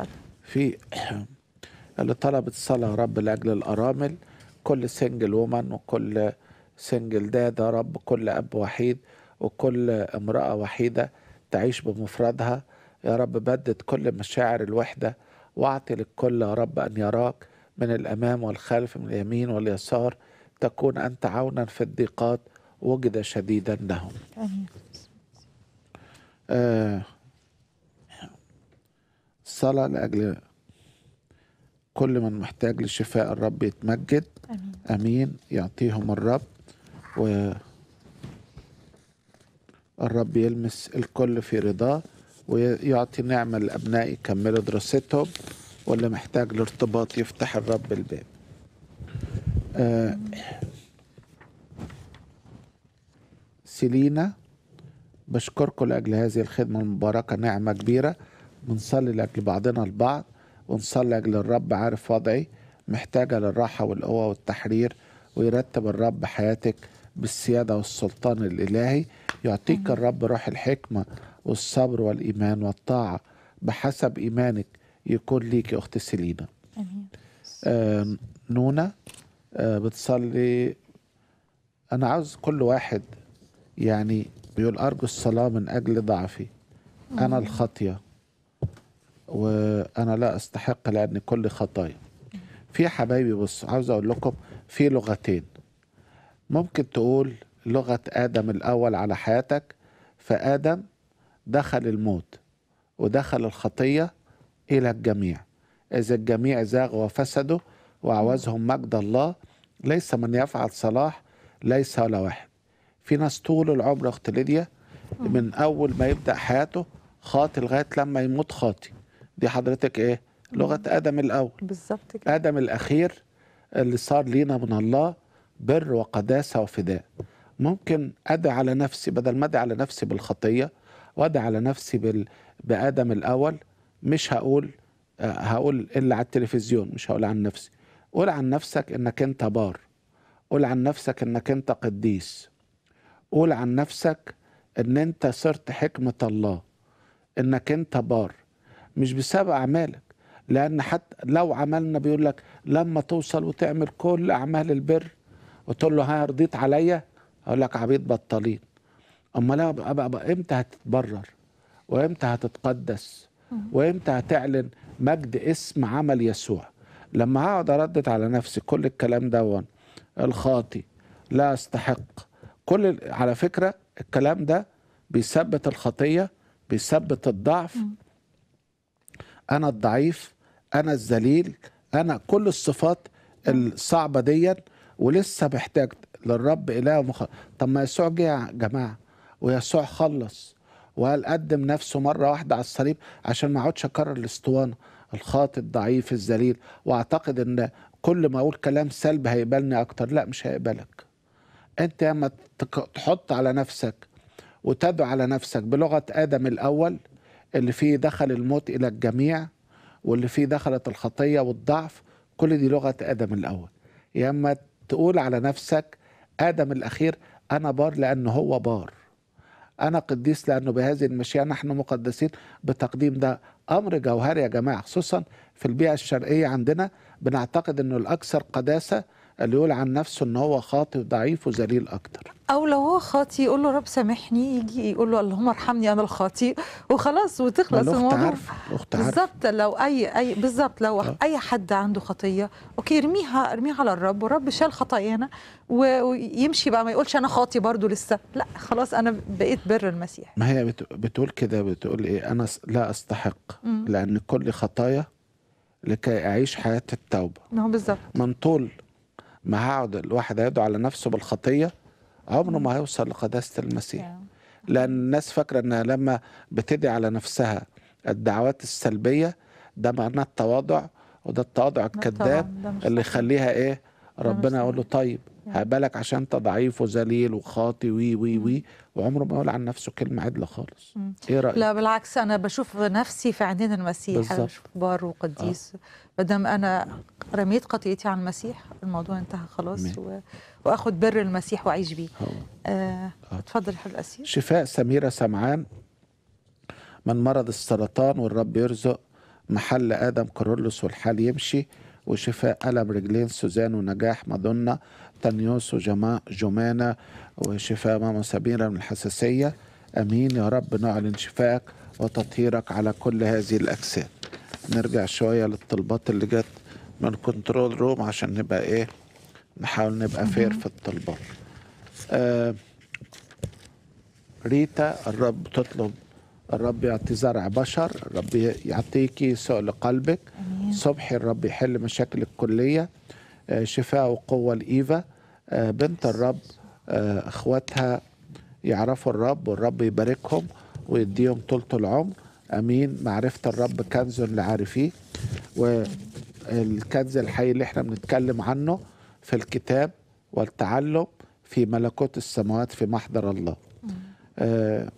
أمين. في <clears throat> اللي طلبت صلاه رب لاجل الارامل كل سنجل وومن وكل سنجل داد يا رب كل اب وحيد وكل امراه وحيده تعيش بمفردها يا رب بدد كل مشاعر الوحده واعطي للكل يا رب ان يراك من الامام والخلف من اليمين واليسار تكون انت عونا في الضيقات وجد شديدا لهم آه صلاة لأجل كل من محتاج لشفاء الرب يتمجد أمين, أمين يعطيهم الرب و الرب يلمس الكل في رضاه ويعطي نعمة لأبنائي يكملوا دراستهم ولا محتاج لارتباط يفتح الرب الباب آه سيلينا بشكركم لأجل هذه الخدمة المباركة نعمة كبيرة بنصلي لأجل بعضنا البعض ونصلي لأجل الرب عارف وضعي محتاجة للراحة والقوة والتحرير ويرتب الرب حياتك بالسيادة والسلطان الإلهي يعطيك الرب روح الحكمة والصبر والإيمان والطاعة بحسب إيمانك يكون ليك يا أختي سليمة آمين نونة آه، بتصلي أنا عاوز كل واحد يعني بيقول أرجو الصلاة من أجل ضعفي أنا الخطية وأنا لا أستحق لأن كل خطايا في حبايبي بص عاوز أقول لكم في لغتين ممكن تقول لغة آدم الأول على حياتك فآدم دخل الموت ودخل الخطية إلى الجميع إذا الجميع زاغوا وفسدوا وعوزهم مجد الله ليس من يفعل صلاح ليس ولا واحد في ناس طول العمر أخت ليديا من أول ما يبدأ حياته خاطي لغاية لما يموت خاطي دي حضرتك إيه لغة آدم الأول بالظبط كده آدم الأخير اللي صار لينا من الله بر وقداسة وفداء ممكن أدعي على نفسي بدل ما أدعي على نفسي بالخطية وأدعي على نفسي بال... بآدم الأول مش هقول آه، هقول اللي على التلفزيون مش هقول عن نفسي قول عن نفسك انك انت بار قول عن نفسك انك انت قديس قول عن نفسك ان انت صرت حكمة الله انك انت بار مش بسبب اعمالك لان حتى لو عملنا بيقول لك لما توصل وتعمل كل اعمال البر وتقول له ها رضيت عليا اقول لك عبيد بطالين اما لا امتى هتتبرر وامتى هتتقدس وامتى هتعلن مجد اسم عمل يسوع لما هقعد اردد على نفسي كل الكلام ده الخاطي لا استحق كل على فكره الكلام ده بيثبت الخطيه بيثبت الضعف انا الضعيف انا الذليل انا كل الصفات الصعبه دي ولسه محتاج للرب اله مخ... طب ما يسوع جه يا جماعه ويسوع خلص قدم نفسه مره واحده على الصليب عشان ما اقعدش اكرر الاسطوانه الخاطئ الضعيف الذليل واعتقد ان كل ما اقول كلام سلبي هيقبلني اكتر لا مش هيقبلك انت لما تحط على نفسك وتدعو على نفسك بلغه ادم الاول اللي فيه دخل الموت الى الجميع واللي فيه دخلت الخطيه والضعف كل دي لغه ادم الاول يا اما تقول على نفسك ادم الاخير انا بار لانه هو بار أنا قديس لأنه بهذه المشيئة نحن مقدسين بتقديم ده أمر جوهري يا جماعة خصوصا في البيئة الشرقية عندنا بنعتقد أنه الأكثر قداسة اللي يقول عن نفسه ان هو خاطي وضعيف وذليل اكتر او لو هو خاطي يقول له رب سامحني يجي يقول له اللهم ارحمني انا الخاطي وخلاص وتخلص الموضوع عارفه عارفه بالظبط لو اي اي بالظبط لو أه. اي حد عنده خطيه اوكي ارميها ارميها على الرب والرب شال خطايانا ويمشي بقى ما يقولش انا خاطي برضو لسه لا خلاص انا بقيت بر المسيح ما هي بتقول كده بتقول ايه انا لا استحق م. لان كل خطايا لكي اعيش حياه التوبه ما هو بالظبط من طول ما هقعد الواحد هيدعو على نفسه بالخطيه عمره ما هيوصل لقداسه المسيح لان الناس فاكره انها لما بتدعي على نفسها الدعوات السلبيه ده معناه التواضع وده التواضع الكذاب اللي يخليها ايه ربنا يقول له طيب هقبلك عشان انت ضعيف وذليل وخاطي وي وي وي وعمره ما يقول عن نفسه كلمه عدله خالص مم. ايه رايك لا بالعكس انا بشوف نفسي في عينين المسيح بالزبط. انا بشوف بار وقديس آه. بدم انا رميت خطيئتي على المسيح الموضوع انتهى خلاص و... واخد بر المسيح واعيش بيه آه. آه. اتفضل حضرتك اسير شفاء سميره سمعان من مرض السرطان والرب يرزق محل ادم كرولوس والحال يمشي وشفاء ألم رجلين سوزان ونجاح مدنة تانيوس وجماع جمانة وشفاء ماما سبيرة من الحساسية أمين يا رب نعلن شفاك وتطهيرك على كل هذه الأجساد نرجع شوية للطلبات اللي جت من الكنترول روم عشان نبقى إيه نحاول نبقى فير في الطلبات آه ريتا الرب تطلب الرب يعطي زرع بشر الرب يعطيكي سؤل قلبك صبحي الرب يحل مشاكلك الكلية آه، شفاء وقوة لإيفا آه، بنت الرب آه، اخواتها يعرفوا الرب والرب يباركهم ويديهم طولة العمر امين معرفة الرب كنز لعارفيه والكنز الحي اللي احنا بنتكلم عنه في الكتاب والتعلم في ملكوت السماوات في محضر الله آه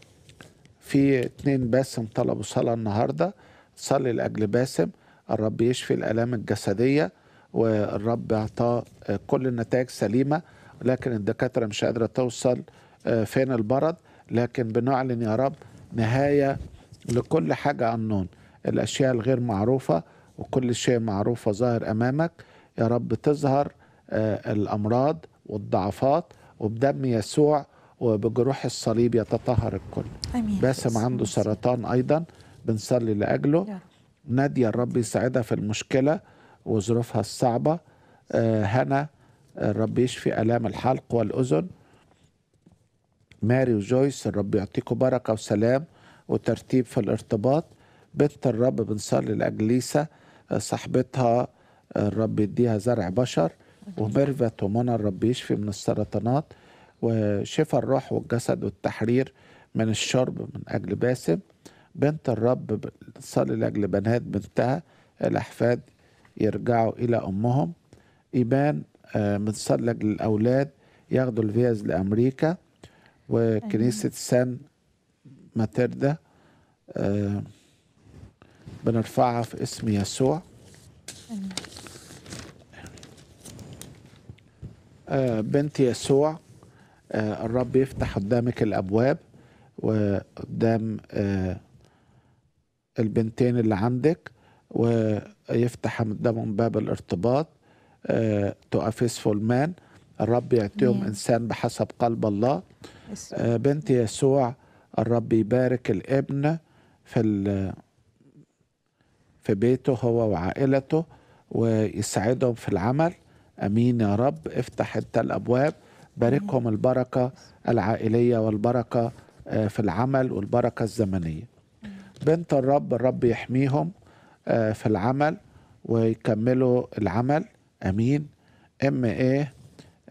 في اتنين باسم طلبوا صلاة النهاردة صلي لأجل باسم الرب يشفي الآلام الجسدية والرب اعطاه آه، كل النتائج سليمه لكن الدكاتره مش قادره توصل آه، فين البرد لكن بنعلن يا رب نهايه لكل حاجه عنون الاشياء الغير معروفه وكل شيء معروفه ظاهر امامك يا رب تظهر آه، الامراض والضعفات وبدم يسوع وبجروح الصليب يتطهر الكل أمين باسم عنده سرطان ايضا بنصلي لاجله ناديه الرب يساعدها في المشكله وظروفها الصعبة آه، هنا آه، الرب يشفي آلام الحلق والأذن ماري وجويس الرب يعطيكم بركة وسلام وترتيب في الارتباط بنت الرب بنصلي لأجليسة آه، صاحبتها الرب يديها زرع بشر وميرفت ومنى الرب يشفي من السرطانات وشفى الروح والجسد والتحرير من الشرب من أجل باسم بنت الرب صلي لأجل بنات بنتها الأحفاد يرجعوا إلى أمهم إيمان آه، متسلق للأولاد ياخدوا الفيز لأمريكا وكنيسة أيوة. سان ماتردا آه، بنرفعها في اسم يسوع أيوة. آه، بنت يسوع الرب يفتح قدامك الأبواب وقدام البنتين اللي عندك ويفتح قدامهم باب الارتباط تو فول مان الرب يعطيهم انسان بحسب قلب الله آه، بنت يسوع الرب يبارك الابن في في بيته هو وعائلته ويساعدهم في العمل امين يا رب افتح انت الابواب باركهم البركه العائليه والبركه آه، في العمل والبركه الزمنيه بنت الرب الرب يحميهم آه، في العمل ويكملوا العمل امين اما ايه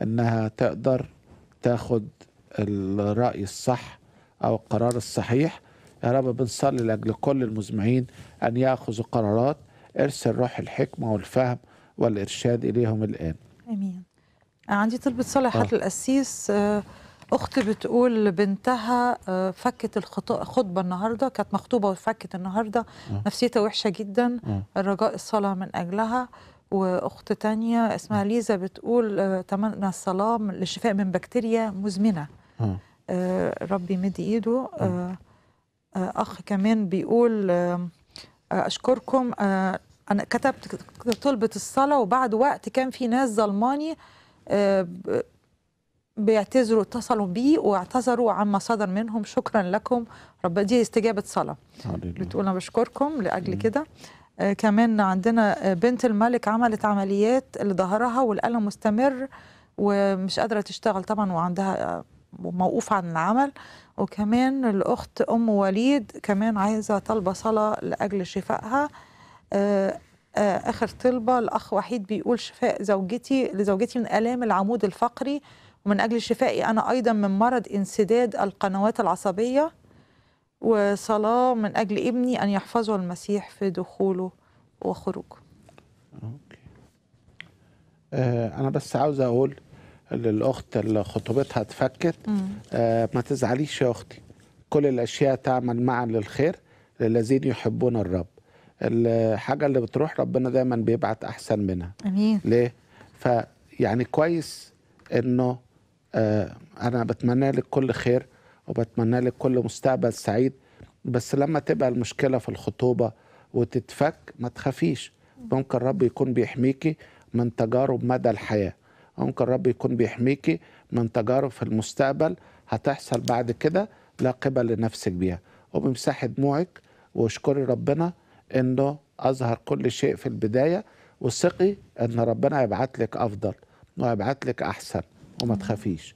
انها تقدر تاخد الرأي الصح او القرار الصحيح يا رب بنصلي لاجل كل المزمعين ان ياخذوا قرارات ارسل روح الحكمه والفهم والارشاد اليهم الان امين عندي طلبه صلاة آه. القسيس آه اختي بتقول بنتها آه، فكت الخطبه النهارده كانت مخطوبه وفكت النهارده نفسيتها وحشه جدا الرجاء الصلاه من اجلها واخت تانية اسمها ليزا بتقول آه، تمنى الصلاه للشفاء من بكتيريا مزمنه آه، ربي يمد ايده اخ كمان بيقول اشكركم انا كتبت طلبت الصلاه وبعد وقت كان في ناس ظلماني بيعتذروا اتصلوا بي واعتذروا عما صدر منهم شكرا لكم رب دي استجابه صلاه بتقول انا بشكركم لاجل كده آه كمان عندنا آه، بنت الملك عملت عمليات لظهرها والالم مستمر ومش قادره تشتغل طبعا وعندها آه، موقوف عن العمل وكمان الاخت ام وليد كمان عايزه طالبه صلاه لاجل شفائها آه،, آه اخر طلبه الاخ وحيد بيقول شفاء زوجتي لزوجتي من الام العمود الفقري ومن أجل شفائي أنا أيضا من مرض انسداد القنوات العصبية وصلاة من أجل ابني أن يحفظه المسيح في دخوله وخروجه أوكي. آه، أنا بس عاوز أقول للأخت اللي خطوبتها اتفكت آه ما تزعليش يا أختي كل الأشياء تعمل معا للخير للذين يحبون الرب الحاجة اللي بتروح ربنا دايما بيبعت أحسن منها أمين ليه؟ فيعني كويس إنه آه، انا بتمنى لك كل خير وبتمنى لك كل مستقبل سعيد بس لما تبقى المشكله في الخطوبه وتتفك ما تخافيش ممكن رب يكون بيحميكي من تجارب مدى الحياه ممكن رب يكون بيحميكي من تجارب في المستقبل هتحصل بعد كده لا قبل لنفسك بيها وبمسحي دموعك واشكري ربنا انه اظهر كل شيء في البدايه وثقي ان ربنا هيبعت لك افضل وهيبعت لك احسن وما تخافيش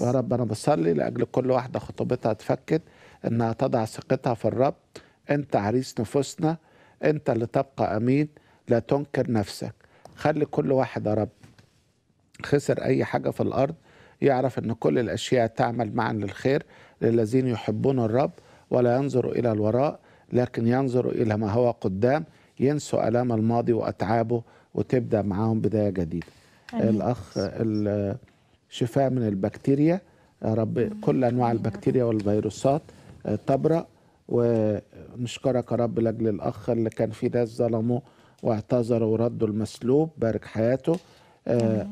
يا رب انا بصلي لاجل كل واحده خطوبتها تفكت انها تضع ثقتها في الرب انت عريس نفوسنا انت اللي تبقى امين لا تنكر نفسك خلي كل واحد يا رب خسر اي حاجه في الارض يعرف ان كل الاشياء تعمل معا للخير للذين يحبون الرب ولا ينظر الى الوراء لكن ينظر الى ما هو قدام ينسوا الام الماضي واتعابه وتبدا معاهم بدايه جديده أمين. الاخ شفاء من البكتيريا يا آه، رب كل انواع البكتيريا والفيروسات تبرأ آه، ونشكرك يا رب لاجل الاخ اللي كان في ناس ظلموه واعتذروا وردوا المسلوب بارك حياته آه،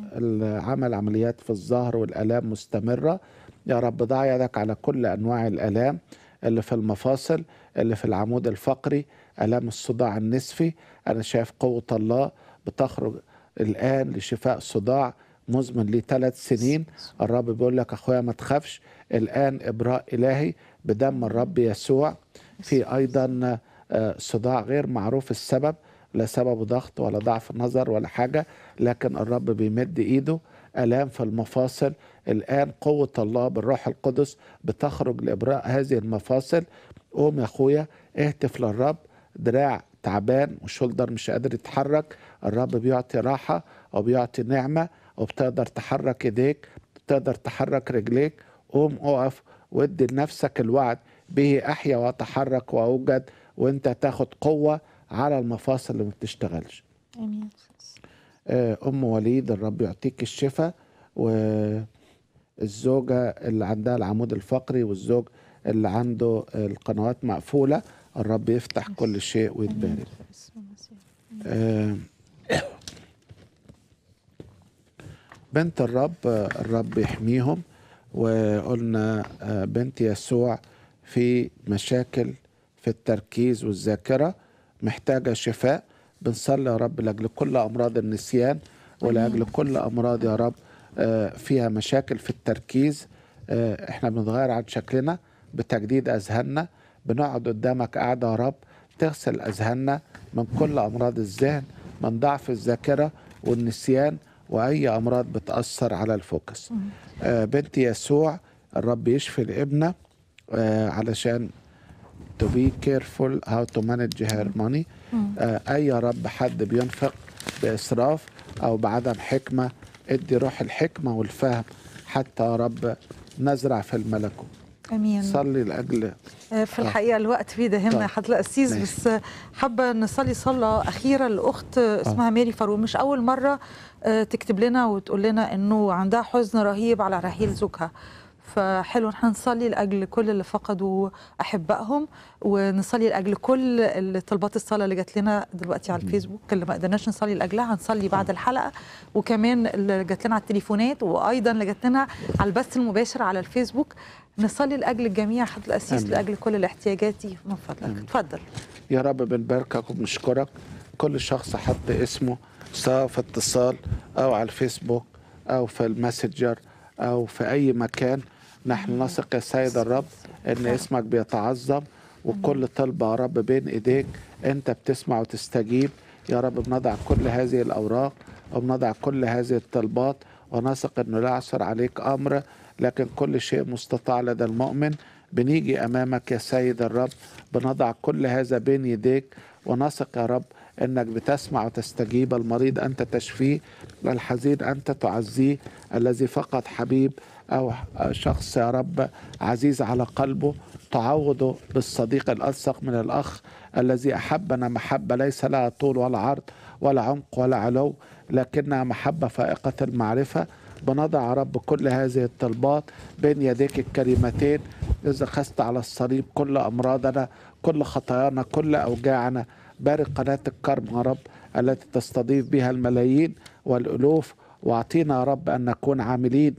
عمل عمليات في الظهر والالام مستمره يا رب ضع يدك على كل انواع الالام اللي في المفاصل اللي في العمود الفقري الام الصداع النصفي انا شايف قوه الله بتخرج الان لشفاء صداع مزمن ليه ثلاث سنين الرب بيقول لك اخويا ما تخافش الان ابراء الهي بدم الرب يسوع في ايضا آه، صداع غير معروف السبب لا سبب ضغط ولا ضعف نظر ولا حاجه لكن الرب بيمد ايده الام في المفاصل الان قوه الله بالروح القدس بتخرج لابراء هذه المفاصل قوم يا اخويا اهتف للرب دراع تعبان وشولدر مش قادر يتحرك الرب بيعطي راحه وبيعطي نعمه وبتقدر تحرك ايديك بتقدر تحرك رجليك قوم اقف وادي لنفسك الوعد به احيا واتحرك واوجد وانت تاخد قوه على المفاصل اللي ما بتشتغلش امين آه، ام وليد الرب يعطيك الشفاء والزوجه اللي عندها العمود الفقري والزوج اللي عنده القنوات مقفوله الرب يفتح كل شيء ويتبارك بنت الرب الرب يحميهم وقلنا آه، بنت يسوع في مشاكل في التركيز والذاكرة محتاجة شفاء بنصلي يا رب لأجل كل أمراض النسيان ولأجل كل أمراض يا رب آه، فيها مشاكل في التركيز آه، احنا بنتغير عن شكلنا بتجديد أذهاننا بنقعد قدامك قاعدة يا رب تغسل أذهاننا من كل أمراض الذهن من ضعف الذاكرة والنسيان واي امراض بتاثر على الفوكس آه، بنت يسوع الرب يشفي الابنه آه، علشان to be careful how to manage her money آه، اي رب حد بينفق باسراف او بعدم حكمه ادي روح الحكمه والفهم حتى رب نزرع في الملكوت امين صلي لاجل آه، في الحقيقه آه. الوقت بيدهمنا طيب. حضرتك قسيس بس حابه نصلي صلاه اخيره لاخت اسمها آه. ميري فاروق مش اول مره تكتب لنا وتقول لنا انه عندها حزن رهيب على رحيل زوجها فحلو نحن نصلي لاجل كل اللي فقدوا احبائهم ونصلي لاجل كل طلبات الصلاه اللي جات لنا دلوقتي على الفيسبوك اللي ما قدرناش نصلي لاجلها هنصلي بعد الحلقه وكمان اللي جات لنا على التليفونات وايضا اللي جات لنا على البث المباشر على الفيسبوك نصلي لاجل الجميع حد الاسيس أمين. لاجل كل الاحتياجات دي من فضلك اتفضل يا رب بنباركك وبنشكرك كل شخص حط اسمه سواء في اتصال او على الفيسبوك او في الماسنجر او في اي مكان نحن نثق يا سيد الرب ان اسمك بيتعظم وكل طلبه يا رب بين ايديك انت بتسمع وتستجيب يا رب بنضع كل هذه الاوراق وبنضع كل هذه الطلبات ونثق انه لا يعثر عليك امر لكن كل شيء مستطاع لدى المؤمن بنيجي امامك يا سيد الرب بنضع كل هذا بين يديك ونثق يا رب انك بتسمع وتستجيب المريض انت تشفيه الحزين انت تعزيه الذي فقد حبيب أو شخص يا رب عزيز على قلبه تعوضه بالصديق الألصق من الأخ الذي أحبنا محبة ليس لها طول ولا عرض ولا عمق ولا علو لكنها محبة فائقة المعرفة بنضع يا رب كل هذه الطلبات بين يديك الكريمتين إذا خست على الصليب كل أمراضنا كل خطايانا كل أوجاعنا بارك قناة الكرم يا رب التي تستضيف بها الملايين والألوف واعطينا يا رب أن نكون عاملين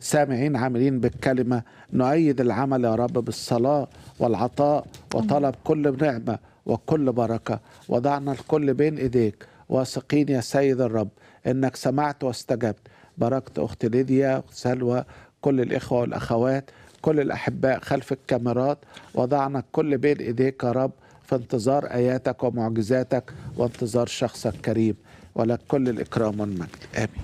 سامعين عاملين بالكلمة نؤيد العمل يا رب بالصلاة والعطاء وطلب كل نعمة وكل بركة وضعنا الكل بين إيديك واثقين يا سيد الرب إنك سمعت واستجبت باركت أخت ليديا أخت سلوى كل الإخوة والأخوات كل الأحباء خلف الكاميرات وضعنا الكل بين إيديك يا رب في انتظار آياتك ومعجزاتك وانتظار شخصك كريم ولك كل الإكرام والمجد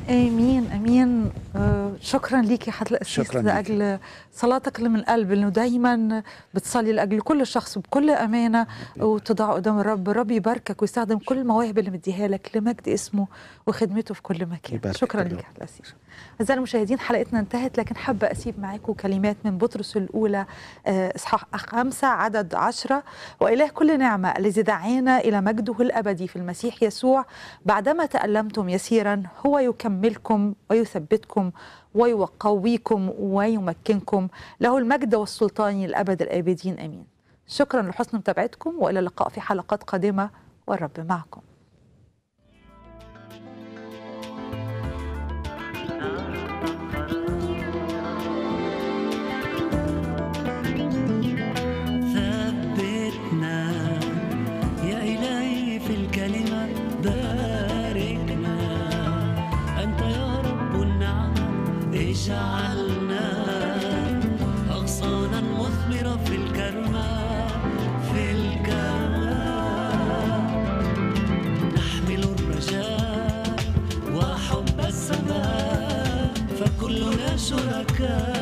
آمين آمين آمين آه شكرا يا حضرتك شكرا لأجل صلاتك اللي من القلب إنه دايما بتصلي لأجل كل شخص بكل أمانة وتضع قدام الرب ربي يباركك ويستخدم كل المواهب اللي مديها لك لمجد اسمه وخدمته في كل مكان شكرا لك يا القسيس أعزائي المشاهدين حلقتنا انتهت لكن حابة أسيب معاكم كلمات من بطرس الأولى آه، إصحاح خمسة عدد عشرة وإله كل نعمة الذي دعانا إلى مجده الأبدي في المسيح يسوع بعدما تألمتم يسيرا هو يكملكم ويثبتكم ويقويكم ويمكنكم له المجد والسلطان الأبد الآبدين آمين شكرا لحسن متابعتكم وإلى اللقاء في حلقات قادمة والرب معكم جعلنا أغصانا مثمرة في الكرمة في الكرمة نحمل الرجاء وحب السماء فكلنا شركاء